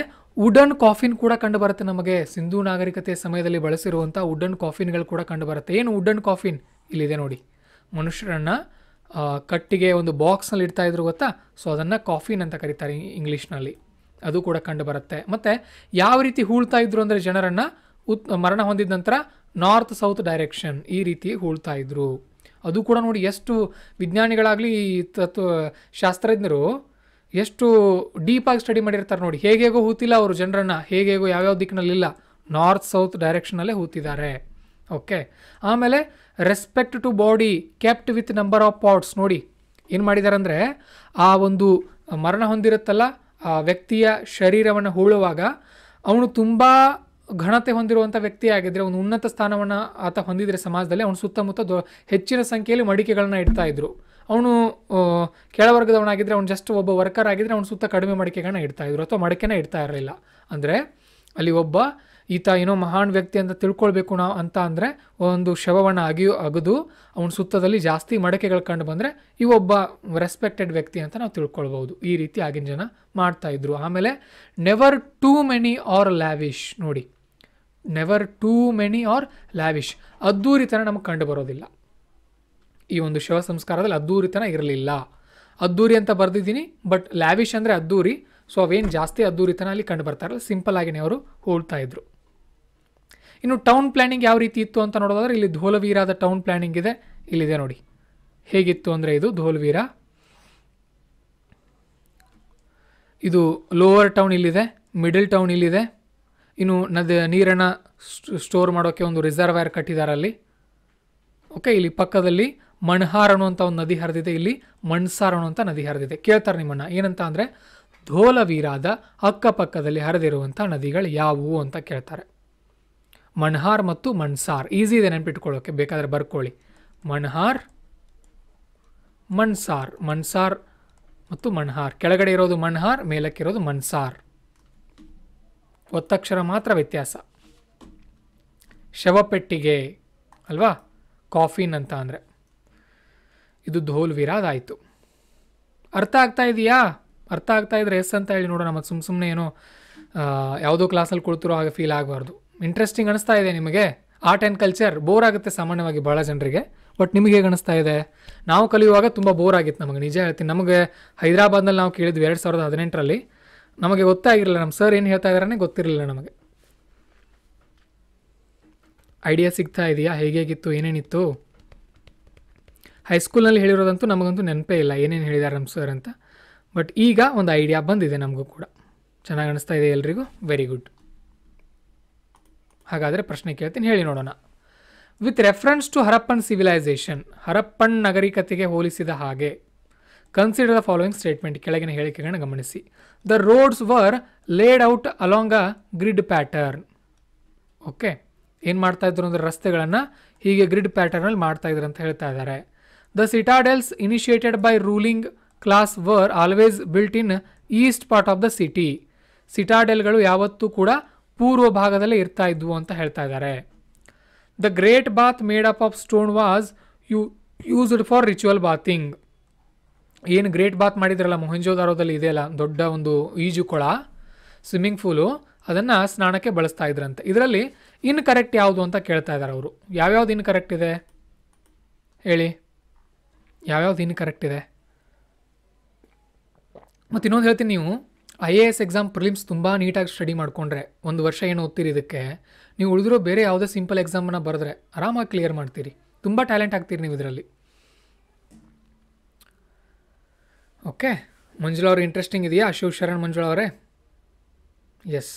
ವುಡನ್ ಕಾಫಿನ್ ಕೂಡ ಕಂಡುಬರುತ್ತೆ ನಮಗೆ ಸಿಂಧೂ ನಾಗರಿಕತೆ ಸಮಯದಲ್ಲಿ ಬಳಸಿರುವಂಥ ವುಡನ್ ಕಾಫಿನ್ಗಳು ಕೂಡ ಕಂಡುಬರುತ್ತೆ ಏನು ವುಡನ್ ಕಾಫಿನ್ ಇಲ್ಲಿದೆ ನೋಡಿ ಮನುಷ್ಯರನ್ನು ಕಟ್ಟಿಗೆ ಒಂದು ಬಾಕ್ಸ್ನಲ್ಲಿ ಇಡ್ತಾ ಇದ್ರು ಗೊತ್ತಾ ಸೊ ಅದನ್ನು ಕಾಫಿನ್ ಅಂತ ಕರೀತಾರೆ ಇಂಗ್ಲೀಷ್ನಲ್ಲಿ ಅದು ಕೂಡ ಕಂಡು ಬರುತ್ತೆ ಮತ್ತು ಯಾವ ರೀತಿ ಹೂಳ್ತಾ ಇದ್ರು ಅಂದರೆ ಜನರನ್ನು ಉತ್ ಮರಣ ಹೊಂದಿದ ನಂತರ ನಾರ್ತ್ ಸೌತ್ ಡೈರೆಕ್ಷನ್ ಈ ರೀತಿ ಹೂಳ್ತಾ ಇದ್ರು ಅದು ಕೂಡ ನೋಡಿ ಎಷ್ಟು ವಿಜ್ಞಾನಿಗಳಾಗಲಿ ತತ್ವ ಶಾಸ್ತ್ರಜ್ಞರು ಎಷ್ಟು ಡೀಪಾಗಿ ಸ್ಟಡಿ ಮಾಡಿರ್ತಾರೆ ನೋಡಿ ಹೇಗೇಗೋ ಹೂತಿಲ್ಲ ಅವರು ಜನರನ್ನು ಹೇಗೆ ಯಾವ್ಯಾವ ದಿಕ್ಕಿನಲ್ಲಿಲ್ಲ ನಾರ್ತ್ ಸೌತ್ ಡೈರೆಕ್ಷನಲ್ಲೇ ಹೂತಿದ್ದಾರೆ ಓಕೆ ಆಮೇಲೆ respect to body kept with number of pots ನೋಡಿ ಏನು ಮಾಡಿದ್ದಾರೆ ಅಂದರೆ ಆ ಒಂದು ಮರಣ ಹೊಂದಿರುತ್ತಲ್ಲ ಆ ವ್ಯಕ್ತಿಯ ಶರೀರವನ್ನು ಹೂಳುವಾಗ ಅವನು ತುಂಬ ಘನತೆ ಹೊಂದಿರುವಂಥ ವ್ಯಕ್ತಿ ಆಗಿದ್ದರೆ ಅವನು ಉನ್ನತ ಸ್ಥಾನವನ್ನು ಆತ ಹೊಂದಿದರೆ ಸಮಾಜದಲ್ಲಿ ಅವನು ಸುತ್ತಮುತ್ತ ದೊ ಹೆಚ್ಚಿನ ಸಂಖ್ಯೆಯಲ್ಲಿ ಮಡಿಕೆಗಳನ್ನ ಇಡ್ತಾ ಇದ್ರು ಅವನು ಕೆಳವರ್ಗದವನಾಗಿದ್ದರೆ ಅವನು ಜಸ್ಟ್ ಒಬ್ಬ ವರ್ಕರ್ ಆಗಿದ್ದರೆ ಅವನು ಸುತ್ತ ಕಡಿಮೆ ಮಡಿಕೆಗಳನ್ನ ಇಡ್ತಾ ಇದ್ರು ಅಥವಾ ಮಡಿಕೆನ ಇಡ್ತಾ ಇರಲಿಲ್ಲ ಅಂದರೆ ಅಲ್ಲಿ ಒಬ್ಬ ಈತ ಏನೋ ಮಹಾನ್ ವ್ಯಕ್ತಿ ಅಂತ ತಿಳ್ಕೊಳ್ಬೇಕು ನಾವು ಅಂತ ಅಂದರೆ ಒಂದು ಶವವನ್ನು ಅಗಿಯೋ ಅಗದು ಅವನ ಸುತ್ತದಲ್ಲಿ ಜಾಸ್ತಿ ಮಡಕೆಗಳು ಕಂಡು ಬಂದರೆ ಇವೊಬ್ಬ ರೆಸ್ಪೆಕ್ಟೆಡ್ ವ್ಯಕ್ತಿ ಅಂತ ನಾವು ತಿಳ್ಕೊಳ್ಬೋದು ಈ ರೀತಿ ಆಗಿನ ಜನ ಮಾಡ್ತಾಯಿದ್ರು ಆಮೇಲೆ never too many or lavish ನೋಡಿ never too many or lavish ಅದ್ದೂರಿತನ ನಮಗೆ ಕಂಡು ಬರೋದಿಲ್ಲ ಈ ಒಂದು ಶವ ಸಂಸ್ಕಾರದಲ್ಲಿ ಅದ್ದೂರಿತನ ಇರಲಿಲ್ಲ ಅದ್ದೂರಿ ಅಂತ ಬರೆದಿದ್ದೀನಿ ಬಟ್ ಲ್ಯಾವಿಶ್ ಅಂದರೆ ಅದ್ದೂರಿ ಸೊ ಅವೇನು ಜಾಸ್ತಿ ಅದ್ದೂರಿತನ ಅಲ್ಲಿ ಕಂಡು ಬರ್ತಾರಲ್ಲ ಸಿಂಪಲ್ ಆಗಿನೇ ಅವರು ಹೋಳ್ತಾ ಇದ್ರು ಇನ್ನು ಟೌನ್ ಪ್ಲ್ಯಾನಿಂಗ್ ಯಾವ ರೀತಿ ಇತ್ತು ಅಂತ ನೋಡೋದಾದ್ರೆ ಇಲ್ಲಿ ಧೋಲವೀರಾದ ಟೌನ್ ಪ್ಲ್ಯಾನಿಂಗ್ ಇದೆ ಇಲ್ಲಿದೆ ನೋಡಿ ಹೇಗಿತ್ತು ಅಂದರೆ ಇದು ಧೋಲ್ವೀರ ಇದು ಲೋವರ್ ಟೌನ್ ಇಲ್ಲಿದೆ ಮಿಡಲ್ ಟೌನ್ ಇಲ್ಲಿದೆ ಇನ್ನು ನದಿ ನೀರನ್ನು ಸ್ಟೋರ್ ಮಾಡೋಕ್ಕೆ ಒಂದು ರಿಸರ್ವೈರ್ ಕಟ್ಟಿದ್ದಾರೆ ಅಲ್ಲಿ ಓಕೆ ಇಲ್ಲಿ ಪಕ್ಕದಲ್ಲಿ ಮಣ್ಹಾರ್ ಅನ್ನುವಂಥ ಒಂದು ನದಿ ಹರಿದಿದೆ ಇಲ್ಲಿ ಮಣ್ಸಾರ್ ಅನ್ನುವಂಥ ನದಿ ಹರಿದಿದೆ ಕೇಳ್ತಾರೆ ನಿಮ್ಮನ್ನು ಏನಂತ ಅಂದರೆ ಧೋಲವೀರಾದ ಅಕ್ಕಪಕ್ಕದಲ್ಲಿ ಹರಿದಿರುವಂಥ ನದಿಗಳು ಯಾವುವು ಅಂತ ಕೇಳ್ತಾರೆ ಮಣ್ಹಾರ್ ಮತ್ತು ಮಣ್ಸಾರ್ ಈಸಿ ಇದೆ ನೆನಪಿಟ್ಕೊಳ್ಳೋಕೆ ಬೇಕಾದರೆ ಬರ್ಕೊಳ್ಳಿ ಮಣ್ಹಾರ್ ಮಣ್ಸಾರ್ ಮಣ್ಸಾರ್ ಮತ್ತು ಮಣ್ಹಾರ್ ಕೆಳಗಡೆ ಇರೋದು ಮಣ್ಹಾರ್ ಮೇಲಕ್ಕಿರೋದು ಮನ್ಸಾರ್ ಒತ್ತಕ್ಷರ ಮಾತ್ರ ವ್ಯತ್ಯಾಸ ಶವಪೆಟ್ಟಿಗೆ ಅಲ್ವಾ ಕಾಫಿನ್ ಅಂತ ಅಂದರೆ ಇದು ಧೋಲ್ ಆಯಿತು ಅರ್ಥ ಆಗ್ತಾ ಇದೆಯಾ ಅರ್ಥ ಆಗ್ತಾ ಇದ್ರೆ ಎಸ್ ಅಂತ ಹೇಳಿ ನೋಡೋಣ ಮತ್ತು ಸುಮ್ಮ ಸುಮ್ಮನೆ ಏನೋ ಯಾವುದೋ ಕ್ಲಾಸಲ್ಲಿ ಕುಳಿತಿರೋ ಹಾಗೆ ಫೀಲ್ ಆಗಬಾರ್ದು ಇಂಟ್ರೆಸ್ಟಿಂಗ್ ಅನಿಸ್ತಾ ಇದೆ ನಿಮಗೆ ಆರ್ಟ್ ಆ್ಯಂಡ್ ಕಲ್ಚರ್ ಬೋರ್ ಆಗುತ್ತೆ ಸಾಮಾನ್ಯವಾಗಿ ಭಾಳ ಜನರಿಗೆ ಬಟ್ ನಿಮಗೆ ಹೇಗೆ ಅನಿಸ್ತಾ ಇದೆ ನಾವು ಕಲಿಯುವಾಗ ತುಂಬ ಬೋರ್ ಆಗಿತ್ತು ನಮಗೆ ನಿಜ ಹೇಳ್ತೀನಿ ನಮಗೆ ಹೈದರಾಬಾದ್ನಲ್ಲಿ ನಾವು ಕೇಳಿದ್ವಿ ಎರಡು ಸಾವಿರದ ಹದಿನೆಂಟರಲ್ಲಿ ನಮಗೆ ಗೊತ್ತಾಗಿರಲಿಲ್ಲ ನಮ್ಮ ಸರ್ ಏನು ಹೇಳ್ತಾ ಇದ್ದಾರನೇ ಗೊತ್ತಿರಲಿಲ್ಲ ನಮಗೆ ಐಡಿಯಾ ಸಿಗ್ತಾ ಇದೆಯಾ ಹೇಗೇಗಿತ್ತು ಏನೇನಿತ್ತು ಹೈಸ್ಕೂಲ್ನಲ್ಲಿ ಹೇಳಿರೋದಂತೂ ನಮಗಂತೂ ನೆನಪೇ ಇಲ್ಲ ಏನೇನು ಹೇಳಿದ್ದಾರೆ ನಮ್ಮ ಸರ್ ಅಂತ ಬಟ್ ಈಗ ಒಂದು ಐಡಿಯಾ ಬಂದಿದೆ ನಮಗೂ ಕೂಡ ಚೆನ್ನಾಗಿ ಅನಿಸ್ತಾ ಇದೆ ಎಲ್ರಿಗೂ ವೆರಿ ಗುಡ್ ಹಾಗಾದರೆ ಪ್ರಶ್ನೆ ಕೇಳ್ತೀನಿ ಹೇಳಿ ನೋಡೋಣ with reference to Harappan civilisation Harappan ನಾಗರಿಕತೆಗೆ ಹೋಲಿಸಿದ ಹಾಗೆ ಕನ್ಸಿಡರ್ ದ ಫಾಲೋಯಿಂಗ್ ಸ್ಟೇಟ್ಮೆಂಟ್ ಕೆಳಗಿನ ಹೇಳಿಕೆಗಳನ್ನು ಗಮನಿಸಿ the roads were laid out along a grid pattern okay ಏನು ಮಾಡ್ತಾ ಇದ್ರು ಅಂದರೆ ರಸ್ತೆಗಳನ್ನು ಹೀಗೆ ಗ್ರಿಡ್ ಪ್ಯಾಟರ್ನಲ್ಲಿ ಮಾಡ್ತಾ ಇದ್ರು ಅಂತ ಹೇಳ್ತಾ ಇದ್ದಾರೆ the citadels initiated by ruling class were always built in east part of the city ಸಿಟಾಡೆಲ್ಗಳು ಯಾವತ್ತೂ ಕೂಡ ಪೂರ್ವ ಭಾಗದಲ್ಲೇ ಇರ್ತಾ ಇದ್ವು ಅಂತ ಹೇಳ್ತಾ ಇದ್ದಾರೆ the great bath made up of stone was ಯು ಯೂಸ್ಡ್ ಫಾರ್ ರಿಚುವಲ್ ಬಾತಿಂಗ್ ಏನು ಗ್ರೇಟ್ ಬಾತ್ ಮಾಡಿದ್ರಲ್ಲ ಮೊಹೆಂಜೋದಾರೋದಲ್ಲಿ ಇದೆಯಲ್ಲ ದೊಡ್ಡ ಒಂದು ಈಜು ಕೊಳ ಸ್ವಿಮ್ಮಿಂಗ್ ಫೂಲು ಅದನ್ನು ಸ್ನಾನಕ್ಕೆ ಬಳಸ್ತಾ ಇದ್ರಂತೆ ಇದರಲ್ಲಿ ಕರೆಕ್ಟ್ ಯಾವುದು ಅಂತ ಕೇಳ್ತಾ ಇದ್ದಾರೆ ಅವರು ಯಾವ್ಯಾವ್ದು ಕರೆಕ್ಟ್ ಇದೆ ಹೇಳಿ ಯಾವ್ಯಾವ್ದು ಕರೆಕ್ಟ್ ಇದೆ ಮತ್ತು ಇನ್ನೊಂದು ಹೇಳ್ತೀನಿ ನೀವು I A S exam prelims ತುಂಬ ನೀಟಾಗಿ ಸ್ಟಡಿ ಮಾಡಿಕೊಂಡ್ರೆ ಒಂದು ವರ್ಷ ಏನು ಓದ್ತೀರಿ ಇದಕ್ಕೆ ನೀವು ಉಳಿದಿರೋ ಬೇರೆ ಯಾವುದೇ ಸಿಂಪಲ್ ಎಕ್ಸಾಮನ್ನು ಬರೆದ್ರೆ ಆರಾಮಾಗಿ ಕ್ಲಿಯರ್ ಮಾಡ್ತೀರಿ ತುಂಬ ಟ್ಯಾಲೆಂಟ್ ಆಗ್ತೀರಿ ನೀವು ಇದರಲ್ಲಿ ಓಕೆ ಮಂಜುಳ ಅವ್ರು ಇಂಟ್ರೆಸ್ಟಿಂಗ್ ಇದೆಯಾ ಅಶೋಕ್ ಶರಣ್ ಮಂಜುಳ ಅವರೇ ಎಸ್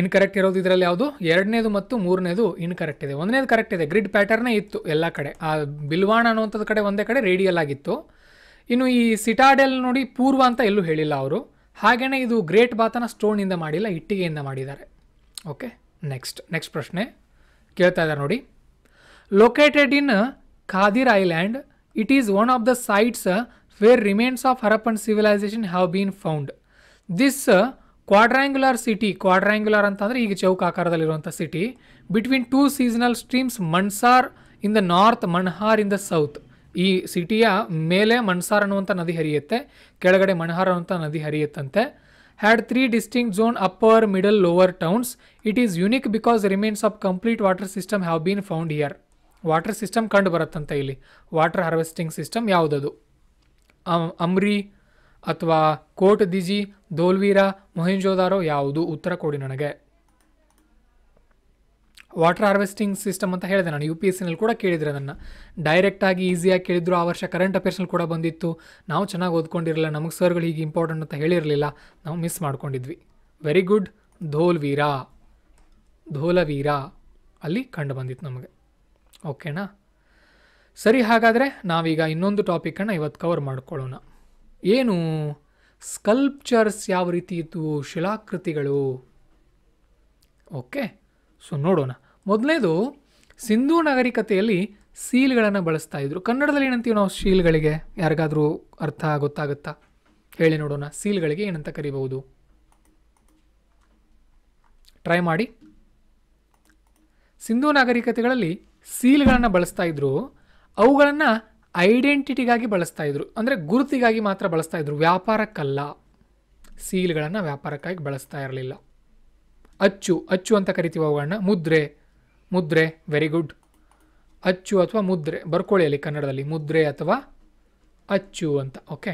ಇನ್ಕರೆಕ್ಟ್ ಇರೋದು ಇದರಲ್ಲಿ ಯಾವುದು ಎರಡನೇದು ಮತ್ತು ಮೂರನೇದು ಇನ್ಕರೆಕ್ಟ್ ಇದೆ ಒಂದನೇದು ಕರೆಕ್ಟ್ ಇದೆ ಗ್ರಿಡ್ ಪ್ಯಾಟರ್ನೇ ಇತ್ತು ಎಲ್ಲ ಕಡೆ ಆ ಬಿಲ್ವಾಣ ಅನ್ನೋಂಥದ್ದು ಕಡೆ ಒಂದೇ ಕಡೆ ರೇಡಿಯಲ್ ಆಗಿತ್ತು ಇನ್ನು ಈ ಸಿಟಾಡೆಲ್ ನೋಡಿ ಪೂರ್ವ ಅಂತ ಎಲ್ಲೂ ಹೇಳಿಲ್ಲ ಅವರು ಹಾಗೆಯೇ ಇದು ಗ್ರೇಟ್ ಬಾತನ ಸ್ಟೋನಿಂದ ಮಾಡಿಲ್ಲ ಇಟ್ಟಿಗೆಯಿಂದ ಮಾಡಿದ್ದಾರೆ ಓಕೆ ನೆಕ್ಸ್ಟ್ ನೆಕ್ಸ್ಟ್ ಪ್ರಶ್ನೆ ಕೇಳ್ತಾ ಇದ್ದಾರೆ ನೋಡಿ located in Khadir island it is one of the sites where remains of Harappan civilisation have been found this quadrangular city quadrangular ಅಂತಂದರೆ ಈಗ ಚೌಕ್ ಆಕಾರದಲ್ಲಿರುವಂಥ city between two seasonal streams Mansar in the north Manhar in the south ಈ ಸಿಟಿಯ ಮೇಲೆ ಮಣ್ಸಾರ್ ಅನ್ನುವಂಥ ನದಿ ಹರಿಯುತ್ತೆ ಕೆಳಗಡೆ ಮಣಹಾರ್ ಅನ್ನುವಂಥ ನದಿ ಹರಿಯುತ್ತಂತೆ had three distinct zone upper middle lower towns it is unique because remains of complete water system have been found here water system ಕಂಡು ಬರುತ್ತಂತೆ ಇಲ್ಲಿ ವಾಟರ್ ಹಾರ್ವೆಸ್ಟಿಂಗ್ ಸಿಸ್ಟಮ್ ಯಾವುದದು ಅಮ್ರಿ ಅಥವಾ ಕೋಟ್ ದಿಜಿ ಧೋಲ್ವೀರಾ ಮೊಹೆಂಜೋದಾರೋ ಯಾವುದು ಉತ್ತರ ಕೊಡಿ ನನಗೆ ವಾಟರ್ ಹಾರ್ವೆಸ್ಟಿಂಗ್ ಸಿಸ್ಟಮ್ ಅಂತ ಹೇಳಿದೆ ನಾನು ಯು ಪಿ ಎಸ್ ಸಿನಲ್ಲಿ ಕೂಡ ಕೇಳಿದರೆ ಅದನ್ನು ಡೈರೆಕ್ಟಾಗಿ ಈಸಿಯಾಗಿ ಕೇಳಿದ್ರು ಆ ವರ್ಷ ಕರೆಂಟ್ ಅಫೇರ್ಸ್ನಲ್ಲಿ ಕೂಡ ಬಂದಿತ್ತು ನಾವು ಚೆನ್ನಾಗಿ ಓದ್ಕೊಂಡಿರಲಿಲ್ಲ ನಮಗೆ ಸರ್ಗಳು ಹೀಗೆ ಇಂಪಾರ್ಟೆಂಟ್ ಅಂತ ಹೇಳಿರಲಿಲ್ಲ ನಾವು ಮಿಸ್ ಮಾಡ್ಕೊಂಡಿದ್ವಿ ವೆರಿ ಗುಡ್ ಧೋಲ್ವೀರ ಧೋಲವೀರ ಅಲ್ಲಿ ಕಂಡು ಬಂದಿತ್ತು ನಮಗೆ ಓಕೆನಾ ಸರಿ ಹಾಗಾದರೆ ನಾವೀಗ ಇನ್ನೊಂದು ಟಾಪಿಕನ್ನು ಇವತ್ತು ಕವರ್ ಮಾಡ್ಕೊಳ್ಳೋಣ ಏನು ಸ್ಕಲ್ಪ್ಚರ್ಸ್ ಯಾವ ರೀತಿ ಇತ್ತು ಶಿಲಾಕೃತಿಗಳು ಓಕೆ ಸೊ ನೋಡೋಣ ಮೊದಲನೇದು ಸಿಂಧೂ ನಾಗರಿಕತೆಯಲ್ಲಿ ಸೀಲ್ಗಳನ್ನು ಬಳಸ್ತಾ ಇದ್ರು ಕನ್ನಡದಲ್ಲಿ ಏನಂತೀವಿ ನಾವು ಸೀಲ್ಗಳಿಗೆ ಯಾರಿಗಾದರೂ ಅರ್ಥ ಗೊತ್ತಾಗುತ್ತಾ ಹೇಳಿ ನೋಡೋಣ ಸೀಲ್ಗಳಿಗೆ ಏನಂತ ಕರಿಬಹುದು ಟ್ರೈ ಮಾಡಿ ಸಿಂಧೂ ನಾಗರಿಕತೆಗಳಲ್ಲಿ ಸೀಲ್ಗಳನ್ನು ಬಳಸ್ತಾ ಇದ್ರು ಅವುಗಳನ್ನು ಐಡೆಂಟಿಟಿಗಾಗಿ ಬಳಸ್ತಾ ಇದ್ರು ಅಂದರೆ ಗುರುತಿಗಾಗಿ ಮಾತ್ರ ಬಳಸ್ತಾ ಇದ್ರು ವ್ಯಾಪಾರಕ್ಕಲ್ಲ ಸೀಲ್ಗಳನ್ನು ವ್ಯಾಪಾರಕ್ಕಾಗಿ ಬಳಸ್ತಾ ಇರಲಿಲ್ಲ ಅಚ್ಚು ಅಚ್ಚು ಅಂತ ಕರಿತೀವಿ ಅವುಗಳನ್ನ ಮುದ್ರೆ ಮುದ್ರೆ ವೆರಿ ಗುಡ್ ಅಚ್ಚು ಅಥವಾ ಮುದ್ರೆ ಬರ್ಕೊಳ್ಳಿ ಅಲ್ಲಿ ಕನ್ನಡದಲ್ಲಿ ಮುದ್ರೆ ಅಥವಾ ಅಚ್ಚು ಅಂತ ಓಕೆ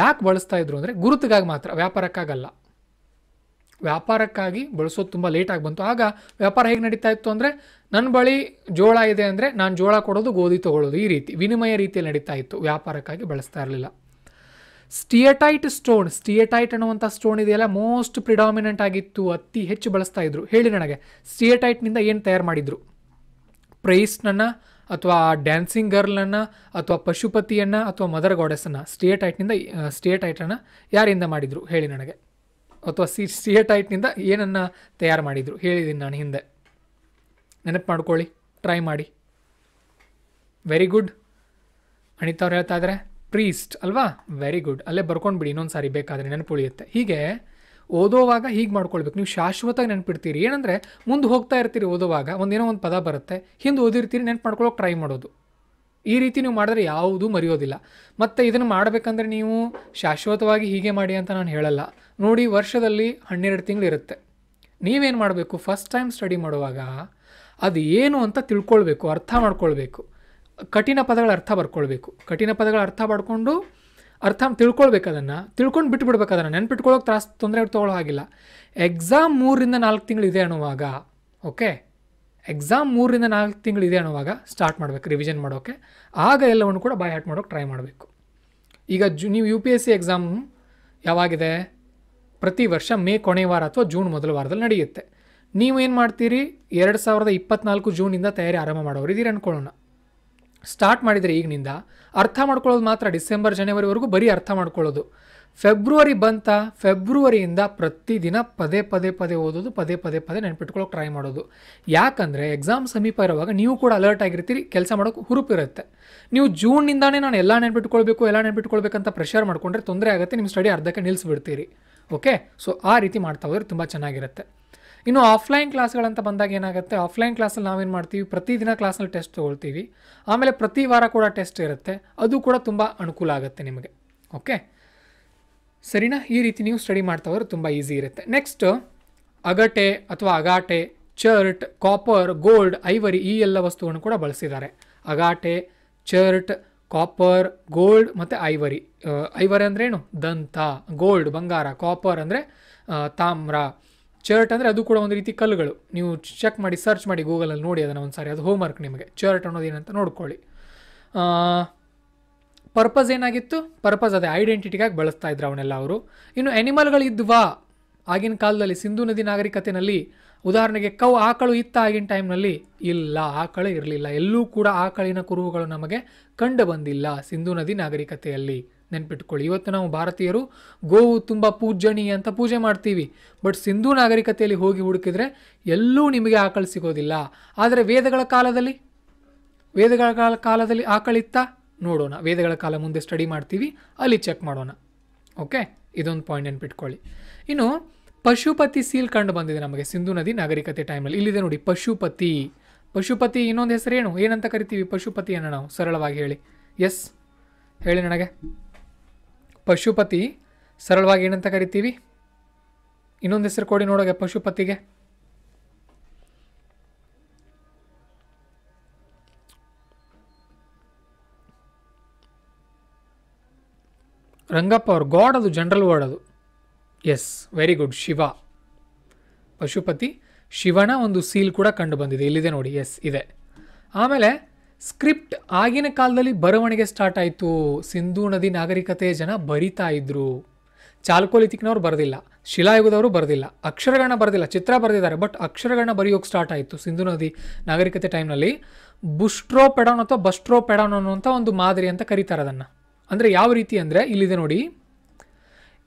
ಯಾಕೆ ಬಳಸ್ತಾ ಇದ್ರು ಅಂದರೆ ಗುರುತಿಗಾಗಿ ಮಾತ್ರ ವ್ಯಾಪಾರಕ್ಕಾಗಲ್ಲ ವ್ಯಾಪಾರಕ್ಕಾಗಿ ಬಳಸೋದು ತುಂಬ ಲೇಟಾಗಿ ಬಂತು ಆಗ ವ್ಯಾಪಾರ ಹೇಗೆ ನಡೀತಾ ಇತ್ತು ಅಂದರೆ ನನ್ನ ಬಳಿ ಜೋಳ ಇದೆ ಅಂದರೆ ನಾನು ಜೋಳ ಕೊಡೋದು ಗೋಧಿ ತೊಗೊಳ್ಳೋದು ಈ ರೀತಿ ವಿನಿಮಯ ರೀತಿಯಲ್ಲಿ ನಡೀತಾ ಇತ್ತು ವ್ಯಾಪಾರಕ್ಕಾಗಿ ಬಳಸ್ತಾ ಇರಲಿಲ್ಲ ಸ್ಟಿಯಟೈಟ್ ಸ್ಟೋನ್ ಸ್ಟಿಯಟೈಟ್ ಅನ್ನುವಂಥ ಸ್ಟೋನ್ ಇದೆಯಲ್ಲ ಮೋಸ್ಟ್ ಪ್ರಿಡಾಮಿನೆಂಟ್ ಆಗಿತ್ತು ಅತಿ ಹೆಚ್ಚು ಬಳಸ್ತಾ ಇದ್ರು ಹೇಳಿ ನನಗೆ ಸ್ಟಿಯಟೈಟ್ನಿಂದ ಏನು ತಯಾರು ಮಾಡಿದ್ರು ಪ್ರೈಸ್ನನ್ನು ಅಥವಾ ಡ್ಯಾನ್ಸಿಂಗ್ ಗರ್ಲನ್ನು ಅಥವಾ ಪಶುಪತಿಯನ್ನು ಅಥವಾ ಮದರ್ ಗಾಡೆಸನ್ನು ಸ್ಟಿಯಟೈಟ್ನಿಂದ ಸ್ಟಿಯಟೈಟನ್ನು ಯಾರಿಂದ ಮಾಡಿದರು ಹೇಳಿ ನನಗೆ ಅಥವಾ ಸಿ ಸ್ಟಿಯಟೈಟ್ನಿಂದ ಏನನ್ನು ತಯಾರು ಮಾಡಿದರು ಹೇಳಿದ್ದೀನಿ ನಾನು ಹಿಂದೆ ನೆನಪು ಮಾಡ್ಕೊಳ್ಳಿ ಟ್ರೈ ಮಾಡಿ ವೆರಿ ಗುಡ್ ಅನಿತಾ ಅವ್ರು ಹೇಳ್ತಾ ಇದ್ದಾರೆ ಪ್ರೀಸ್ಟ್ ಅಲ್ವಾ ವೆರಿ ಗುಡ್ ಅಲ್ಲೇ ಬರ್ಕೊಂಡ್ಬಿಡಿ ಇನ್ನೊಂದು ಸಾರಿ ಬೇಕಾದರೆ ಉಳಿಯುತ್ತೆ ಹೀಗೆ ಓದೋವಾಗ ಹೀಗೆ ಮಾಡ್ಕೊಳ್ಬೇಕು ನೀವು ಶಾಶ್ವತವಾಗಿ ನೆನಪಿಡ್ತೀರಿ ಏನಂದರೆ ಮುಂದೆ ಹೋಗ್ತಾ ಇರ್ತೀರಿ ಓದೋವಾಗ ಒಂದೇನೋ ಒಂದು ಪದ ಬರುತ್ತೆ ಹಿಂದೆ ಓದಿರ್ತೀರಿ ನೆನ್ಪು ಮಾಡ್ಕೊಳ್ಳೋಕೆ ಟ್ರೈ ಮಾಡೋದು ಈ ರೀತಿ ನೀವು ಮಾಡಿದ್ರೆ ಯಾವುದೂ ಮರೆಯೋದಿಲ್ಲ ಮತ್ತು ಇದನ್ನು ಮಾಡಬೇಕಂದ್ರೆ ನೀವು ಶಾಶ್ವತವಾಗಿ ಹೀಗೆ ಮಾಡಿ ಅಂತ ನಾನು ಹೇಳಲ್ಲ ನೋಡಿ ವರ್ಷದಲ್ಲಿ ಹನ್ನೆರಡು ತಿಂಗಳು ಇರುತ್ತೆ ನೀವೇನು ಮಾಡಬೇಕು ಫಸ್ಟ್ ಟೈಮ್ ಸ್ಟಡಿ ಮಾಡುವಾಗ ಅದು ಏನು ಅಂತ ತಿಳ್ಕೊಳ್ಬೇಕು ಅರ್ಥ ಮಾಡ್ಕೊಳ್ಬೇಕು ಕಠಿಣ ಪದಗಳ ಅರ್ಥ ಬರ್ಕೊಳ್ಬೇಕು ಕಠಿಣ ಪದಗಳ ಅರ್ಥ ಪಡ್ಕೊಂಡು ಅರ್ಥ ತಿಳ್ಕೊಳ್ಬೇಕು ಅದನ್ನು ತಿಳ್ಕೊಂಡು ಬಿಟ್ಬಿಡ್ಬೇಕು ಅದನ್ನು ನೆನ್ಪಿಟ್ಕೊಳ್ಳೋಕೆ ತ್ರಾಸ ತೊಂದರೆ ತೊಗೊಳ್ಳೋ ಹಾಗಿಲ್ಲ ಎಕ್ಸಾಮ್ ಮೂರರಿಂದ ನಾಲ್ಕು ತಿಂಗಳು ಇದೆ ಅನ್ನುವಾಗ ಓಕೆ ಎಕ್ಸಾಮ್ ಮೂರರಿಂದ ನಾಲ್ಕು ತಿಂಗಳು ಇದೆ ಅನ್ನುವಾಗ ಸ್ಟಾರ್ಟ್ ಮಾಡಬೇಕು ರಿವಿಷನ್ ಮಾಡೋಕ್ಕೆ ಆಗ ಎಲ್ಲವನ್ನು ಕೂಡ ಬಾಯ್ ಹಾಟ್ ಮಾಡೋಕ್ಕೆ ಟ್ರೈ ಮಾಡಬೇಕು ಈಗ ಜು ನೀವು U P S C exam ಯಾವಾಗಿದೆ ಪ್ರತಿ ವರ್ಷ ಮೇ ಕೊನೆಯ ವಾರ ಅಥವಾ ಜೂನ್ ಮೊದಲ ವಾರದಲ್ಲಿ ನಡೆಯುತ್ತೆ ನೀವು ಏನು ಮಾಡ್ತೀರಿ ಎರಡು ಸಾವಿರದ ಇಪ್ಪತ್ನಾಲ್ಕು ಜೂನಿಂದ ತಯಾರಿ ಆರಂಭ ಮಾಡೋರು ಇದೀರಿ ಅಂದ್ಕೊಳ್ಳೋಣ ಸ್ಟಾರ್ಟ್ ಮಾಡಿದರೆ ಈಗಿನಿಂದ ಅರ್ಥ ಮಾಡ್ಕೊಳ್ಳೋದು ಮಾತ್ರ ಡಿಸೆಂಬರ್ ಜನವರಿವರೆಗೂ ಬರೀ ಅರ್ಥ ಮಾಡ್ಕೊಳ್ಳೋದು ಫೆಬ್ರವರಿ ಬಂತ ಫೆಬ್ರವರಿಯಿಂದ ಪ್ರತಿದಿನ ಪದೇ ಪದೇ ಪದೇ ಓದೋದು ಪದೇ ಪದೇ ಪದೇ ನೆನ್ಪಿಟ್ಕೊಳ್ಳೋಕೆ ಟ್ರೈ ಮಾಡೋದು ಯಾಕಂದರೆ ಎಕ್ಸಾಮ್ ಸಮೀಪ ಇರುವಾಗ ನೀವು ಕೂಡ ಅಲರ್ಟ್ ಆಗಿರ್ತೀರಿ ಕೆಲಸ ಮಾಡೋಕ್ಕೆ ಹುರುಪಿರುತ್ತೆ ನೀವು ಜೂನ್ನಿಂದಾನೇ ನಾನು ಎಲ್ಲ ನೆನ್ಪಿಟ್ಕೊಳ್ಬೇಕು ಎಲ್ಲ ನೆನ್ಪಿಟ್ಕೊಳ್ಬೇಕಂತ ಪ್ರೆಷರ್ ಮಾಡಿಕೊಂಡ್ರೆ ತೊಂದರೆ ಆಗುತ್ತೆ ನಿಮ್ಮ ಸ್ಟಡಿ ಅರ್ಧಕ್ಕೆ ನಿಲ್ಲಿಸ್ಬಿಡ್ತೀರಿ ಓಕೆ ಸೊ ಆ ರೀತಿ ಮಾಡ್ತಾ ಹೋದ್ರೆ ತುಂಬ ಚೆನ್ನಾಗಿರುತ್ತೆ ಇನ್ನು ಆಫ್ಲೈನ್ ಕ್ಲಾಸ್ಗಳಂತ ಬಂದಾಗ ಏನಾಗುತ್ತೆ ಆಫ್ಲೈನ್ ಕ್ಲಾಸಲ್ಲಿ ನಾವೇನು ಮಾಡ್ತೀವಿ ಪ್ರತಿದಿನ ಕ್ಲಾಸಲ್ಲಿ ಟೆಸ್ಟ್ ತೊಗೊಳ್ತೀವಿ ಆಮೇಲೆ ಪ್ರತಿ ವಾರ ಕೂಡ ಟೆಸ್ಟ್ ಇರುತ್ತೆ ಅದು ಕೂಡ ತುಂಬ ಅನುಕೂಲ ಆಗುತ್ತೆ ನಿಮಗೆ ಓಕೆ ಸರಿನಾ ಈ ರೀತಿ ನೀವು ಸ್ಟಡಿ ಮಾಡ್ತಾ ಹೋದ್ರೆ ತುಂಬ ಈಸಿ ಇರುತ್ತೆ ನೆಕ್ಸ್ಟ್ ಅಗಟೆ ಅಥವಾ agate chert copper gold ivory ಈ ಎಲ್ಲ ವಸ್ತುಗಳನ್ನು ಕೂಡ ಬಳಸಿದ್ದಾರೆ ಅಗಾಟೆ ಚರ್ಟ್ ಕಾಪರ್ ಗೋಲ್ಡ್ ಮತ್ತು ಐವರಿ ಐವರಿ ಅಂದ್ರೇನು ದಂತ ಗೋಲ್ಡ್ ಬಂಗಾರ ಕಾಪರ್ ಅಂದರೆ ತಾಮ್ರ ಚರ್ಟ್ ಅಂದರೆ ಅದು ಕೂಡ ಒಂದು ರೀತಿ ಕಲ್ಲುಗಳು ನೀವು ಚೆಕ್ ಮಾಡಿ ಸರ್ಚ್ ಮಾಡಿ ಗೂಗಲಲ್ಲಿ ನೋಡಿ ಅದನ್ನು ಒಂದು ಸಾರಿ ಅದು ಹೋಮ್ ವರ್ಕ್ ನಿಮಗೆ ಚರ್ಟ್ ಅನ್ನೋದೇನಂತ ನೋಡ್ಕೊಳ್ಳಿ ಪರ್ಪಸ್ ಏನಾಗಿತ್ತು ಪರ್ಪಸ್ ಅದೇ ಐಡೆಂಟಿಟಿಗಾಗಿ ಬಳಸ್ತಾ ಇದ್ರು ಅವನ್ನೆಲ್ಲ ಅವರು ಇನ್ನು ಎನಿಮಲ್ಗಳಿದ್ವಾ ಆಗಿನ ಕಾಲದಲ್ಲಿ ಸಿಂಧು ನದಿ ನಾಗರಿಕತೆಯಲ್ಲಿ ಉದಾಹರಣೆಗೆ ಕೌ ಆಕಳು ಇತ್ತ ಆಗಿನ ಟೈಮ್ನಲ್ಲಿ ಇಲ್ಲ ಆಕಳು ಇರಲಿಲ್ಲ ಎಲ್ಲೂ ಕೂಡ ಆಕಳಿನ ಕುರುಹುಗಳು ನಮಗೆ ಕಂಡು ಬಂದಿಲ್ಲ ಸಿಂಧು ನದಿ ನಾಗರಿಕತೆಯಲ್ಲಿ ನೆನ್ಪಿಟ್ಕೊಳ್ಳಿ ಇವತ್ತು ನಾವು ಭಾರತೀಯರು ಗೋವು ತುಂಬ ಪೂಜ್ಯಣಿ ಅಂತ ಪೂಜೆ ಮಾಡ್ತೀವಿ ಬಟ್ ಸಿಂಧೂ ನಾಗರಿಕತೆಯಲ್ಲಿ ಹೋಗಿ ಹುಡುಕಿದ್ರೆ ಎಲ್ಲೂ ನಿಮಗೆ ಆಕಳು ಸಿಗೋದಿಲ್ಲ ಆದರೆ ವೇದಗಳ ಕಾಲದಲ್ಲಿ ವೇದಗಳ ಕಾಲ ಕಾಲದಲ್ಲಿ ಆಕಳಿತ್ತ ನೋಡೋಣ ವೇದಗಳ ಕಾಲ ಮುಂದೆ ಸ್ಟಡಿ ಮಾಡ್ತೀವಿ ಅಲ್ಲಿ ಚೆಕ್ ಮಾಡೋಣ ಓಕೆ ಇದೊಂದು ಪಾಯಿಂಟ್ ನೆನ್ಪಿಟ್ಕೊಳ್ಳಿ ಇನ್ನು ಪಶುಪತಿ ಸೀಲ್ ಕಂಡು ಬಂದಿದೆ ನಮಗೆ ಸಿಂಧು ನದಿ ನಾಗರಿಕತೆ ಟೈಮಲ್ಲಿ ಇಲ್ಲಿದೆ ನೋಡಿ ಪಶುಪತಿ ಪಶುಪತಿ ಇನ್ನೊಂದು ಹೆಸರೇನು ಏನಂತ ಕರಿತೀವಿ ಪಶುಪತಿಯನ್ನು ನಾವು ಸರಳವಾಗಿ ಹೇಳಿ ಎಸ್ ಹೇಳಿ ನನಗೆ ಪಶುಪತಿ ಸರಳವಾಗಿ ಏನಂತ ಕರಿತೀವಿ ಇನ್ನೊಂದು ಹೆಸರು ಕೊಡಿ ನೋಡೋಕೆ ಪಶುಪತಿಗೆ ರಂಗಪ್ಪ ಅವ್ರ ಗಾಡ್ ಅದು ಜನರಲ್ ವರ್ಡ್ ಅದು yes very good Shiva Pashupati ಶಿವನ ಒಂದು ಸೀಲ್ ಕೂಡ ಕಂಡು ಬಂದಿದೆ ಇಲ್ಲಿದೆ ನೋಡಿ ಎಸ್ ಇದೆ ಆಮೇಲೆ ಸ್ಕ್ರಿಪ್ಟ್ ಆಗಿನ ಕಾಲದಲ್ಲಿ ಬರವಣಿಗೆ ಸ್ಟಾರ್ಟ್ ಆಯಿತು ಸಿಂಧೂ ನದಿ ನಾಗರಿಕತೆ ಜನ ಬರಿತಾ ಇದ್ರು ಚಾಲ್ಕೋಲಿತಿಕ್ನವ್ರು ಬರೆದಿಲ್ಲ ಶಿಲಾಯುಗದವರು ಬರೆದಿಲ್ಲ ಅಕ್ಷರಗಳನ್ನ ಬರೆದಿಲ್ಲ ಚಿತ್ರ ಬರೆದಿದ್ದಾರೆ ಬಟ್ ಅಕ್ಷರಗಳನ್ನ ಬರೆಯೋಕೆ ಸ್ಟಾರ್ಟ್ ಆಯಿತು ಸಿಂಧೂ ನದಿ ನಾಗರಿಕತೆ ಟೈಮ್ನಲ್ಲಿ ಬುಸ್ಟ್ರೋ ಪೆಡಾನ್ ಅಥವಾ ಬಸ್ಟ್ರೋ ಪೆಡಾನ್ ಅನ್ನುವಂಥ ಒಂದು ಮಾದರಿ ಅಂತ ಕರೀತಾರೆ ಅದನ್ನು ಅಂದರೆ ಯಾವ ರೀತಿ ಅಂದರೆ ಇಲ್ಲಿದೆ ನೋಡಿ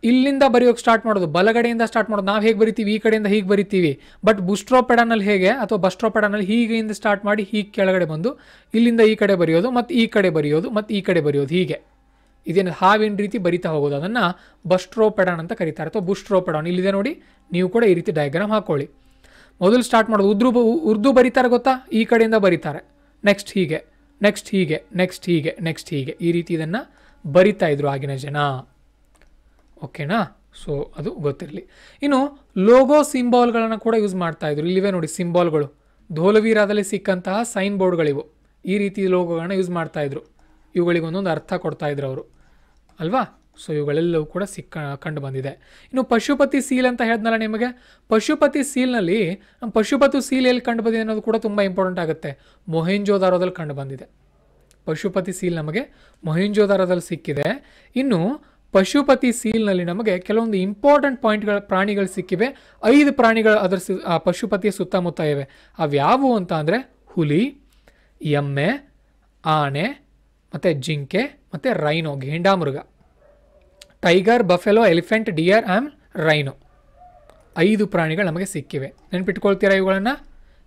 ಇಲ್ಲಿಂದ ಬರೆಯೋಕೆ ಸ್ಟಾರ್ಟ್ ಮಾಡೋದು ಬಲಗಡೆಯಿಂದ ಸ್ಟಾರ್ಟ್ ಮಾಡೋದು ನಾವು ಹೇಗೆ ಬರಿತೀವಿ ಈ ಕಡೆಯಿಂದ ಹೀಗೆ ಬರಿತೀವಿ ಬಟ್ ಬುಸ್ಟ್ರೋಪೆಡನಲ್ಲಿ ಹೇಗೆ ಅಥವಾ ಬಸ್ಟ್ರೋ ಪೆಡಾನಲ್ಲಿ ಹೀಗೆಯಿಂದ ಸ್ಟಾರ್ಟ್ ಮಾಡಿ ಹೀಗೆ ಕೆಳಗಡೆ ಬಂದು ಇಲ್ಲಿಂದ ಈ ಕಡೆ ಬರೆಯೋದು ಮತ್ತು ಈ ಕಡೆ ಬರೆಯೋದು ಮತ್ತು ಈ ಕಡೆ ಬರೆಯೋದು ಹೀಗೆ ಇದೇನು ಹಾವಿನ ರೀತಿ ಬರಿತಾ ಹೋಗೋದು ಅದನ್ನು ಬಸ್ಟ್ರೋಪೆಡಾನ್ ಅಂತ ಕರೀತಾರೆ ಅಥವಾ ಬುಸ್ಟ್ರೋ ಇಲ್ಲಿದೆ ನೋಡಿ ನೀವು ಕೂಡ ಈ ರೀತಿ ಡಯಾಗ್ರಾಮ್ ಹಾಕ್ಕೊಳ್ಳಿ ಮೊದಲು ಸ್ಟಾರ್ಟ್ ಮಾಡೋದು ಉರ್ದು ಉರ್ದು ಬರೀತಾರೆ ಗೊತ್ತಾ ಈ ಕಡೆಯಿಂದ ಬರೀತಾರೆ ನೆಕ್ಸ್ಟ್ ಹೀಗೆ ನೆಕ್ಸ್ಟ್ ಹೀಗೆ ನೆಕ್ಸ್ಟ್ ಹೀಗೆ ನೆಕ್ಸ್ಟ್ ಹೀಗೆ ಈ ರೀತಿ ಇದನ್ನು ಬರಿತಾ ಇದ್ರು ಆಗಿನ ಜನ ಓಕೆನಾ ಸೊ ಅದು ಗೊತ್ತಿರಲಿ ಇನ್ನು ಲೋಗೋ ಸಿಂಬಾಲ್ಗಳನ್ನು ಕೂಡ ಯೂಸ್ ಮಾಡ್ತಾ ಇದ್ರು ಇಲ್ಲಿವೆ ನೋಡಿ ಸಿಂಬಾಲ್ಗಳು ಧೋಲವೀರಾದಲ್ಲಿ ಸಿಕ್ಕಂತಹ ಸೈನ್ ಬೋರ್ಡ್ಗಳಿವು ಈ ರೀತಿ ಲೋಗೋಗಳನ್ನ ಯೂಸ್ ಮಾಡ್ತಾ ಇದ್ರು ಇವುಗಳಿಗೊಂದೊಂದು ಅರ್ಥ ಕೊಡ್ತಾ ಇದ್ರು ಅವರು ಅಲ್ವಾ ಸೊ ಇವುಗಳೆಲ್ಲವೂ ಕೂಡ ಸಿಕ್ಕ ಕಂಡು ಬಂದಿದೆ ಇನ್ನು ಪಶುಪತಿ ಸೀಲ್ ಅಂತ ಹೇಳಿದ್ನಲ್ಲ ನಿಮಗೆ ಪಶುಪತಿ ಸೀಲ್ನಲ್ಲಿ ನಮ್ಮ ಪಶುಪತಿ ಸೀಲ್ ಎಲ್ಲಿ ಕಂಡು ಬಂದಿದೆ ಅನ್ನೋದು ಕೂಡ ತುಂಬ ಇಂಪಾರ್ಟೆಂಟ್ ಆಗುತ್ತೆ ಮೊಹೆಂಜೋದಾರೋದಲ್ಲಿ ಕಂಡು ಬಂದಿದೆ ಪಶುಪತಿ ಸೀಲ್ ನಮಗೆ ಮೊಹೆಂಜೋದಾರದಲ್ಲಿ ಸಿಕ್ಕಿದೆ ಇನ್ನು ಪಶುಪತಿ ಸೀಲ್ನಲ್ಲಿ ನಮಗೆ ಕೆಲವೊಂದು ಇಂಪಾರ್ಟೆಂಟ್ ಪಾಯಿಂಟ್ಗಳ ಪ್ರಾಣಿಗಳು ಸಿಕ್ಕಿವೆ ಐದು ಪ್ರಾಣಿಗಳು ಅದರ ಪಶುಪತಿಯ ಸುತ್ತಮುತ್ತ ಇವೆ ಅವ್ಯಾವು ಅಂತ ಅಂದರೆ ಹುಲಿ ಎಮ್ಮೆ ಆನೆ ಮತ್ತು ಜಿಂಕೆ ಮತ್ತು ರೈನೋ ಘೇಂಡಾಮೃಗ tiger buffalo elephant deer and rhino ಐದು ಪ್ರಾಣಿಗಳು ನಮಗೆ ಸಿಕ್ಕಿವೆ ನೆನ್ಪಿಟ್ಕೊಳ್ತೀರಾ ಇವುಗಳನ್ನು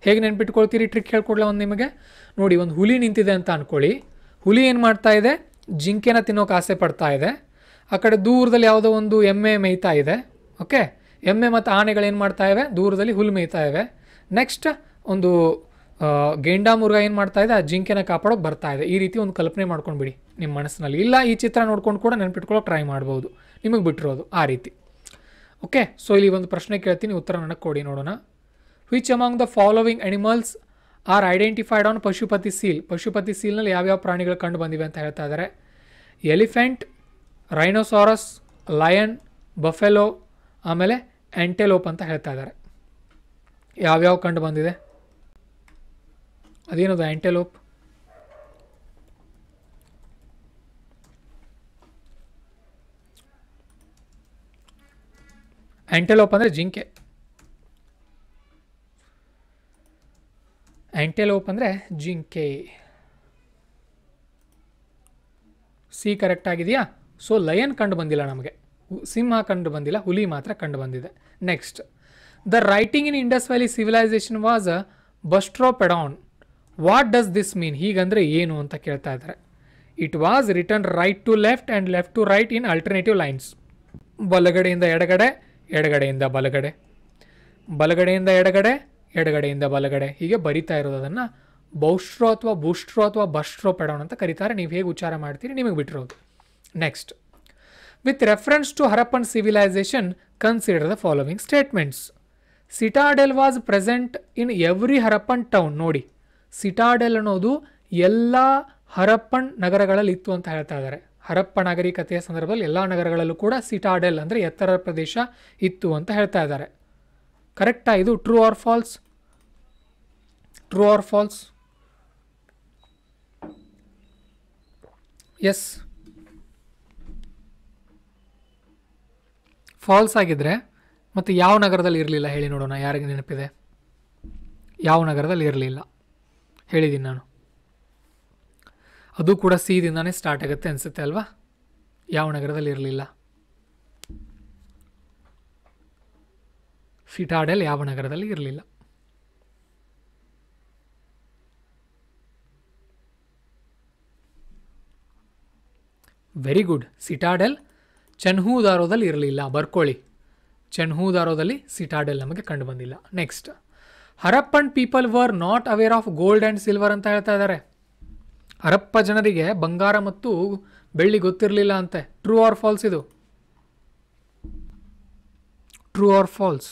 ಹೇಗೆ ನೆನ್ಪಿಟ್ಕೊಳ್ತೀರಿ ಟ್ರಿಕ್ ಹೇಳ್ಕೊಡ್ಲ ಒಂದು ನಿಮಗೆ ನೋಡಿ ಒಂದು ಹುಲಿ ನಿಂತಿದೆ ಅಂತ ಅಂದ್ಕೊಳ್ಳಿ ಹುಲಿ ಏನು ಮಾಡ್ತಾ ಇದೆ ಜಿಂಕೆನ ತಿನ್ನೋಕೆ ಆಸೆ ಪಡ್ತಾ ಇದೆ ಆ ಕಡೆ ದೂರದಲ್ಲಿ ಯಾವುದೋ ಒಂದು ಎಮ್ಮೆ ಮೇಯ್ತಾ ಇದೆ ಓಕೆ ಎಮ್ಮೆ ಮತ್ತು ಆನೆಗಳೇನು ಮಾಡ್ತಾ ಇವೆ ದೂರದಲ್ಲಿ ಹುಲ್ಲು ಮೇಯ್ತಾ ಇವೆ ನೆಕ್ಸ್ಟ್ ಒಂದು ಗೇಂಡಾ ಮುರ್ಗ ಏನು ಮಾಡ್ತಾ ಇದೆ ಆ ಜಿಂಕೆನ ಕಾಪಾಡೋಕೆ ಬರ್ತಾ ಇದೆ ಈ ರೀತಿ ಒಂದು ಕಲ್ಪನೆ ಮಾಡ್ಕೊಂಡ್ಬಿಡಿ ನಿಮ್ಮ ಮನಸ್ಸಿನಲ್ಲಿ ಇಲ್ಲ ಈ ಚಿತ್ರ ನೋಡ್ಕೊಂಡು ಕೂಡ ನೆನ್ಪಿಟ್ಕೊಳ್ಳೋಕೆ ಟ್ರೈ ಮಾಡ್ಬೋದು ನಿಮಗೆ ಬಿಟ್ಟಿರೋದು ಆ ರೀತಿ ಓಕೆ ಸೊ ಇಲ್ಲಿ ಒಂದು ಪ್ರಶ್ನೆ ಕೇಳ್ತೀನಿ ಉತ್ತರ ನನಗೆ ಕೊಡಿ ನೋಡೋಣ which among the following animals are identified on Pashupati seal Pashupati ಸೀಲ್ನಲ್ಲಿ ಯಾವ್ಯಾವ ಪ್ರಾಣಿಗಳು ಕಂಡು ಬಂದಿವೆ ಅಂತ ಹೇಳ್ತಾ ಇದ್ದಾರೆ ಎಲಿಫೆಂಟ್ ರೈನೋಸಾರಸ್ ಲಯನ್ ಬಫೆಲೋ ಆಮೇಲೆ ಎಂಟೆಲೋಪ್ ಅಂತ ಹೇಳ್ತಾ ಇದ್ದಾರೆ ಯಾವ್ಯಾವ ಕಂಡು ಬಂದಿದೆ ಅದೇನದು ಆ್ಯಂಟೆಲೋಪ್ ಆಂಟೆಲೋಪ್ ಅಂದರೆ ಜಿಂಕೆ ಎಂಟೆಲೋಪ್ ಅಂದರೆ ಜಿಂಕೆ ಸಿ ಕರೆಕ್ಟ್ ಆಗಿದೆಯಾ ಸೊ ಲಯನ್ ಕಂಡು ಬಂದಿಲ್ಲ ನಮಗೆ ಸಿಂಹ ಕಂಡು ಬಂದಿಲ್ಲ ಹುಲಿ ಮಾತ್ರ ಕಂಡು ಬಂದಿದೆ next the writing in Indus valley civilisation was a boustrophedon what does this mean ಹೀಗಂದರೆ ಏನು ಅಂತ ಕೇಳ್ತಾ ಇದ್ದಾರೆ it was return right to left and left to right in alternative lines ಬಲಗಡೆಯಿಂದ ಎಡಗಡೆ ಎಡಗಡೆಯಿಂದ ಬಲಗಡೆ ಬಲಗಡೆಯಿಂದ ಎಡಗಡೆ ಎಡಗಡೆಯಿಂದ ಬಲಗಡೆ ಹೀಗೆ ಬರಿತಾ ಇರೋದನ್ನು ಬೌಸ್ಟ್ರೋ ಅಥವಾ ಬೂಸ್ಟ್ರೋ ಅಥವಾ ಬಸ್ಟ್ರೋ ಪೆಡೋಣ ಅಂತ ಕರೀತಾರೆ ನೀವು ಹೇಗೆ ಉಚ್ಚಾರ ಮಾಡ್ತೀರಿ ನಿಮಗೆ ಬಿಟ್ಟಿರೋದು next with reference to Harappan civilisation consider the following statements citadel was present in every Harappan town ನೋಡಿ ಸಿಟಾಡೆಲ್ ಅನ್ನೋದು ಎಲ್ಲ ಹರಪ್ಪನ್ ನಗರಗಳಲ್ಲಿ ಇತ್ತು ಅಂತ ಹೇಳ್ತಾ ಇದ್ದಾರೆ ಹರಪ್ಪ ನಾಗರಿಕತೆಯ ಸಂದರ್ಭದಲ್ಲಿ ಎಲ್ಲ ನಗರಗಳಲ್ಲೂ ಕೂಡ ಸಿಟಾಡೆಲ್ ಅಂದರೆ ಎತ್ತರ ಪ್ರದೇಶ ಇತ್ತು ಅಂತ ಹೇಳ್ತಾ ಇದ್ದಾರೆ ಕರೆಕ್ಟಾ ಇದು true or false true or false yes false ಆಗಿದ್ದರೆ ಮತ್ತು ಯಾವ ನಗರದಲ್ಲಿ ಇರಲಿಲ್ಲ ಹೇಳಿ ನೋಡೋಣ ಯಾರಿಗೆ ನೆನಪಿದೆ ಯಾವ ನಗರದಲ್ಲಿ ಇರಲಿಲ್ಲ ಹೇಳಿದ್ದೀನಿ ನಾನು ಅದು ಕೂಡ ಸಿದಿಂದಾನೇ ಸ್ಟಾರ್ಟ್ ಆಗುತ್ತೆ ಅನಿಸುತ್ತೆ ಅಲ್ವಾ ಯಾವ ನಗರದಲ್ಲಿ ಇರಲಿಲ್ಲ ಸಿಟಾಡೆಲ್ ಯಾವ ನಗರದಲ್ಲಿ ಇರಲಿಲ್ಲ ವೆರಿ ಗುಡ್ ಸಿಟಾಡೆಲ್ ಚೆನ್ಹೂದಾರೋದಲ್ಲಿ ಇರಲಿಲ್ಲ ಬರ್ಕೊಳ್ಳಿ ಚೆನ್ಹೂದಾರೋದಲ್ಲಿ ಸಿಟಾಡೆಲ್ ನಮಗೆ ಕಂಡು ಬಂದಿಲ್ಲ next Harappan people were not aware of gold and silver ಅಂತ ಹೇಳ್ತಾ ಇದ್ದಾರೆ ಹರಪ್ಪ ಜನರಿಗೆ ಬಂಗಾರ ಮತ್ತು ಬೆಳ್ಳಿ ಗೊತ್ತಿರಲಿಲ್ಲ ಅಂತೆ ಟ್ರೂ ಆರ್ ಫಾಲ್ಸ್ ಇದು true or false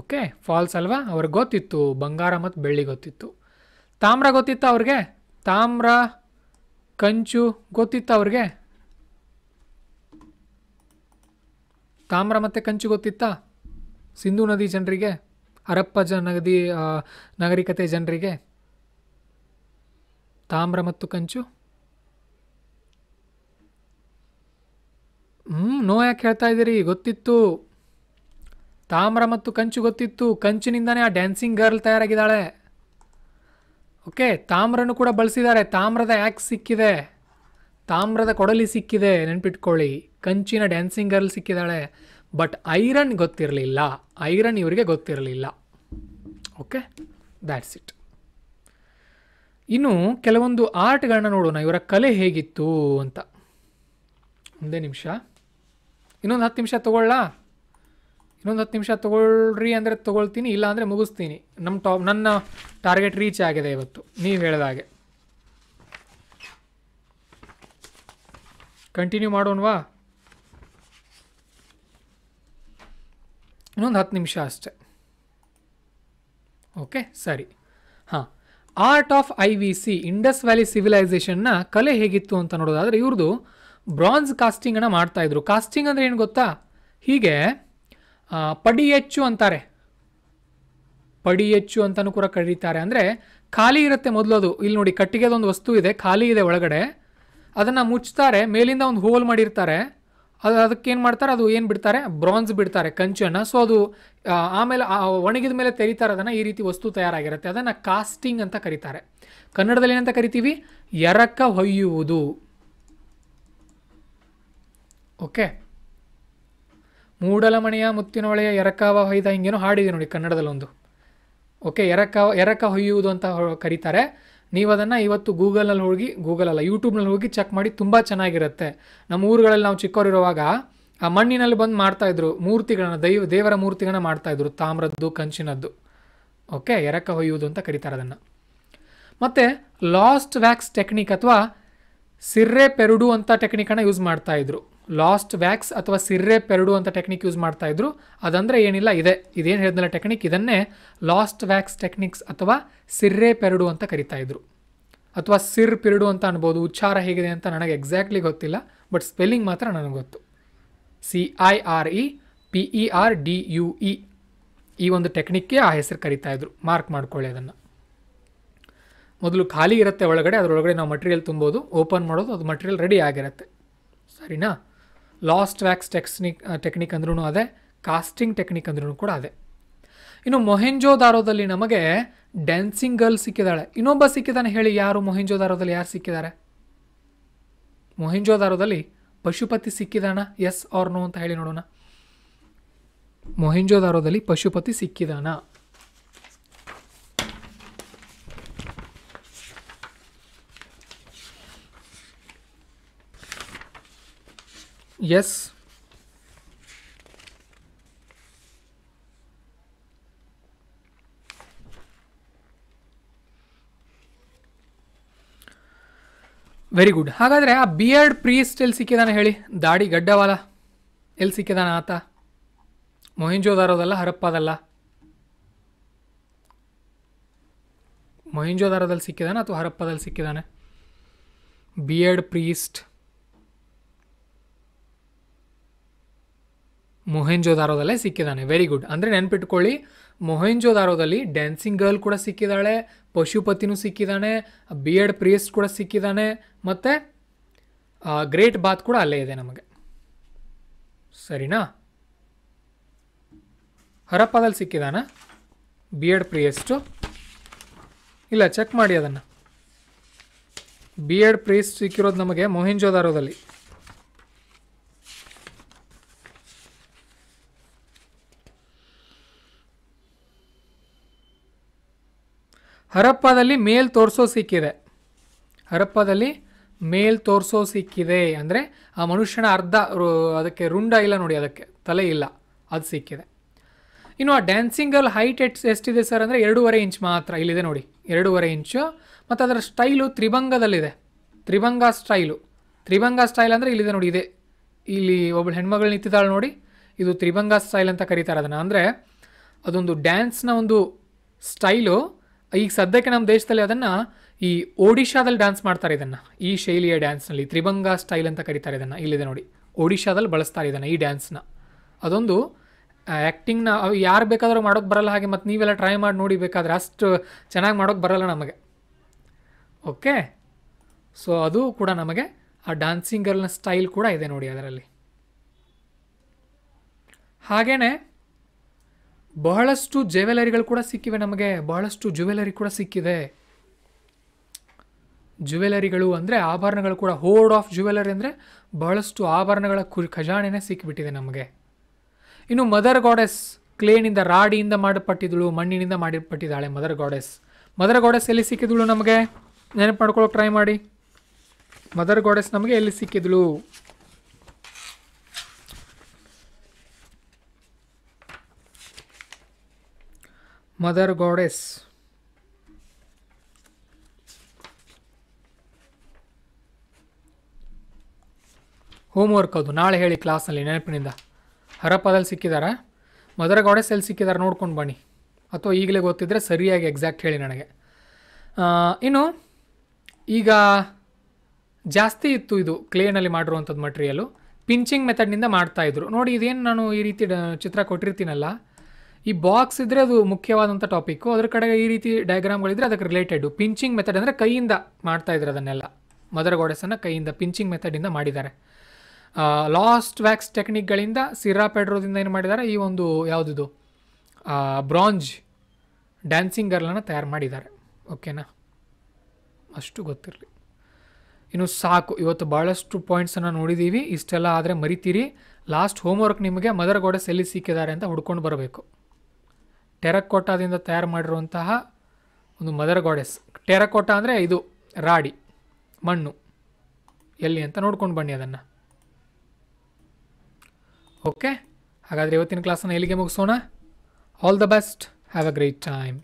okay false ಅಲ್ವಾ ಅವ್ರಿಗೆ ಗೊತ್ತಿತ್ತು ಬಂಗಾರ ಮತ್ತು ಬೆಳ್ಳಿ ಗೊತ್ತಿತ್ತು ತಾಮ್ರ ಗೊತ್ತಿತ್ತು ಅವ್ರಿಗೆ ತಾಮ್ರ ಕಂಚು ಗೊತ್ತಿತ್ತು ಅವ್ರಿಗೆ ತಾಮ್ರ ಮತ್ತು ಕಂಚು ಗೊತ್ತಿತ್ತಾ ಸಿಂಧೂ ನದಿ ಜನರಿಗೆ ಹರಪ್ಪ ಜ ನಗದಿ ನಾಗರಿಕತೆ ಜನರಿಗೆ ತಾಮ್ರ ಮತ್ತು ಕಂಚು ಹ್ಞೂ ನೋ ಯಾಕೆ ಹೇಳ್ತಾ ಇದ್ದೀರಿ ಗೊತ್ತಿತ್ತು ತಾಮ್ರ ಮತ್ತು ಕಂಚು ಗೊತ್ತಿತ್ತು ಕಂಚಿನಿಂದನೇ ಆ ಡ್ಯಾನ್ಸಿಂಗ್ ಗರ್ಲ್ ತಯಾರಾಗಿದ್ದಾಳೆ ಓಕೆ ತಾಮ್ರನು ಕೂಡ ಬಳಸಿದ್ದಾರೆ ತಾಮ್ರದ ಆ್ಯಕ್ಸ್ ಸಿಕ್ಕಿದೆ ತಾಮ್ರದ ಕೊಡಲಿ ಸಿಕ್ಕಿದೆ ನೆನ್ಪಿಟ್ಕೊಳ್ಳಿ ಕಂಚಿನ ಡ್ಯಾನ್ಸಿಂಗ್ ಗರ್ಲ್ ಸಿಕ್ಕಿದ್ದಾಳೆ ಬಟ್ ಐರನ್ ಗೊತ್ತಿರಲಿಲ್ಲ ಐರನ್ ಇವರಿಗೆ ಗೊತ್ತಿರಲಿಲ್ಲ ಓಕೆ ದ್ಯಾಟ್ಸ್ ಇಟ್ ಇನ್ನು ಕೆಲವೊಂದು ಆರ್ಟ್ಗಳನ್ನ ನೋಡೋಣ ಇವರ ಕಲೆ ಹೇಗಿತ್ತು ಅಂತ ಒಂದೇ ನಿಮಿಷ ಇನ್ನೊಂದು ಹತ್ತು ನಿಮಿಷ ತಗೊಳ್ಳಾ ಇನ್ನೊಂದು ಹತ್ತು ನಿಮಿಷ ತೊಗೊಳ್ರಿ ಅಂದರೆ ತೊಗೊಳ್ತೀನಿ ಅಂದರೆ ಮುಗಿಸ್ತೀನಿ ನಮ್ಮ ಟಾಪ್ ನನ್ನ ಟಾರ್ಗೆಟ್ ರೀಚ್ ಆಗಿದೆ ಇವತ್ತು ನೀವು ಹೇಳಿದಾಗೆ ಕಂಟಿನ್ಯೂ ಮಾಡೋಣವಾ ಇನ್ನೊಂದು ಹತ್ತು ನಿಮಿಷ ಅಷ್ಟೆ ಓಕೆ ಸರಿ ಹಾಂ art of I V C Indus valley ಸಿವಿಲೈಸೇಷನ್ನ ಕಲೆ ಹೇಗಿತ್ತು ಅಂತ ನೋಡೋದಾದರೆ ಇವ್ರದು ಬ್ರಾನ್ಸ್ ಕಾಸ್ಟಿಂಗನ್ನು ಮಾಡ್ತಾಯಿದ್ರು ಕಾಸ್ಟಿಂಗ್ ಅಂದರೆ ಏನು ಗೊತ್ತಾ ಹೀಗೆ ಪಡಿ ಹೆಚ್ಚು ಅಂತಾರೆ ಹೆಚ್ಚು ಅಂತಲೂ ಕೂಡ ಕರೀತಾರೆ ಅಂದರೆ ಖಾಲಿ ಇರುತ್ತೆ ಮೊದಲು ಅದು ಇಲ್ಲಿ ನೋಡಿ ಕಟ್ಟಿಗೆದೊಂದು ವಸ್ತು ಇದೆ ಖಾಲಿ ಇದೆ ಒಳಗಡೆ ಅದನ್ನು ಮುಚ್ತಾರೆ ಮೇಲಿಂದ ಒಂದು ಹೋಲ್ ಮಾಡಿರ್ತಾರೆ ಅದು ಅದಕ್ಕೇನು ಮಾಡ್ತಾರೆ ಅದು ಏನು ಬಿಡ್ತಾರೆ ಬ್ರಾನ್ಸ್ ಬಿಡ್ತಾರೆ ಕಂಚನ್ನು ಸೊ ಅದು ಆಮೇಲೆ ಒಣಗಿದ ಮೇಲೆ ತೆರೀತಾರೆ ಅದನ್ನು ಈ ರೀತಿ ವಸ್ತು ತಯಾರಾಗಿರುತ್ತೆ ಅದನ್ನು ಕಾಸ್ಟಿಂಗ್ ಅಂತ ಕರೀತಾರೆ ಕನ್ನಡದಲ್ಲಿ ಏನಂತ ಕರಿತೀವಿ ಎರಕ ಹೊಯ್ಯುವುದು ಓಕೆ ಮೂಡಲಮಣೆಯ ಮುತ್ತಿನ ಒಳೆಯ ಎರಕಾವ ಹೊಯ್ದ ಹಿಂಗೇನೋ ಹಾಡಿದೆ ನೋಡಿ ಕನ್ನಡದಲ್ಲೊಂದು ಓಕೆ ಎರಕಾವ ಎರಕ ಹೊಯ್ಯುವುದು ಅಂತ ಕರೀತಾರೆ ನೀವು ಅದನ್ನು ಇವತ್ತು ಗೂಗಲಲ್ಲಿ ಹೋಗಿ ಗೂಗಲಲ್ಲ ಯೂಟ್ಯೂಬ್ನಲ್ಲಿ ಹೋಗಿ ಚೆಕ್ ಮಾಡಿ ತುಂಬ ಚೆನ್ನಾಗಿರುತ್ತೆ ನಮ್ಮ ಊರುಗಳಲ್ಲಿ ನಾವು ಚಿಕ್ಕವರಿರುವಾಗ ಆ ಮಣ್ಣಿನಲ್ಲಿ ಬಂದು ಮಾಡ್ತಾಯಿದ್ರು ಮೂರ್ತಿಗಳನ್ನ ದೈವ ದೇವರ ಮೂರ್ತಿಗಳನ್ನ ಮಾಡ್ತಾಯಿದ್ರು ತಾಮ್ರದ್ದು ಕಂಚಿನದ್ದು ಓಕೆ ಎರಕ ಹೊಯ್ಯುವುದು ಅಂತ ಕರೀತಾರೆ ಅದನ್ನು ಮತ್ತು ಲಾಸ್ಟ್ ವ್ಯಾಕ್ಸ್ ಟೆಕ್ನಿಕ್ ಅಥವಾ ಸಿರ್ರೆ ಪೆರಡು ಅಂತ ಟೆಕ್ನಿಕನ್ನು ಯೂಸ್ ಮಾಡ್ತಾಯಿದ್ರು ಲಾಸ್ಟ್ ವ್ಯಾಕ್ಸ್ ಅಥವಾ ಸಿರ್ರೆ ಪೆರಡು ಅಂತ ಟೆಕ್ನಿಕ್ ಯೂಸ್ ಮಾಡ್ತಾ ಇದ್ರು ಅದಂದರೆ ಏನಿಲ್ಲ ಇದೆ ಇದೇನು ಹೇಳಿದ್ನಲ್ಲ ಟೆಕ್ನಿಕ್ ಇದನ್ನೇ ಲಾಸ್ಟ್ ವ್ಯಾಕ್ಸ್ ಟೆಕ್ನಿಕ್ಸ್ ಅಥವಾ ಸಿರ್ರೆ ಪೆರಡು ಅಂತ ಕರಿತಾ ಇದ್ರು ಅಥವಾ ಸಿರ್ ಪಿರಡು ಅಂತ ಅನ್ಬೋದು ಉಚ್ಚಾರ ಹೇಗಿದೆ ಅಂತ ನನಗೆ ಎಕ್ಸಾಕ್ಟ್ಲಿ ಗೊತ್ತಿಲ್ಲ ಬಟ್ ಸ್ಪೆಲ್ಲಿಂಗ್ ಮಾತ್ರ ನನಗೆ ಗೊತ್ತು C I R E P E R D U E ಈ ಒಂದು ಟೆಕ್ನಿಕ್ಗೆ ಆ ಹೆಸರು ಕರಿತಾ ಇದ್ರು ಮಾರ್ಕ್ ಮಾಡ್ಕೊಳ್ಳಿ ಅದನ್ನು ಮೊದಲು ಖಾಲಿ ಇರುತ್ತೆ ಒಳಗಡೆ ಅದರೊಳಗಡೆ ನಾವು ಮಟೀರಿಯಲ್ ತುಂಬೋದು ಓಪನ್ ಮಾಡೋದು ಅದು ಮಟೀರಿಯಲ್ ರೆಡಿ ಆಗಿರುತ್ತೆ ಸರಿನಾ ಲಾಸ್ಟ್ ವ್ಯಾಕ್ಸ್ ಟೆಕ್ಸ್ನಿಕ್ ಟೆಕ್ನಿಕ್ ಅಂದ್ರೂ ಅದೇ ಕಾಸ್ಟಿಂಗ್ ಟೆಕ್ನಿಕ್ ಅಂದ್ರೂ ಕೂಡ ಅದೇ ಇನ್ನು ದಾರೋದಲ್ಲಿ ನಮಗೆ ಡ್ಯಾನ್ಸಿಂಗ್ ಗರ್ಲ್ ಸಿಕ್ಕಿದ್ದಾಳೆ ಇನ್ನೊಬ್ಬ ಸಿಕ್ಕಿದ್ದಾನೆ ಹೇಳಿ ಯಾರು ದಾರೋದಲ್ಲಿ ಯಾರು ಸಿಕ್ಕಿದ್ದಾರೆ ದಾರೋದಲ್ಲಿ ಪಶುಪತಿ ಸಿಕ್ಕಿದಾನ ಎಸ್ ಆರ್ ನೋ ಅಂತ ಹೇಳಿ ನೋಡೋಣ ದಾರೋದಲ್ಲಿ ಪಶುಪತಿ ಸಿಕ್ಕಿದಾನ yes ವೆರಿ ಗುಡ್ ಹಾಗಾದರೆ ಆ ಬಿಯರ್ಡ್ ಪ್ರೀಸ್ಟ್ ಎಲ್ಲಿ ಸಿಕ್ಕಿದಾನೆ ಹೇಳಿ ದಾಡಿ ಗಡ್ಡವಾಲ ಎಲ್ಲಿ ಸಿಕ್ಕಿದಾನ ಆತ ಮೊಹಿಂಜೋದಾರೋದಲ್ಲ ಹರಪ್ಪದಲ್ಲ ಮೊಹಿಂಜೋದಾರದಲ್ಲಿ ಸಿಕ್ಕಿದಾನೆ ಅಥವಾ ಹರಪ್ಪದಲ್ಲಿ ಸಿಕ್ಕಿದಾನೆ ಬಿಯರ್ಡ್ ಪ್ರೀಸ್ಟ್ ಮೊಹೆಂಜೋದಾರೋದಲ್ಲೇ ಸಿಕ್ಕಿದ್ದಾನೆ ವೆರಿ ಗುಡ್ ಅಂದರೆ ನೆನ್ಪಿಟ್ಕೊಳ್ಳಿ ಮೊಹೆಂಜೋದಾರೋದಲ್ಲಿ ಡ್ಯಾನ್ಸಿಂಗ್ ಗರ್ಲ್ ಕೂಡ ಸಿಕ್ಕಿದ್ದಾಳೆ ಪಶುಪತಿನೂ ಸಿಕ್ಕಿದ್ದಾನೆ ಬಿ ಎಡ್ ಪ್ರಿಯಸ್ ಕೂಡ ಸಿಕ್ಕಿದ್ದಾನೆ ಮತ್ತು ಗ್ರೇಟ್ ಬಾತ್ ಕೂಡ ಅಲ್ಲೇ ಇದೆ ನಮಗೆ ಸರಿನಾ ಹರಪ್ಪದಲ್ಲಿ ಸಿಕ್ಕಿದಾನ ಬಿ ಎಡ್ ಪ್ರಿಯಸ್ಟು ಇಲ್ಲ ಚೆಕ್ ಮಾಡಿ ಅದನ್ನು ಬಿ ಎಡ್ ಪ್ರಿಯಸ್ಟ್ ಸಿಕ್ಕಿರೋದು ನಮಗೆ ಮೊಹೆಂಜೋದಾರೋದಲ್ಲಿ ಹರಪ್ಪದಲ್ಲಿ ಮೇಲ್ ತೋರಿಸೋ ಸಿಕ್ಕಿದೆ ಹರಪ್ಪದಲ್ಲಿ ಮೇಲ್ ತೋರಿಸೋ ಸಿಕ್ಕಿದೆ ಅಂದರೆ ಆ ಮನುಷ್ಯನ ಅರ್ಧ ಅದಕ್ಕೆ ರುಂಡ ಇಲ್ಲ ನೋಡಿ ಅದಕ್ಕೆ ತಲೆ ಇಲ್ಲ ಅದು ಸಿಕ್ಕಿದೆ ಇನ್ನು ಆ ಡ್ಯಾನ್ಸಿಂಗಲ್ಲಿ ಹೈಟ್ ಎಟ್ಸ್ ಎಷ್ಟಿದೆ ಸರ್ ಅಂದರೆ ಎರಡೂವರೆ ಇಂಚ್ ಮಾತ್ರ ಇಲ್ಲಿದೆ ನೋಡಿ ಎರಡೂವರೆ ಇಂಚು ಮತ್ತು ಅದರ ಸ್ಟೈಲು ತ್ರಿಭಂಗದಲ್ಲಿದೆ ತ್ರಿಭಂಗ ಸ್ಟೈಲು ತ್ರಿಭಂಗ ಸ್ಟೈಲ್ ಅಂದರೆ ಇಲ್ಲಿದೆ ನೋಡಿ ಇದೆ ಇಲ್ಲಿ ಒಬ್ಬಳು ಹೆಣ್ಮಗಳು ನಿಂತಿದ್ದಾಳೆ ನೋಡಿ ಇದು ತ್ರಿಭಂಗ ಸ್ಟೈಲ್ ಅಂತ ಕರೀತಾರೆ ಅದನ್ನು ಅಂದರೆ ಅದೊಂದು ಡ್ಯಾನ್ಸ್ನ ಒಂದು ಸ್ಟೈಲು ಈಗ ಸದ್ಯಕ್ಕೆ ನಮ್ಮ ದೇಶದಲ್ಲಿ ಅದನ್ನು ಈ ಒಡಿಶಾದಲ್ಲಿ ಡ್ಯಾನ್ಸ್ ಮಾಡ್ತಾರೆ ಇದನ್ನು ಈ ಶೈಲಿಯ ಡ್ಯಾನ್ಸ್ನಲ್ಲಿ ತ್ರಿಭಂಗ ಸ್ಟೈಲ್ ಅಂತ ಕರೀತಾರೆ ಇದನ್ನು ಇಲ್ಲಿದೆ ನೋಡಿ ಒಡಿಶಾದಲ್ಲಿ ಬಳಸ್ತಾರೆ ಇದನ್ನು ಈ ಡ್ಯಾನ್ಸ್ನ ಅದೊಂದು ಆ್ಯಕ್ಟಿಂಗ್ನ ಯಾರು ಬೇಕಾದರೂ ಮಾಡೋಕ್ಕೆ ಬರಲ್ಲ ಹಾಗೆ ಮತ್ತು ನೀವೆಲ್ಲ ಟ್ರೈ ಮಾಡಿ ನೋಡಿ ಬೇಕಾದರೆ ಅಷ್ಟು ಚೆನ್ನಾಗಿ ಮಾಡೋಕ್ಕೆ ಬರಲ್ಲ ನಮಗೆ ಓಕೆ ಸೊ ಅದು ಕೂಡ ನಮಗೆ ಆ ಡ್ಯಾನ್ಸಿಂಗ್ ಗರ್ಲ್ನ ಸ್ಟೈಲ್ ಕೂಡ ಇದೆ ನೋಡಿ ಅದರಲ್ಲಿ ಹಾಗೆಯೇ ಬಹಳಷ್ಟು ಜ್ಯುವೆಲರಿಗಳು ಕೂಡ ಸಿಕ್ಕಿವೆ ನಮಗೆ ಬಹಳಷ್ಟು ಜ್ಯುವೆಲರಿ ಕೂಡ ಸಿಕ್ಕಿದೆ ಜ್ಯುವೆಲರಿಗಳು ಅಂದರೆ ಆಭರಣಗಳು ಕೂಡ ಹೋರ್ಡ್ ಆಫ್ ಜ್ಯುವೆಲರಿ ಅಂದರೆ ಬಹಳಷ್ಟು ಆಭರಣಗಳ ಖು ಖಜಾನೆನೇ ಸಿಕ್ಕಿಬಿಟ್ಟಿದೆ ನಮಗೆ ಇನ್ನು ಮದರ್ ಗಾಡೆಸ್ ಕ್ಲೇನಿಂದ ರಾಡಿಯಿಂದ ಮಾಡಿಪಟ್ಟಿದ್ಳು ಮಣ್ಣಿನಿಂದ ಮಾಡಿಪಟ್ಟಿದ್ದಾಳೆ ಮದರ್ ಗಾಡೆಸ್ ಮದರ್ ಗಾಡೆಸ್ ಎಲ್ಲಿ ಸಿಕ್ಕಿದಳು ನಮಗೆ ನೆನಪು ಮಾಡ್ಕೊಳ್ಳೋಕೆ ಟ್ರೈ ಮಾಡಿ ಮದರ್ ಗಾಡೆಸ್ ನಮಗೆ ಎಲ್ಲಿ ಸಿಕ್ಕಿದಳು ಮದರ್ ಗಾಡೆಸ್ ಹೋಮ್ವರ್ಕ್ ಅದು ನಾಳೆ ಹೇಳಿ ಕ್ಲಾಸ್ನಲ್ಲಿ ನೆನಪಿನಿಂದ ಹರಪದಲ್ಲಿ ಸಿಕ್ಕಿದಾರಾ ಮದರ್ ಗಾಡೆಸ್ ಎಲ್ಲಿ ಸಿಕ್ಕಿದ್ದಾರೆ ನೋಡ್ಕೊಂಡು ಬನ್ನಿ ಅಥವಾ ಈಗಲೇ ಗೊತ್ತಿದ್ದರೆ ಸರಿಯಾಗಿ ಎಕ್ಸಾಕ್ಟ್ ಹೇಳಿ ನನಗೆ ಇನ್ನು ಈಗ ಜಾಸ್ತಿ ಇತ್ತು ಇದು ಕ್ಲೇನಲ್ಲಿ ಮಾಡಿರುವಂಥದ್ದು ಮಟ್ರಿಯಲು ಪಿಂಚಿಂಗ್ ಮೆಥಡ್ನಿಂದ ಮಾಡ್ತಾಯಿದ್ರು ನೋಡಿ ಇದೇನು ನಾನು ಈ ರೀತಿ ಚಿತ್ರ ಕೊಟ್ಟಿರ್ತೀನಲ್ಲ ಈ ಬಾಕ್ಸ್ ಇದ್ದರೆ ಅದು ಮುಖ್ಯವಾದಂಥ ಟಾಪಿಕ್ ಅದ್ರ ಕಡೆಗೆ ಈ ರೀತಿ ಡಯಾಗ್ರಾಮ್ಗಳಿದ್ರೆ ಅದಕ್ಕೆ ರಿಲೇಟೆಡ್ ಪಿಂಚಿಂಗ್ ಮೆಥಡ್ ಅಂದರೆ ಕೈಯಿಂದ ಮಾಡ್ತಾ ಅದನ್ನೆಲ್ಲ ಮದರ್ ಗೋಡೆಸನ್ನು ಕೈಯಿಂದ ಪಿಂಚಿಂಗ್ ಮೆಥಡಿಂದ ಮಾಡಿದ್ದಾರೆ ಲಾಸ್ಟ್ ವ್ಯಾಕ್ಸ್ ಟೆಕ್ನಿಕ್ಗಳಿಂದ ಸಿರಾ ಪೆಡ್ರೋದಿಂದ ಏನು ಮಾಡಿದ್ದಾರೆ ಈ ಒಂದು ಯಾವುದಿದು ಬ್ರಾಂಜ್ ಡ್ಯಾನ್ಸಿಂಗ್ ಗರ್ಲನ್ನು ತಯಾರು ಮಾಡಿದ್ದಾರೆ ಓಕೆನಾ ಅಷ್ಟು ಗೊತ್ತಿರಲಿ ಇನ್ನು ಸಾಕು ಇವತ್ತು ಭಾಳಷ್ಟು ಪಾಯಿಂಟ್ಸನ್ನು ನೋಡಿದ್ದೀವಿ ಇಷ್ಟೆಲ್ಲ ಆದರೆ ಮರಿತೀರಿ ಲಾಸ್ಟ್ ಹೋಮ್ವರ್ಕ್ ನಿಮಗೆ ಮದರ್ ಗೋಡೆಸ್ ಎಲ್ಲಿ ಸಿಕ್ಕಿದ್ದಾರೆ ಅಂತ ಹುಡ್ಕೊಂಡು ಬರಬೇಕು ಟೆರಕೋಟಾದಿಂದ ತಯಾರು ಮಾಡಿರುವಂತಹ ಒಂದು ಮದರ್ ಗಾಡೆಸ್ ಟೆರಕೋಟಾ ಅಂದರೆ ಇದು ರಾಡಿ ಮಣ್ಣು ಎಲ್ಲಿ ಅಂತ ನೋಡ್ಕೊಂಡು ಬನ್ನಿ ಅದನ್ನು ಓಕೆ ಹಾಗಾದರೆ ಇವತ್ತಿನ ಕ್ಲಾಸನ್ನು ಎಲ್ಲಿಗೆ ಮುಗಿಸೋಣ all the best have a great time